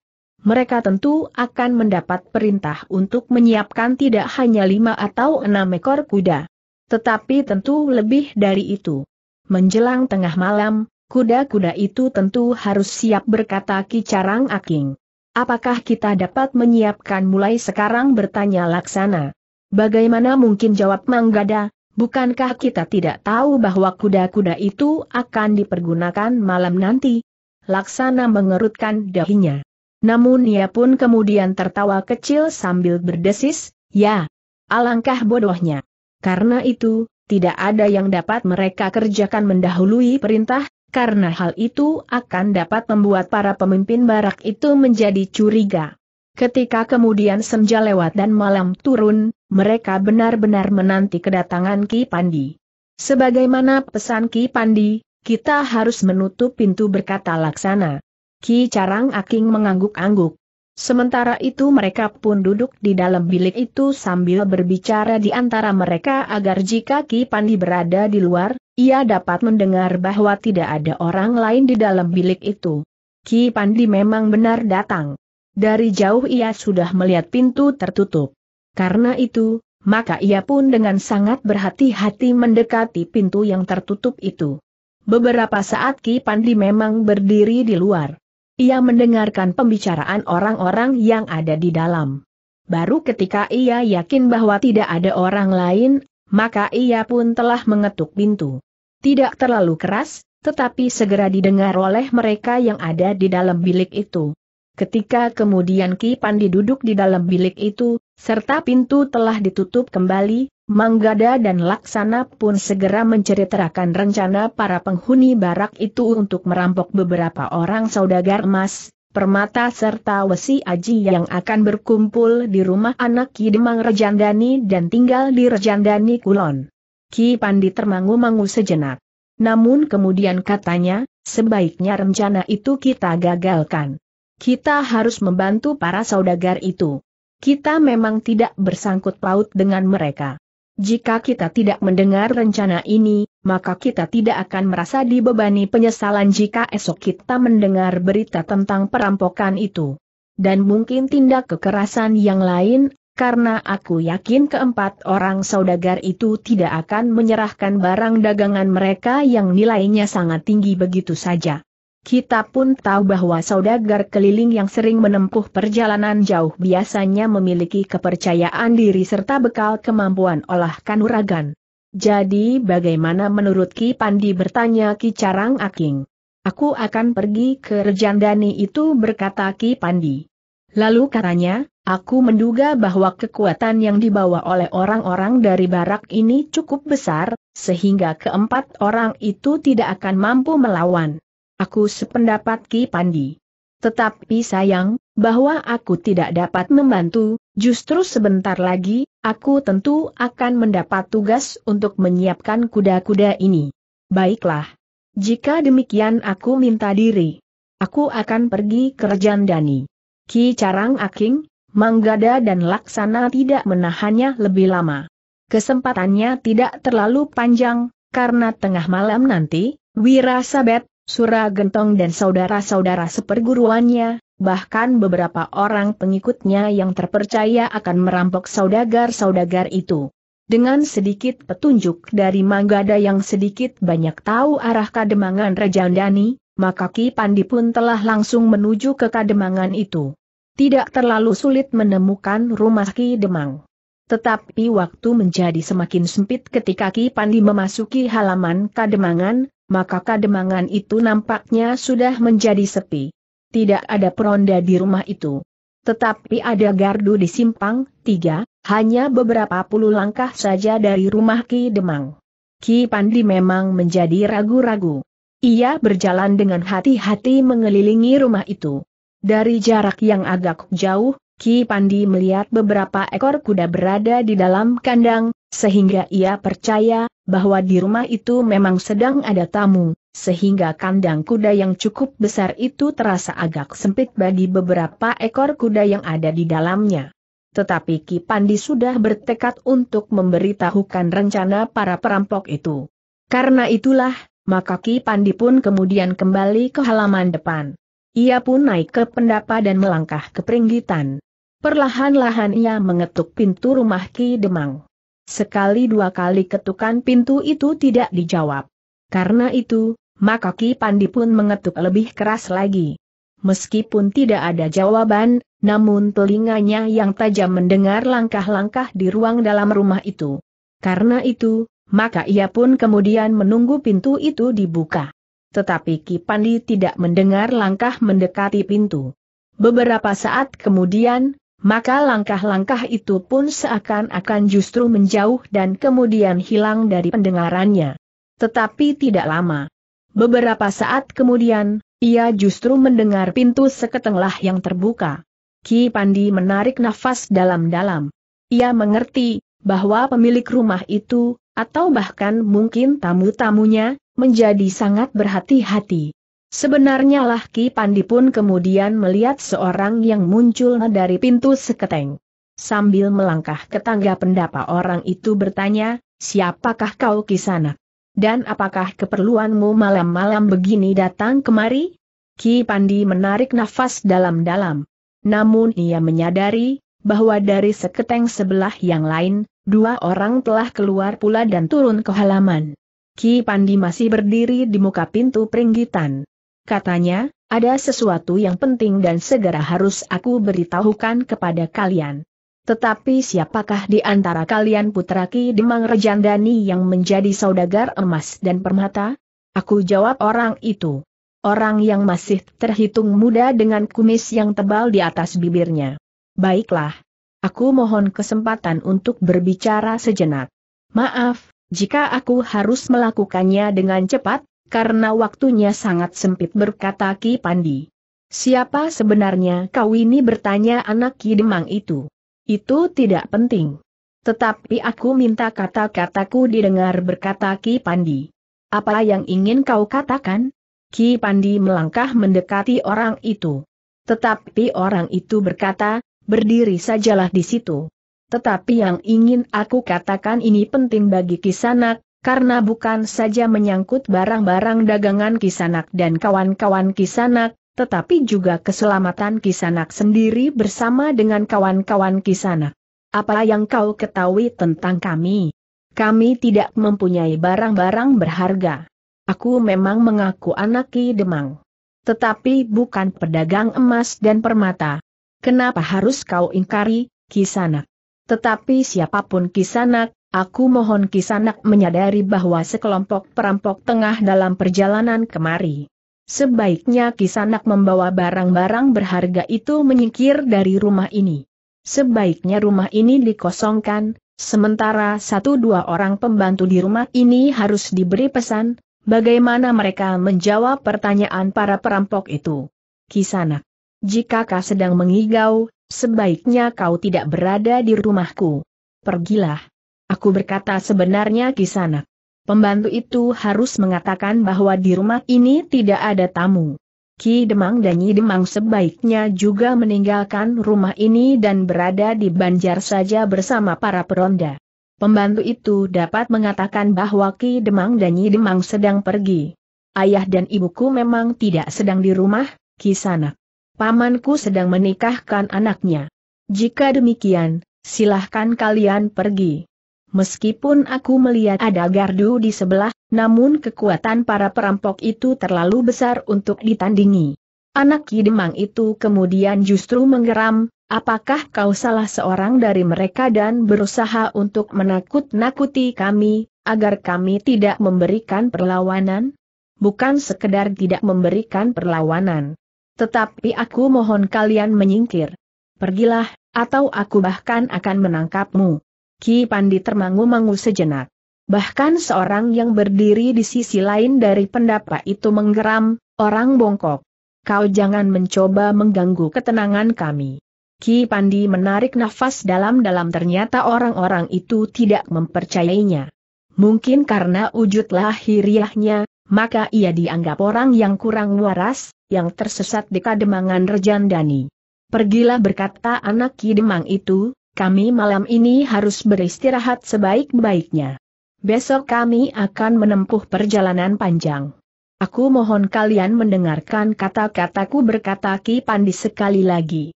Mereka tentu akan mendapat perintah untuk menyiapkan tidak hanya lima atau enam ekor kuda. Tetapi tentu lebih dari itu. Menjelang tengah malam, kuda-kuda itu tentu harus siap berkata kicarang aking. Apakah kita dapat menyiapkan mulai sekarang bertanya Laksana? Bagaimana mungkin jawab Manggada, bukankah kita tidak tahu bahwa kuda-kuda itu akan dipergunakan malam nanti? Laksana mengerutkan dahinya. Namun ia pun kemudian tertawa kecil sambil berdesis, ya, alangkah bodohnya. Karena itu, tidak ada yang dapat mereka kerjakan mendahului perintah, karena hal itu akan dapat membuat para pemimpin barak itu menjadi curiga. Ketika kemudian senja lewat dan malam turun, mereka benar-benar menanti kedatangan Ki Pandi. Sebagaimana pesan Ki Pandi, kita harus menutup pintu berkata laksana. Ki Carang Aking mengangguk-angguk. Sementara itu mereka pun duduk di dalam bilik itu sambil berbicara di antara mereka agar jika Ki Pandi berada di luar, ia dapat mendengar bahwa tidak ada orang lain di dalam bilik itu. Ki Pandi memang benar datang. Dari jauh ia sudah melihat pintu tertutup. Karena itu, maka ia pun dengan sangat berhati-hati mendekati pintu yang tertutup itu. Beberapa saat Ki Pandi memang berdiri di luar. Ia mendengarkan pembicaraan orang-orang yang ada di dalam. Baru ketika ia yakin bahwa tidak ada orang lain, maka ia pun telah mengetuk pintu. Tidak terlalu keras, tetapi segera didengar oleh mereka yang ada di dalam bilik itu. Ketika kemudian Ki Pandi duduk di dalam bilik itu, serta pintu telah ditutup kembali, Manggada dan Laksana pun segera menceritakan rencana para penghuni barak itu untuk merampok beberapa orang saudagar emas, permata serta wesi aji yang akan berkumpul di rumah anak Ki Demang Rejandani dan tinggal di Rejandani Kulon. Ki Pandi termangu-mangu sejenak. Namun kemudian katanya, sebaiknya rencana itu kita gagalkan. Kita harus membantu para saudagar itu. Kita memang tidak bersangkut paut dengan mereka. Jika kita tidak mendengar rencana ini, maka kita tidak akan merasa dibebani penyesalan jika esok kita mendengar berita tentang perampokan itu. Dan mungkin tindak kekerasan yang lain, karena aku yakin keempat orang saudagar itu tidak akan menyerahkan barang dagangan mereka yang nilainya sangat tinggi begitu saja. Kita pun tahu bahwa saudagar keliling yang sering menempuh perjalanan jauh biasanya memiliki kepercayaan diri serta bekal kemampuan olah kanuragan. Jadi bagaimana menurut Ki Pandi bertanya Ki Carang Aking? Aku akan pergi ke Rejandani itu berkata Ki Pandi. Lalu katanya, aku menduga bahwa kekuatan yang dibawa oleh orang-orang dari barak ini cukup besar, sehingga keempat orang itu tidak akan mampu melawan. Aku sependapat Ki Pandi. Tetapi sayang, bahwa aku tidak dapat membantu, justru sebentar lagi, aku tentu akan mendapat tugas untuk menyiapkan kuda-kuda ini. Baiklah. Jika demikian aku minta diri. Aku akan pergi ke Rejandani. Ki Carang Aking, Manggada dan Laksana tidak menahannya lebih lama. Kesempatannya tidak terlalu panjang, karena tengah malam nanti, Wirasabet, Sura Gentong dan saudara-saudara seperguruannya, bahkan beberapa orang pengikutnya yang terpercaya akan merampok saudagar-saudagar itu. Dengan sedikit petunjuk dari Manggada yang sedikit banyak tahu arah kademangan Rejandani, maka Ki Pandi pun telah langsung menuju ke kademangan itu. Tidak terlalu sulit menemukan rumah Ki Demang. Tetapi waktu menjadi semakin sempit ketika Ki Pandi memasuki halaman kademangan, maka kademangan itu nampaknya sudah menjadi sepi. Tidak ada peronda di rumah itu. Tetapi ada gardu di simpang, tiga, hanya beberapa puluh langkah saja dari rumah Ki Demang. Ki Pandi memang menjadi ragu-ragu. Ia berjalan dengan hati-hati mengelilingi rumah itu. Dari jarak yang agak jauh, Ki Pandi melihat beberapa ekor kuda berada di dalam kandang, sehingga ia percaya bahwa di rumah itu memang sedang ada tamu, sehingga kandang kuda yang cukup besar itu terasa agak sempit bagi beberapa ekor kuda yang ada di dalamnya. Tetapi Ki Pandi sudah bertekad untuk memberitahukan rencana para perampok itu. Karena itulah, maka Ki Pandi pun kemudian kembali ke halaman depan. Ia pun naik ke pendapa dan melangkah ke peringgitan. Perlahan-lahan ia mengetuk pintu rumah Ki Demang. Sekali dua kali ketukan pintu itu tidak dijawab. Karena itu, maka Ki Pandi pun mengetuk lebih keras lagi. Meskipun tidak ada jawaban, namun telinganya yang tajam mendengar langkah-langkah di ruang dalam rumah itu. Karena itu, maka ia pun kemudian menunggu pintu itu dibuka. Tetapi Ki Pandi tidak mendengar langkah mendekati pintu. Beberapa saat kemudian, maka langkah-langkah itu pun seakan-akan justru menjauh dan kemudian hilang dari pendengarannya. Tetapi tidak lama. Beberapa saat kemudian, ia justru mendengar pintu seketenglah yang terbuka. Ki Pandi menarik nafas dalam-dalam. Ia mengerti bahwa pemilik rumah itu, atau bahkan mungkin tamu-tamunya, menjadi sangat berhati-hati. Sebenarnya lah Ki Pandi pun kemudian melihat seorang yang muncul dari pintu seketeng. Sambil melangkah ke tangga pendapa orang itu bertanya, siapakah kau kisanak? Dan apakah keperluanmu malam-malam begini datang kemari? Ki Pandi menarik nafas dalam-dalam. Namun ia menyadari, bahwa dari seketeng sebelah yang lain, dua orang telah keluar pula dan turun ke halaman. Ki Pandi masih berdiri di muka pintu peringgitan. Katanya, ada sesuatu yang penting dan segera harus aku beritahukan kepada kalian. Tetapi siapakah di antara kalian putra Ki Demang Rejandani yang menjadi saudagar emas dan permata? Aku jawab orang itu. Orang yang masih terhitung muda dengan kumis yang tebal di atas bibirnya. Baiklah. Aku mohon kesempatan untuk berbicara sejenak. Maaf, jika aku harus melakukannya dengan cepat, karena waktunya sangat sempit berkata Ki Pandi. Siapa sebenarnya kau ini bertanya anak Ki Demang itu? Itu tidak penting. Tetapi aku minta kata-kataku didengar berkata Ki Pandi. Apa yang ingin kau katakan? Ki Pandi melangkah mendekati orang itu. Tetapi orang itu berkata, berdiri sajalah di situ. Tetapi yang ingin aku katakan ini penting bagi kisanak, karena bukan saja menyangkut barang-barang dagangan Kisanak dan kawan-kawan Kisanak, tetapi juga keselamatan Kisanak sendiri bersama dengan kawan-kawan Kisanak. Apa yang kau ketahui tentang kami? Kami tidak mempunyai barang-barang berharga. Aku memang mengaku anak Ki Demang. Tetapi bukan pedagang emas dan permata. Kenapa harus kau ingkari, Kisanak? Tetapi siapapun Kisanak, Aku mohon Kisanak menyadari bahwa sekelompok perampok tengah dalam perjalanan kemari. Sebaiknya Kisanak membawa barang-barang berharga itu menyingkir dari rumah ini. Sebaiknya rumah ini dikosongkan, sementara satu dua orang pembantu di rumah ini harus diberi pesan, bagaimana mereka menjawab pertanyaan para perampok itu. Kisanak, jika kau sedang mengigau, sebaiknya kau tidak berada di rumahku. Pergilah. Aku berkata sebenarnya kisanak. Pembantu itu harus mengatakan bahwa di rumah ini tidak ada tamu. Ki Demang dan Nyi Demang sebaiknya juga meninggalkan rumah ini dan berada di Banjar saja bersama para peronda. Pembantu itu dapat mengatakan bahwa Ki Demang dan Nyi Demang sedang pergi. Ayah dan ibuku memang tidak sedang di rumah, Kisanak. Pamanku sedang menikahkan anaknya. Jika demikian, silahkan kalian pergi. Meskipun aku melihat ada gardu di sebelah, namun kekuatan para perampok itu terlalu besar untuk ditandingi. Anak Kidemang itu kemudian justru menggeram, apakah kau salah seorang dari mereka dan berusaha untuk menakut-nakuti kami, agar kami tidak memberikan perlawanan? Bukan sekedar tidak memberikan perlawanan. Tetapi aku mohon kalian menyingkir. Pergilah, atau aku bahkan akan menangkapmu. Ki Pandi termangu-mangu sejenak. Bahkan seorang yang berdiri di sisi lain dari pendapa itu menggeram, orang bongkok. Kau jangan mencoba mengganggu ketenangan kami. Ki Pandi menarik nafas dalam-dalam ternyata orang-orang itu tidak mempercayainya. Mungkin karena wujud lahiriahnya, maka ia dianggap orang yang kurang waras, yang tersesat di kademangan Rejandani. Pergilah berkata anak Ki Demang itu, kami malam ini harus beristirahat sebaik-baiknya. Besok kami akan menempuh perjalanan panjang. Aku mohon kalian mendengarkan kata-kataku berkata Ki Pandi sekali lagi.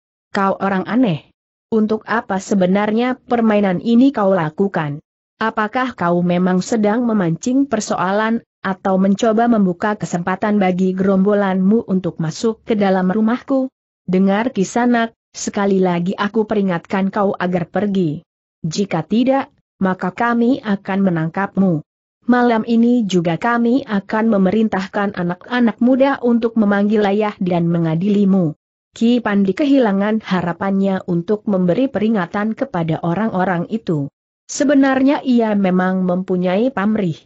Kau orang aneh. Untuk apa sebenarnya permainan ini kau lakukan? Apakah kau memang sedang memancing persoalan, atau mencoba membuka kesempatan bagi gerombolanmu untuk masuk ke dalam rumahku? Dengar kisanak, Sekali lagi aku peringatkan kau agar pergi. Jika tidak, maka kami akan menangkapmu. Malam ini juga kami akan memerintahkan anak-anak muda untuk memanggil ayah dan mengadilimu. Ki Pandi kehilangan harapannya untuk memberi peringatan kepada orang-orang itu. Sebenarnya ia memang mempunyai pamrih.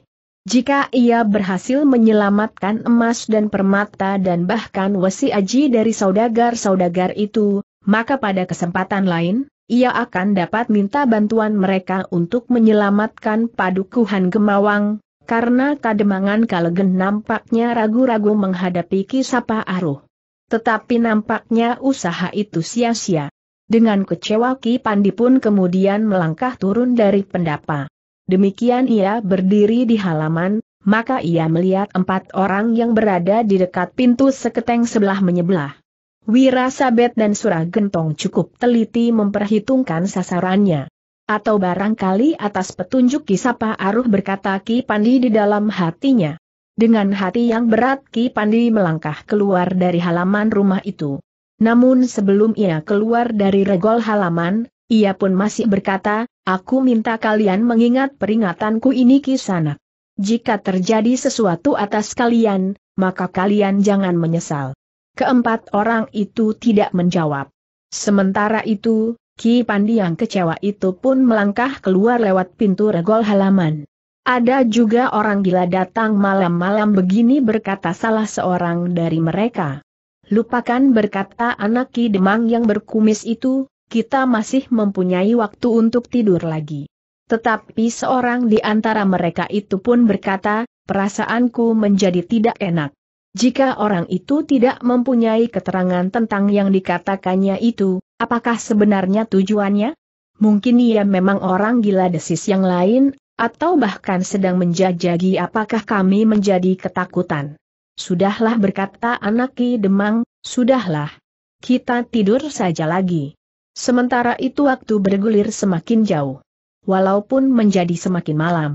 Jika ia berhasil menyelamatkan emas dan permata dan bahkan wesi aji dari saudagar-saudagar itu, maka pada kesempatan lain, ia akan dapat minta bantuan mereka untuk menyelamatkan padukuhan Gemawang, karena Kademangan Kalegen nampaknya ragu-ragu menghadapi Kisapa Aruh. Tetapi nampaknya usaha itu sia-sia. Dengan kecewa Ki Pandi pun kemudian melangkah turun dari pendapa. Demikian ia berdiri di halaman, maka ia melihat empat orang yang berada di dekat pintu seketeng sebelah menyebelah. Wirasabet dan Suragentong cukup teliti memperhitungkan sasarannya. Atau barangkali atas petunjuk Kisapa Aruh berkata Ki Pandi di dalam hatinya. Dengan hati yang berat Ki Pandi melangkah keluar dari halaman rumah itu. Namun sebelum ia keluar dari regol halaman, ia pun masih berkata, aku minta kalian mengingat peringatanku ini kisanak. Jika terjadi sesuatu atas kalian, maka kalian jangan menyesal. Keempat orang itu tidak menjawab. Sementara itu, Ki Pandi yang kecewa itu pun melangkah keluar lewat pintu regol halaman. Ada juga orang gila datang malam-malam begini berkata salah seorang dari mereka. Lupakan berkata anak Ki Demang yang berkumis itu, kita masih mempunyai waktu untuk tidur lagi. Tetapi seorang di antara mereka itu pun berkata, perasaanku menjadi tidak enak. Jika orang itu tidak mempunyai keterangan tentang yang dikatakannya itu, apakah sebenarnya tujuannya? Mungkin ia memang orang gila desis yang lain, atau bahkan sedang menjajagi apakah kami menjadi ketakutan. Sudahlah berkata anak Ki Demang, sudahlah. Kita tidur saja lagi. Sementara itu waktu bergulir semakin jauh. Walaupun menjadi semakin malam.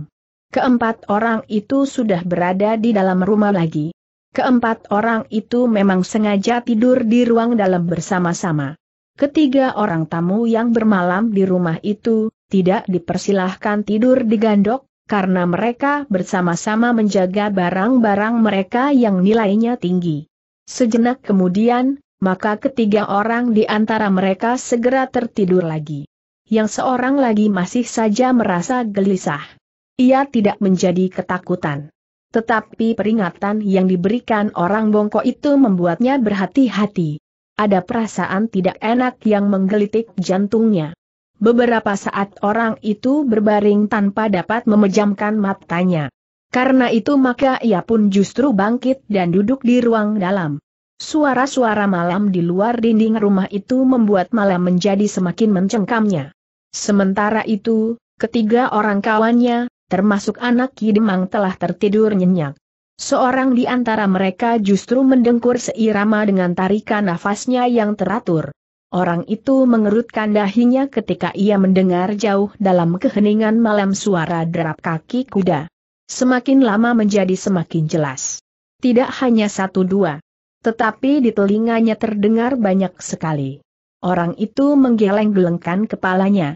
Keempat orang itu sudah berada di dalam rumah lagi, Keempat orang itu memang sengaja tidur di ruang dalam bersama-sama. Ketiga orang tamu yang bermalam di rumah itu, tidak dipersilahkan tidur di gandok, karena mereka bersama-sama menjaga barang-barang mereka yang nilainya tinggi. Sejenak kemudian, maka ketiga orang di antara mereka segera tertidur lagi. Yang seorang lagi masih saja merasa gelisah. Ia tidak menjadi ketakutan. Tetapi peringatan yang diberikan orang bongkok itu membuatnya berhati-hati. Ada perasaan tidak enak yang menggelitik jantungnya. Beberapa saat orang itu berbaring tanpa dapat memejamkan matanya. Karena itu maka ia pun justru bangkit dan duduk di ruang dalam. Suara-suara malam di luar dinding rumah itu membuat malam menjadi semakin mencengkamnya. Sementara itu, ketiga orang kawannya, termasuk anak Kidemang telah tertidur nyenyak. Seorang di antara mereka justru mendengkur seirama dengan tarikan nafasnya yang teratur. Orang itu mengerutkan dahinya ketika ia mendengar jauh dalam keheningan malam suara derap kaki kuda. Semakin lama menjadi semakin jelas. Tidak hanya satu dua. Tetapi di telinganya terdengar banyak sekali. Orang itu menggeleng-gelengkan kepalanya.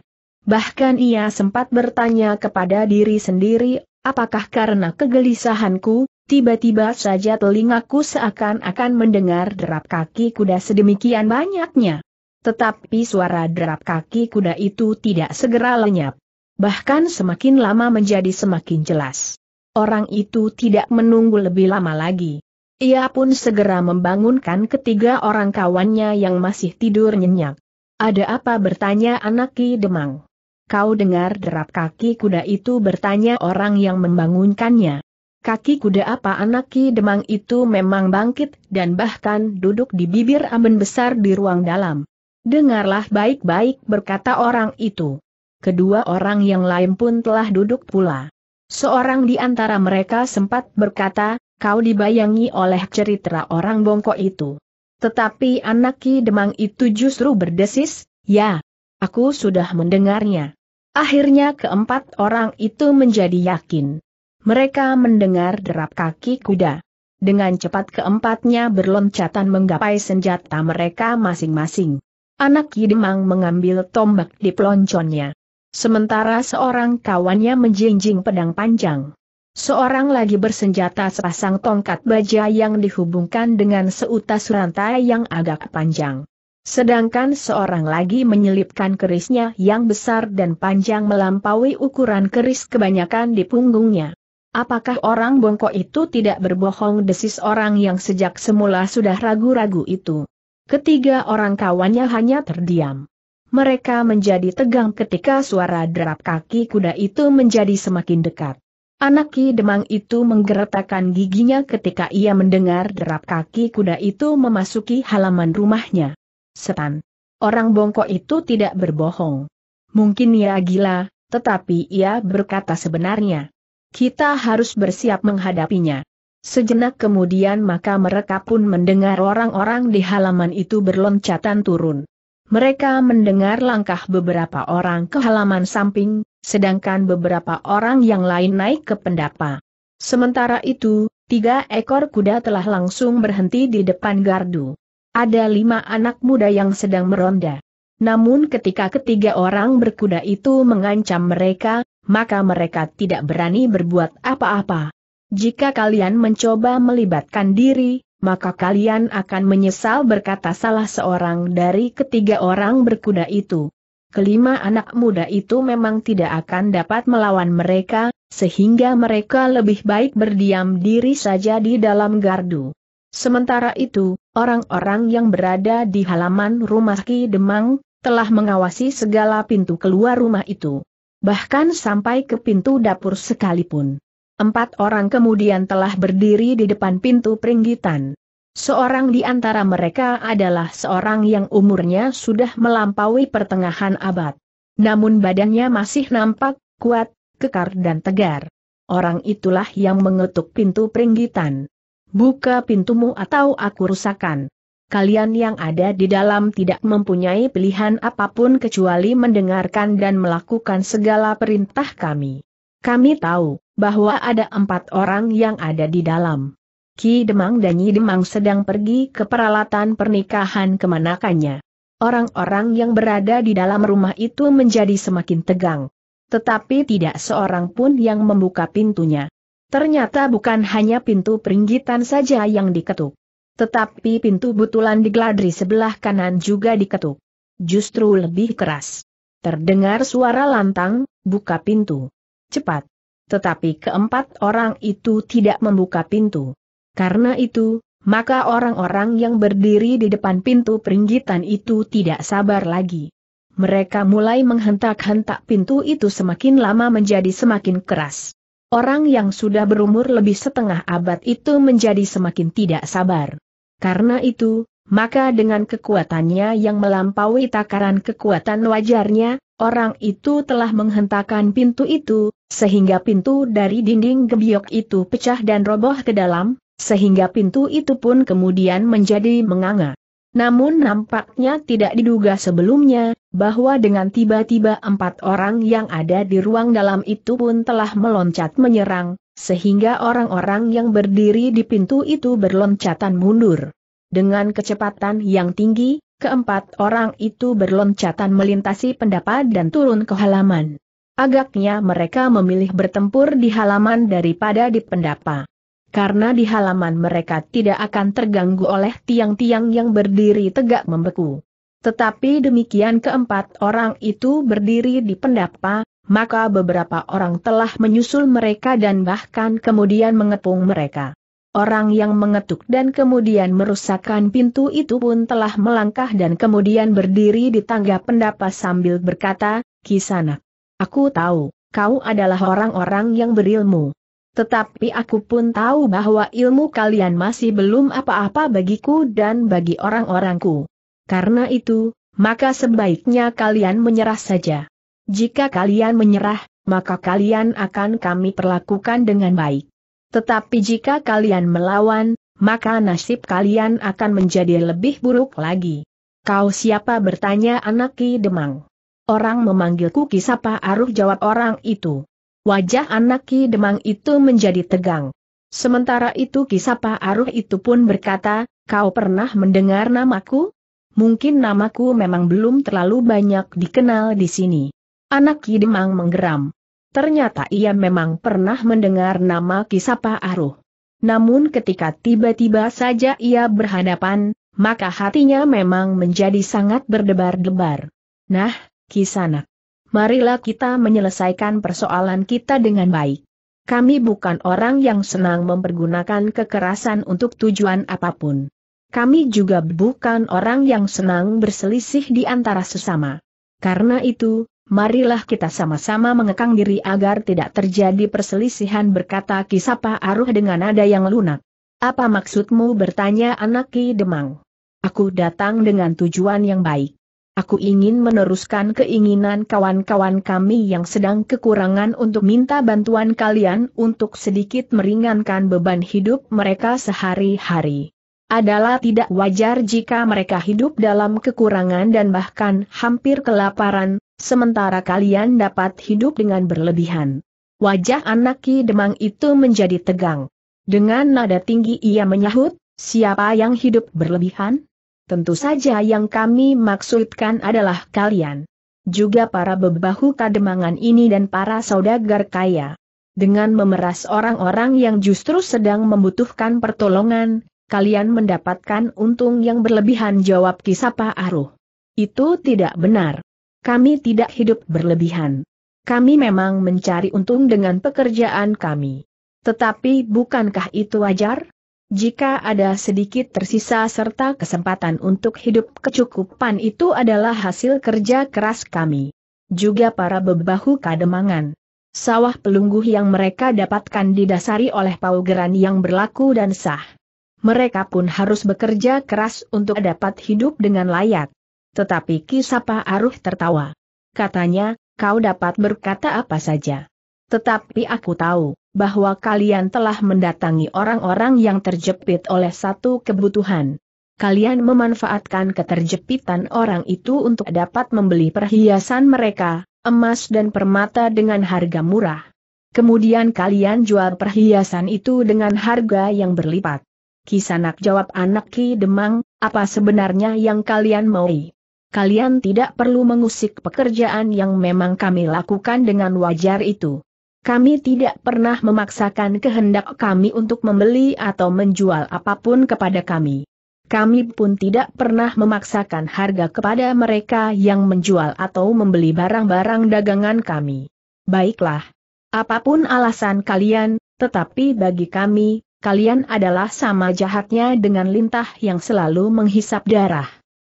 Bahkan ia sempat bertanya kepada diri sendiri, apakah karena kegelisahanku, tiba-tiba saja telingaku seakan-akan mendengar derap kaki kuda sedemikian banyaknya. Tetapi suara derap kaki kuda itu tidak segera lenyap. Bahkan semakin lama menjadi semakin jelas. Orang itu tidak menunggu lebih lama lagi. Ia pun segera membangunkan ketiga orang kawannya yang masih tidur nyenyak. Ada apa bertanya anak Ki Demang? Kau dengar derap kaki kuda itu bertanya orang yang membangunkannya. Kaki kuda apa anak Ki Demang itu memang bangkit dan bahkan duduk di bibir amben besar di ruang dalam. Dengarlah baik-baik berkata orang itu. Kedua orang yang lain pun telah duduk pula. Seorang di antara mereka sempat berkata, kau dibayangi oleh cerita orang bongkok itu. Tetapi anak Ki Demang itu justru berdesis, ya, aku sudah mendengarnya. Akhirnya keempat orang itu menjadi yakin. Mereka mendengar derap kaki kuda. Dengan cepat keempatnya berloncatan menggapai senjata mereka masing-masing. Anak Yidemang mengambil tombak di pelonconnya. Sementara seorang kawannya menjinjing pedang panjang. Seorang lagi bersenjata sepasang tongkat baja yang dihubungkan dengan seutas rantai yang agak panjang. Sedangkan seorang lagi menyelipkan kerisnya yang besar dan panjang melampaui ukuran keris kebanyakan di punggungnya. Apakah orang bongkok itu tidak berbohong desis orang yang sejak semula sudah ragu-ragu itu? Ketiga orang kawannya hanya terdiam. Mereka menjadi tegang ketika suara derap kaki kuda itu menjadi semakin dekat. Anak Ki Demang itu menggeretakkan giginya ketika ia mendengar derap kaki kuda itu memasuki halaman rumahnya. Setan, Orang bongkok itu tidak berbohong. Mungkin ia ya, gila, tetapi ia berkata sebenarnya. Kita harus bersiap menghadapinya. Sejenak kemudian maka mereka pun mendengar orang-orang di halaman itu berloncatan turun. Mereka mendengar langkah beberapa orang ke halaman samping, sedangkan beberapa orang yang lain naik ke pendapa. Sementara itu, tiga ekor kuda telah langsung berhenti di depan gardu. Ada lima anak muda yang sedang meronda. Namun ketika ketiga orang berkuda itu mengancam mereka, maka mereka tidak berani berbuat apa-apa. Jika kalian mencoba melibatkan diri, maka kalian akan menyesal berkata salah seorang dari ketiga orang berkuda itu. Kelima anak muda itu memang tidak akan dapat melawan mereka, sehingga mereka lebih baik berdiam diri saja di dalam gardu. Sementara itu, orang-orang yang berada di halaman rumah Ki Demang, telah mengawasi segala pintu keluar rumah itu. Bahkan sampai ke pintu dapur sekalipun. Empat orang kemudian telah berdiri di depan pintu peringgitan. Seorang di antara mereka adalah seorang yang umurnya sudah melampaui pertengahan abad. Namun badannya masih nampak kuat, kekar dan tegar. Orang itulah yang mengetuk pintu peringgitan. Buka pintumu atau aku rusakan. Kalian yang ada di dalam tidak mempunyai pilihan apapun kecuali mendengarkan dan melakukan segala perintah kami. Kami tahu bahwa ada empat orang yang ada di dalam. Ki Demang dan Nyi Demang sedang pergi ke peralatan pernikahan kemanakannya. Orang-orang yang berada di dalam rumah itu menjadi semakin tegang. Tetapi tidak seorang pun yang membuka pintunya. Ternyata bukan hanya pintu peringgitan saja yang diketuk. Tetapi pintu butulan di gladri sebelah kanan juga diketuk. Justru lebih keras. Terdengar suara lantang, buka pintu. Cepat. Tetapi keempat orang itu tidak membuka pintu. Karena itu, maka orang-orang yang berdiri di depan pintu peringgitan itu tidak sabar lagi. Mereka mulai menghentak-hentak pintu itu semakin lama menjadi semakin keras. Orang yang sudah berumur lebih setengah abad itu menjadi semakin tidak sabar. Karena itu, maka dengan kekuatannya yang melampaui takaran kekuatan wajarnya, orang itu telah menghentakkan pintu itu, sehingga pintu dari dinding gebiok itu pecah dan roboh ke dalam, sehingga pintu itu pun kemudian menjadi menganga. Namun nampaknya tidak diduga sebelumnya, bahwa dengan tiba-tiba empat orang yang ada di ruang dalam itu pun telah meloncat menyerang, sehingga orang-orang yang berdiri di pintu itu berloncatan mundur. Dengan kecepatan yang tinggi, keempat orang itu berloncatan melintasi pendapat dan turun ke halaman. Agaknya mereka memilih bertempur di halaman daripada di pendapa karena di halaman mereka tidak akan terganggu oleh tiang-tiang yang berdiri tegak membeku. Tetapi demikian keempat orang itu berdiri di pendapa, maka beberapa orang telah menyusul mereka dan bahkan kemudian mengepung mereka. Orang yang mengetuk dan kemudian merusakkan pintu itu pun telah melangkah dan kemudian berdiri di tangga pendapa sambil berkata, Kisanak, aku tahu, kau adalah orang-orang yang berilmu. Tetapi aku pun tahu bahwa ilmu kalian masih belum apa-apa bagiku dan bagi orang-orangku. Karena itu, maka sebaiknya kalian menyerah saja. Jika kalian menyerah, maka kalian akan kami perlakukan dengan baik. Tetapi jika kalian melawan, maka nasib kalian akan menjadi lebih buruk lagi. Kau siapa bertanya anak Ki Demang? Orang memanggilku Kisapa Aruh jawab orang itu. Wajah anak Ki Demang itu menjadi tegang. Sementara itu Kisapa Aruh itu pun berkata, kau pernah mendengar namaku? Mungkin namaku memang belum terlalu banyak dikenal di sini. Anak Ki Demang menggeram. Ternyata ia memang pernah mendengar nama Kisapa Aruh. Namun ketika tiba-tiba saja ia berhadapan, maka hatinya memang menjadi sangat berdebar-debar. Nah, Kisanak marilah kita menyelesaikan persoalan kita dengan baik. Kami bukan orang yang senang mempergunakan kekerasan untuk tujuan apapun. Kami juga bukan orang yang senang berselisih di antara sesama. Karena itu, marilah kita sama-sama mengekang diri agar tidak terjadi perselisihan berkata Kisapa Aruh dengan nada yang lunak. Apa maksudmu bertanya anak Ki Demang? Aku datang dengan tujuan yang baik. Aku ingin meneruskan keinginan kawan-kawan kami yang sedang kekurangan untuk minta bantuan kalian untuk sedikit meringankan beban hidup mereka sehari-hari. Adalah tidak wajar jika mereka hidup dalam kekurangan dan bahkan hampir kelaparan, sementara kalian dapat hidup dengan berlebihan. Wajah anak Ki Demang itu menjadi tegang. Dengan nada tinggi ia menyahut, siapa yang hidup berlebihan? Tentu saja yang kami maksudkan adalah kalian. Juga para bebahu kademangan ini dan para saudagar kaya. Dengan memeras orang-orang yang justru sedang membutuhkan pertolongan, kalian mendapatkan untung yang berlebihan jawab Kisapa Aruh. Itu tidak benar. Kami tidak hidup berlebihan. Kami memang mencari untung dengan pekerjaan kami. Tetapi bukankah itu wajar? Jika ada sedikit tersisa serta kesempatan untuk hidup kecukupan itu adalah hasil kerja keras kami. Juga para bebahu kademangan. Sawah pelungguh yang mereka dapatkan didasari oleh paugeran yang berlaku dan sah. Mereka pun harus bekerja keras untuk dapat hidup dengan layak. Tetapi Kisapa Aruh tertawa. Katanya, kau dapat berkata apa saja. Tetapi aku tahu, bahwa kalian telah mendatangi orang-orang yang terjepit oleh satu kebutuhan. Kalian memanfaatkan keterjepitan orang itu untuk dapat membeli perhiasan mereka, emas dan permata dengan harga murah. Kemudian kalian jual perhiasan itu dengan harga yang berlipat. Kisanak jawab anak Ki Demang, apa sebenarnya yang kalian mau? Kalian tidak perlu mengusik pekerjaan yang memang kami lakukan dengan wajar itu. Kami tidak pernah memaksakan kehendak kami untuk membeli atau menjual apapun kepada kami. Kami pun tidak pernah memaksakan harga kepada mereka yang menjual atau membeli barang-barang dagangan kami. Baiklah. Apapun alasan kalian, tetapi bagi kami, kalian adalah sama jahatnya dengan lintah yang selalu menghisap darah.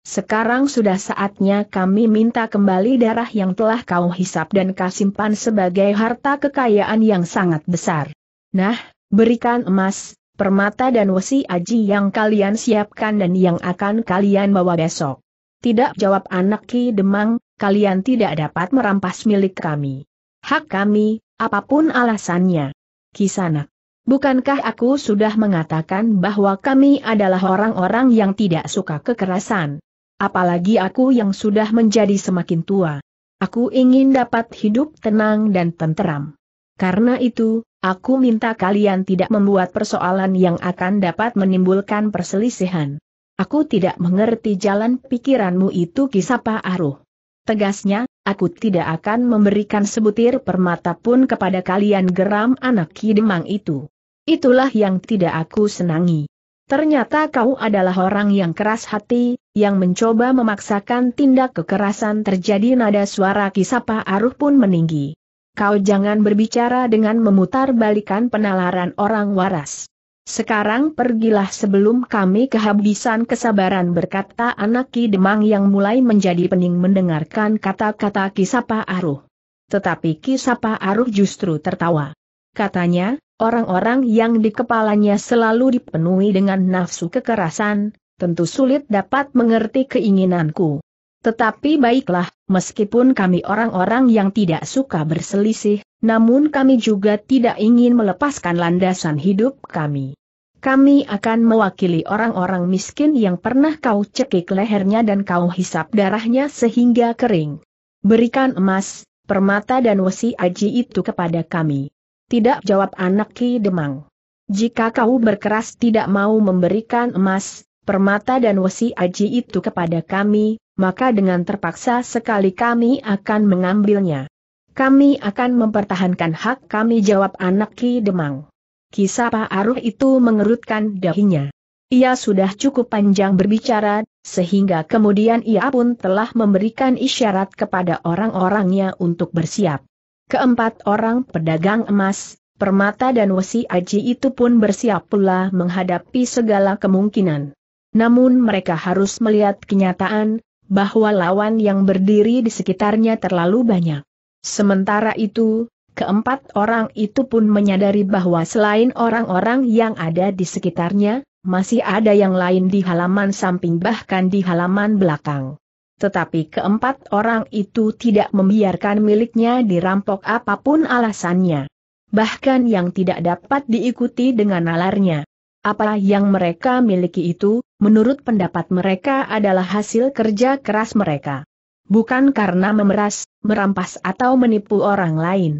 Sekarang sudah saatnya kami minta kembali darah yang telah kau hisap dan kau simpan sebagai harta kekayaan yang sangat besar. Nah, berikan emas, permata dan wesi aji yang kalian siapkan dan yang akan kalian bawa besok. Tidak jawab anak Ki Demang, kalian tidak dapat merampas milik kami. Hak kami, apapun alasannya. sana, Bukankah aku sudah mengatakan bahwa kami adalah orang-orang yang tidak suka kekerasan? apalagi aku yang sudah menjadi semakin tua. Aku ingin dapat hidup tenang dan tenteram. Karena itu, aku minta kalian tidak membuat persoalan yang akan dapat menimbulkan perselisihan. Aku tidak mengerti jalan pikiranmu itu Kisapa Aruh. Tegasnya, aku tidak akan memberikan sebutir permata pun kepada kalian geram anak Kidemang itu. Itulah yang tidak aku senangi. Ternyata kau adalah orang yang keras hati, yang mencoba memaksakan tindak kekerasan terjadi nada suara Kisapa Aruh pun meninggi. Kau jangan berbicara dengan memutar balikan penalaran orang waras. Sekarang pergilah sebelum kami kehabisan kesabaran berkata anak Ki Demang yang mulai menjadi pening mendengarkan kata-kata Kisapa Aruh. Tetapi Kisapa Aruh justru tertawa. Katanya, orang-orang yang di kepalanya selalu dipenuhi dengan nafsu kekerasan, tentu sulit dapat mengerti keinginanku. Tetapi baiklah, meskipun kami orang-orang yang tidak suka berselisih, namun kami juga tidak ingin melepaskan landasan hidup kami. Kami akan mewakili orang-orang miskin yang pernah kau cekik lehernya dan kau hisap darahnya sehingga kering. Berikan emas, permata dan wesi aji itu kepada kami. Tidak jawab anak Ki Demang. Jika kau berkeras tidak mau memberikan emas, permata dan wesi aji itu kepada kami, maka dengan terpaksa sekali kami akan mengambilnya. Kami akan mempertahankan hak kami jawab anak Ki Demang. Kisah Pak Aruh itu mengerutkan dahinya. Ia sudah cukup panjang berbicara, sehingga kemudian ia pun telah memberikan isyarat kepada orang-orangnya untuk bersiap. Keempat orang pedagang emas, permata dan wesi aji itu pun bersiap pula menghadapi segala kemungkinan. Namun mereka harus melihat kenyataan, bahwa lawan yang berdiri di sekitarnya terlalu banyak. Sementara itu, keempat orang itu pun menyadari bahwa selain orang-orang yang ada di sekitarnya, masih ada yang lain di halaman samping bahkan di halaman belakang. Tetapi keempat orang itu tidak membiarkan miliknya dirampok apapun alasannya. Bahkan yang tidak dapat diikuti dengan nalarnya. Apa yang mereka miliki itu, menurut pendapat mereka adalah hasil kerja keras mereka. Bukan karena memeras, merampas atau menipu orang lain.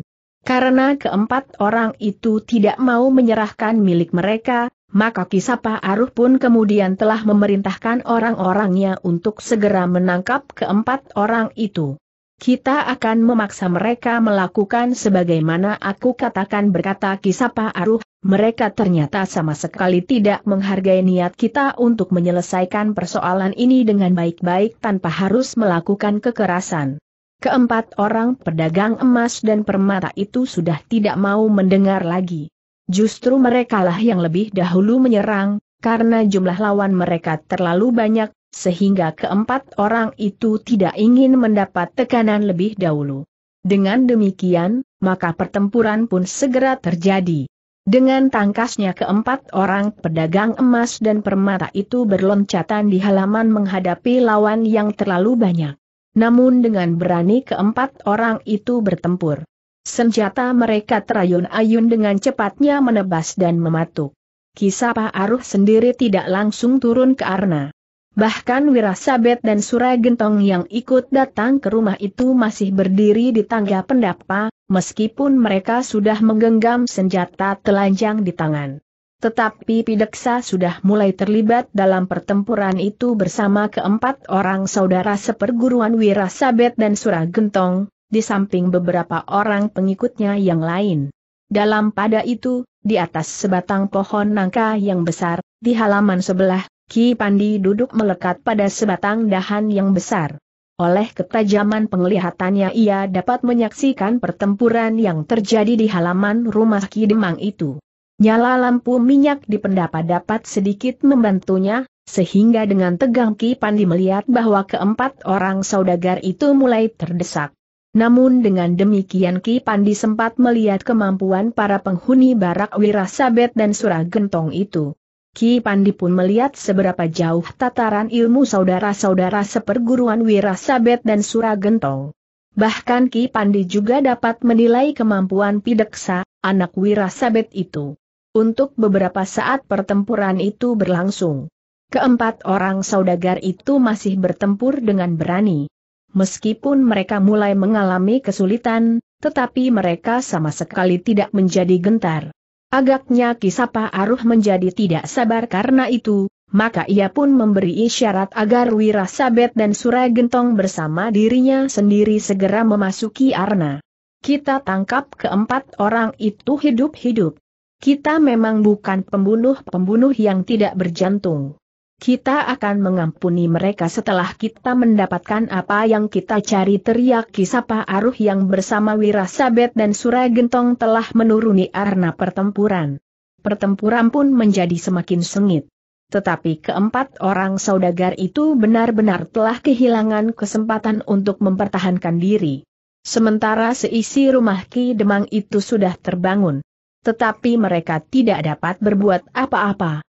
Karena keempat orang itu tidak mau menyerahkan milik mereka, maka Kisapa Aruh pun kemudian telah memerintahkan orang-orangnya untuk segera menangkap keempat orang itu. Kita akan memaksa mereka melakukan sebagaimana aku katakan berkata Kisapa Aruh, mereka ternyata sama sekali tidak menghargai niat kita untuk menyelesaikan persoalan ini dengan baik-baik tanpa harus melakukan kekerasan. Keempat orang pedagang emas dan permata itu sudah tidak mau mendengar lagi. Justru merekalah yang lebih dahulu menyerang, karena jumlah lawan mereka terlalu banyak, sehingga keempat orang itu tidak ingin mendapat tekanan lebih dahulu. Dengan demikian, maka pertempuran pun segera terjadi. Dengan tangkasnya keempat orang pedagang emas dan permata itu berloncatan di halaman menghadapi lawan yang terlalu banyak. Namun dengan berani keempat orang itu bertempur. Senjata mereka terayun-ayun dengan cepatnya menebas dan mematuk. Kisah Pak Aruh sendiri tidak langsung turun ke Arna. Bahkan Wirasabet dan Suragentong yang ikut datang ke rumah itu masih berdiri di tangga pendapa, meskipun mereka sudah menggenggam senjata telanjang di tangan. Tetapi Pideksa sudah mulai terlibat dalam pertempuran itu bersama keempat orang saudara seperguruan Wirasabet dan Suragentong, di samping beberapa orang pengikutnya yang lain. Dalam pada itu, di atas sebatang pohon nangka yang besar, di halaman sebelah, Ki Pandi duduk melekat pada sebatang dahan yang besar. Oleh ketajaman penglihatannya ia dapat menyaksikan pertempuran yang terjadi di halaman rumah Ki Demang itu. Nyala lampu minyak di pendapa dapat sedikit membantunya, sehingga dengan tegang Ki Pandi melihat bahwa keempat orang saudagar itu mulai terdesak. Namun dengan demikian Ki Pandi sempat melihat kemampuan para penghuni barak Wirasabet dan Suragentong itu. Ki Pandi pun melihat seberapa jauh tataran ilmu saudara-saudara seperguruan Wirasabet dan Suragentong. Bahkan Ki Pandi juga dapat menilai kemampuan Pideksa, anak Wirasabet itu. Untuk beberapa saat pertempuran itu berlangsung. Keempat orang saudagar itu masih bertempur dengan berani. Meskipun mereka mulai mengalami kesulitan, tetapi mereka sama sekali tidak menjadi gentar. Agaknya Kisapa Aruh menjadi tidak sabar karena itu, maka ia pun memberi isyarat agar Wirasabet dan Surai Gentong bersama dirinya sendiri segera memasuki Arna. Kita tangkap keempat orang itu hidup-hidup. Kita memang bukan pembunuh-pembunuh yang tidak berjantung. Kita akan mengampuni mereka setelah kita mendapatkan apa yang kita cari teriak Kisapa Aruh yang bersama Wirasabet dan Suragentong telah menuruni arna pertempuran. Pertempuran pun menjadi semakin sengit. Tetapi keempat orang saudagar itu benar-benar telah kehilangan kesempatan untuk mempertahankan diri. Sementara seisi rumah Ki Demang itu sudah terbangun. Tetapi mereka tidak dapat berbuat apa-apa.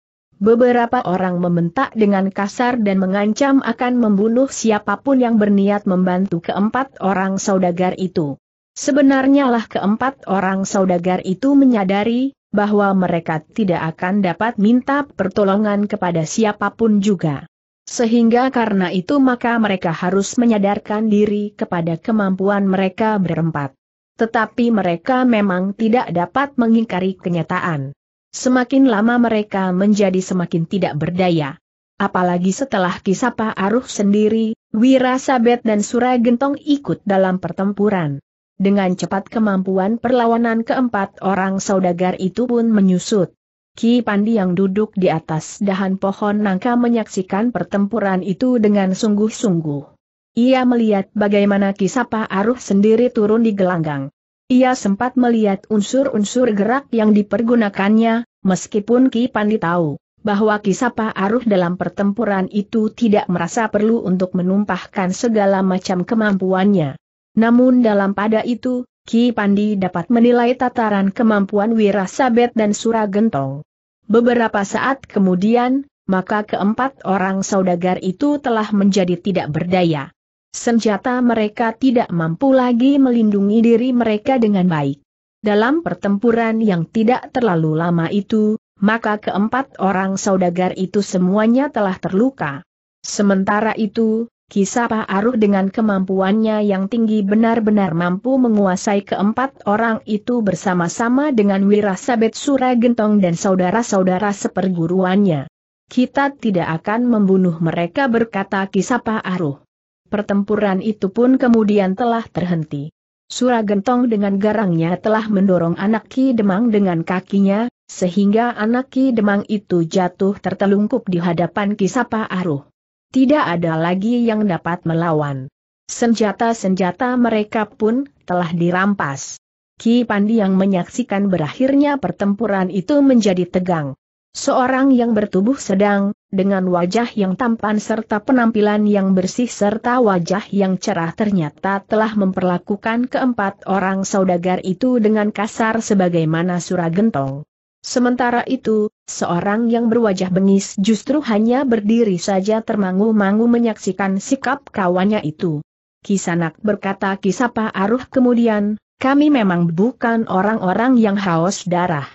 Beberapa orang membentak dengan kasar dan mengancam akan membunuh siapapun yang berniat membantu keempat orang saudagar itu. Sebenarnya lah keempat orang saudagar itu menyadari bahwa mereka tidak akan dapat minta pertolongan kepada siapapun juga. Sehingga karena itu maka mereka harus menyadarkan diri kepada kemampuan mereka berempat. Tetapi mereka memang tidak dapat mengingkari kenyataan. Semakin lama mereka menjadi semakin tidak berdaya. Apalagi setelah Kisapa Aruh sendiri, Wirasabet dan Suragentong ikut dalam pertempuran. Dengan cepat kemampuan perlawanan keempat orang saudagar itu pun menyusut. Ki Pandi yang duduk di atas dahan pohon nangka menyaksikan pertempuran itu dengan sungguh-sungguh. Ia melihat bagaimana Kisapa Aruh sendiri turun di gelanggang. Ia sempat melihat unsur-unsur gerak yang dipergunakannya, meskipun Ki Pandi tahu bahwa Kisapa Aruh dalam pertempuran itu tidak merasa perlu untuk menumpahkan segala macam kemampuannya. Namun dalam pada itu, Ki Pandi dapat menilai tataran kemampuan Wirasabet dan Suragentong. Beberapa saat kemudian, maka keempat orang saudagar itu telah menjadi tidak berdaya. Senjata mereka tidak mampu lagi melindungi diri mereka dengan baik. Dalam pertempuran yang tidak terlalu lama itu, maka keempat orang saudagar itu semuanya telah terluka. Sementara itu, Kisapa Aruh dengan kemampuannya yang tinggi benar-benar mampu menguasai keempat orang itu bersama-sama dengan Wirasabet Suragentong dan saudara-saudara seperguruannya. Kita tidak akan membunuh mereka berkata Kisapa Aruh. Pertempuran itu pun kemudian telah terhenti. Suragentong dengan garangnya telah mendorong anak Ki Demang dengan kakinya, sehingga anak Ki Demang itu jatuh tertelungkup di hadapan Kisapa Aruh. Tidak ada lagi yang dapat melawan. Senjata-senjata mereka pun telah dirampas. Ki Pandi yang menyaksikan berakhirnya pertempuran itu menjadi tegang. Seorang yang bertubuh sedang, dengan wajah yang tampan serta penampilan yang bersih serta wajah yang cerah ternyata telah memperlakukan keempat orang saudagar itu dengan kasar sebagaimana gentong. Sementara itu, seorang yang berwajah bengis justru hanya berdiri saja termangu-mangu menyaksikan sikap kawannya itu. Kisanak berkata Kisapa Aruh kemudian, kami memang bukan orang-orang yang haus darah.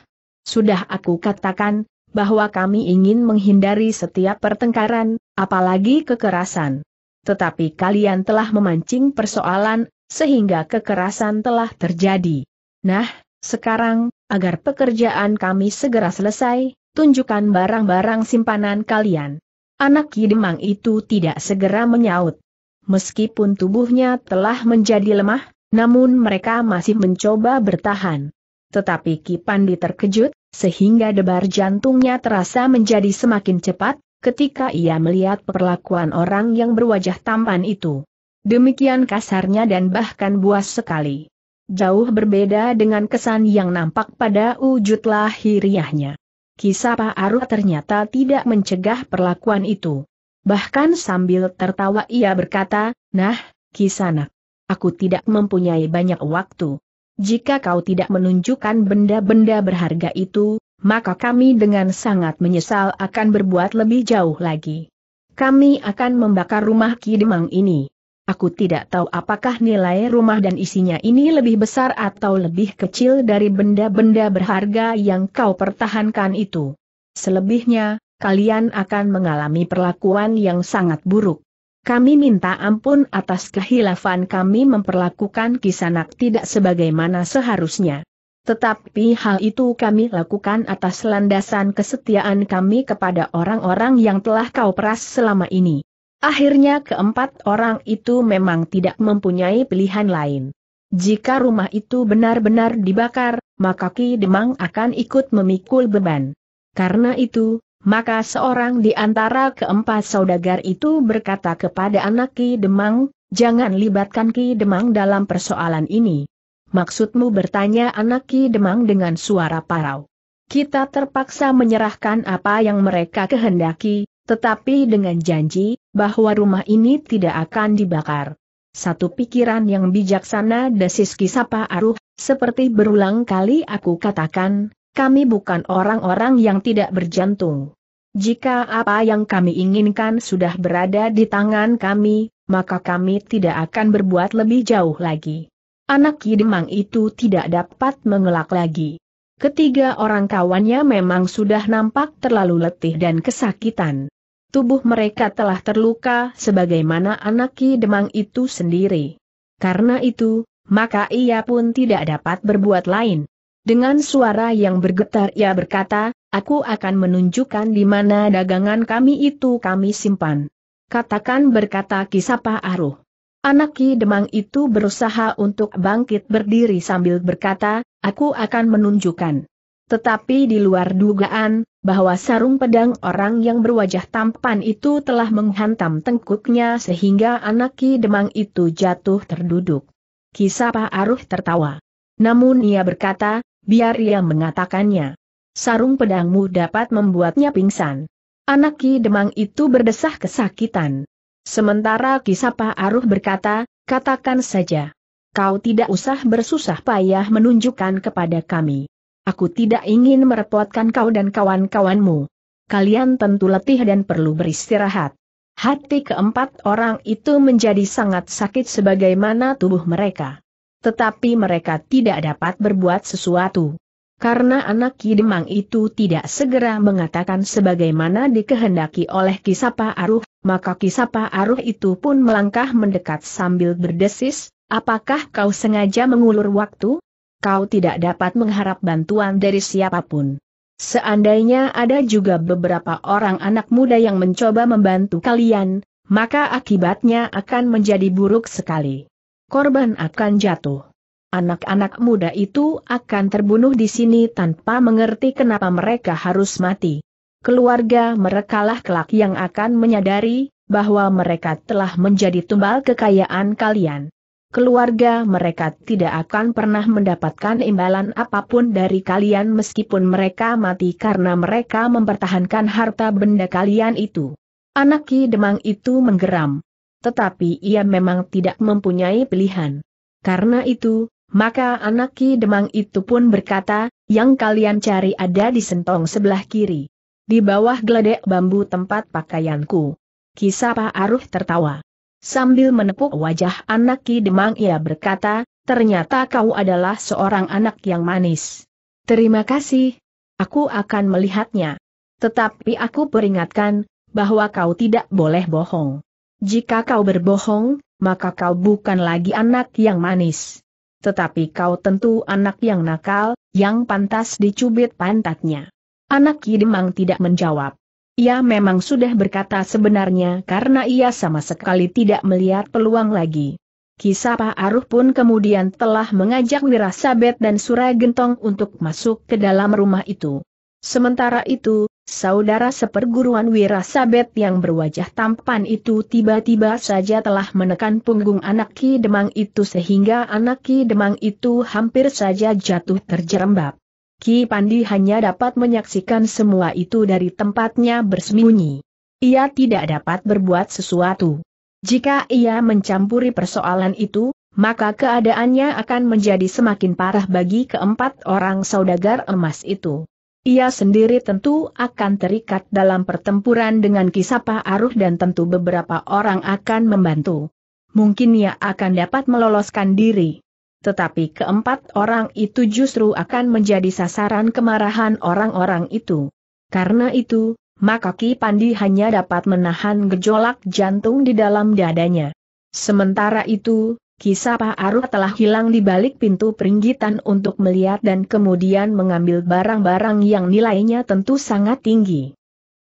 Sudah aku katakan, bahwa kami ingin menghindari setiap pertengkaran, apalagi kekerasan. Tetapi kalian telah memancing persoalan, sehingga kekerasan telah terjadi. Nah, sekarang, agar pekerjaan kami segera selesai, tunjukkan barang-barang simpanan kalian. Anak Yidemang itu tidak segera menyaut. Meskipun tubuhnya telah menjadi lemah, namun mereka masih mencoba bertahan. Tetapi Ki Pandi terkejut, sehingga debar jantungnya terasa menjadi semakin cepat, ketika ia melihat perlakuan orang yang berwajah tampan itu. Demikian kasarnya dan bahkan buas sekali. Jauh berbeda dengan kesan yang nampak pada wujud lahiriahnya. Kisah Pak Aru ternyata tidak mencegah perlakuan itu. Bahkan sambil tertawa ia berkata, Nah, Kisanak, aku tidak mempunyai banyak waktu. Jika kau tidak menunjukkan benda-benda berharga itu, maka kami dengan sangat menyesal akan berbuat lebih jauh lagi. Kami akan membakar rumah Ki Demang ini. Aku tidak tahu apakah nilai rumah dan isinya ini lebih besar atau lebih kecil dari benda-benda berharga yang kau pertahankan itu. Selebihnya, kalian akan mengalami perlakuan yang sangat buruk. Kami minta ampun atas kehilafan kami memperlakukan kisanak tidak sebagaimana seharusnya. Tetapi hal itu kami lakukan atas landasan kesetiaan kami kepada orang-orang yang telah kau peras selama ini. Akhirnya keempat orang itu memang tidak mempunyai pilihan lain. Jika rumah itu benar-benar dibakar, maka Ki Demang akan ikut memikul beban. Karena itu, maka seorang di antara keempat saudagar itu berkata kepada anak Ki Demang, jangan libatkan Ki Demang dalam persoalan ini. Maksudmu bertanya anak Ki Demang dengan suara parau. Kita terpaksa menyerahkan apa yang mereka kehendaki, tetapi dengan janji, bahwa rumah ini tidak akan dibakar. Satu pikiran yang bijaksana desis kisapa aruh, seperti berulang kali aku katakan, kami bukan orang-orang yang tidak berjantung. Jika apa yang kami inginkan sudah berada di tangan kami, maka kami tidak akan berbuat lebih jauh lagi. Anak Kidemang itu tidak dapat mengelak lagi. Ketiga orang kawannya memang sudah nampak terlalu letih dan kesakitan. Tubuh mereka telah terluka sebagaimana anak Ki itu sendiri. Karena itu, maka ia pun tidak dapat berbuat lain. Dengan suara yang bergetar ia berkata, Aku akan menunjukkan di mana dagangan kami itu kami simpan. Katakan berkata Kisapa Aruh. Anak Ki Demang itu berusaha untuk bangkit berdiri sambil berkata, aku akan menunjukkan. Tetapi di luar dugaan, bahwa sarung pedang orang yang berwajah tampan itu telah menghantam tengkuknya sehingga anak Ki Demang itu jatuh terduduk. Kisapa Aruh tertawa. Namun ia berkata, biar ia mengatakannya sarung pedangmu dapat membuatnya pingsan. Anak Ki Demang itu berdesah kesakitan. Sementara ki sapa Aruh berkata, katakan saja. Kau tidak usah bersusah payah menunjukkan kepada kami. Aku tidak ingin merepotkan kau dan kawan-kawanmu. Kalian tentu letih dan perlu beristirahat. Hati keempat orang itu menjadi sangat sakit sebagaimana tubuh mereka. Tetapi mereka tidak dapat berbuat sesuatu karena anak Kidemang itu tidak segera mengatakan sebagaimana dikehendaki oleh Kisapa Aruh, maka Kisapa Aruh itu pun melangkah mendekat sambil berdesis, apakah kau sengaja mengulur waktu? Kau tidak dapat mengharap bantuan dari siapapun. Seandainya ada juga beberapa orang anak muda yang mencoba membantu kalian, maka akibatnya akan menjadi buruk sekali. Korban akan jatuh. Anak-anak muda itu akan terbunuh di sini tanpa mengerti kenapa mereka harus mati. Keluarga merekalah kelak yang akan menyadari bahwa mereka telah menjadi tumbal kekayaan kalian. Keluarga mereka tidak akan pernah mendapatkan imbalan apapun dari kalian meskipun mereka mati karena mereka mempertahankan harta benda kalian itu. Anak Ki Demang itu menggeram. Tetapi ia memang tidak mempunyai pilihan. Karena itu, maka anak Ki Demang itu pun berkata, yang kalian cari ada di sentong sebelah kiri. Di bawah geledek bambu tempat pakaianku. Kisah Pak Aruh tertawa. Sambil menepuk wajah anak Ki Demang ia berkata, ternyata kau adalah seorang anak yang manis. Terima kasih. Aku akan melihatnya. Tetapi aku peringatkan, bahwa kau tidak boleh bohong. Jika kau berbohong, maka kau bukan lagi anak yang manis tetapi kau tentu anak yang nakal, yang pantas dicubit pantatnya. Anak Yidemang tidak menjawab. Ia memang sudah berkata sebenarnya karena ia sama sekali tidak melihat peluang lagi. Kisah Pak Aruh pun kemudian telah mengajak Wirasabet dan Suragentong untuk masuk ke dalam rumah itu. Sementara itu, Saudara seperguruan Wirasabet yang berwajah tampan itu tiba-tiba saja telah menekan punggung anak Ki Demang itu sehingga anak Ki Demang itu hampir saja jatuh terjerembab. Ki Pandi hanya dapat menyaksikan semua itu dari tempatnya bersembunyi. Ia tidak dapat berbuat sesuatu. Jika ia mencampuri persoalan itu, maka keadaannya akan menjadi semakin parah bagi keempat orang saudagar emas itu. Ia sendiri tentu akan terikat dalam pertempuran dengan Kisapa Aruh dan tentu beberapa orang akan membantu. Mungkin ia akan dapat meloloskan diri. Tetapi keempat orang itu justru akan menjadi sasaran kemarahan orang-orang itu. Karena itu, maka Ki Pandi hanya dapat menahan gejolak jantung di dalam dadanya. Sementara itu, Kisah Pak Aru telah hilang di balik pintu peringgitan untuk melihat dan kemudian mengambil barang-barang yang nilainya tentu sangat tinggi.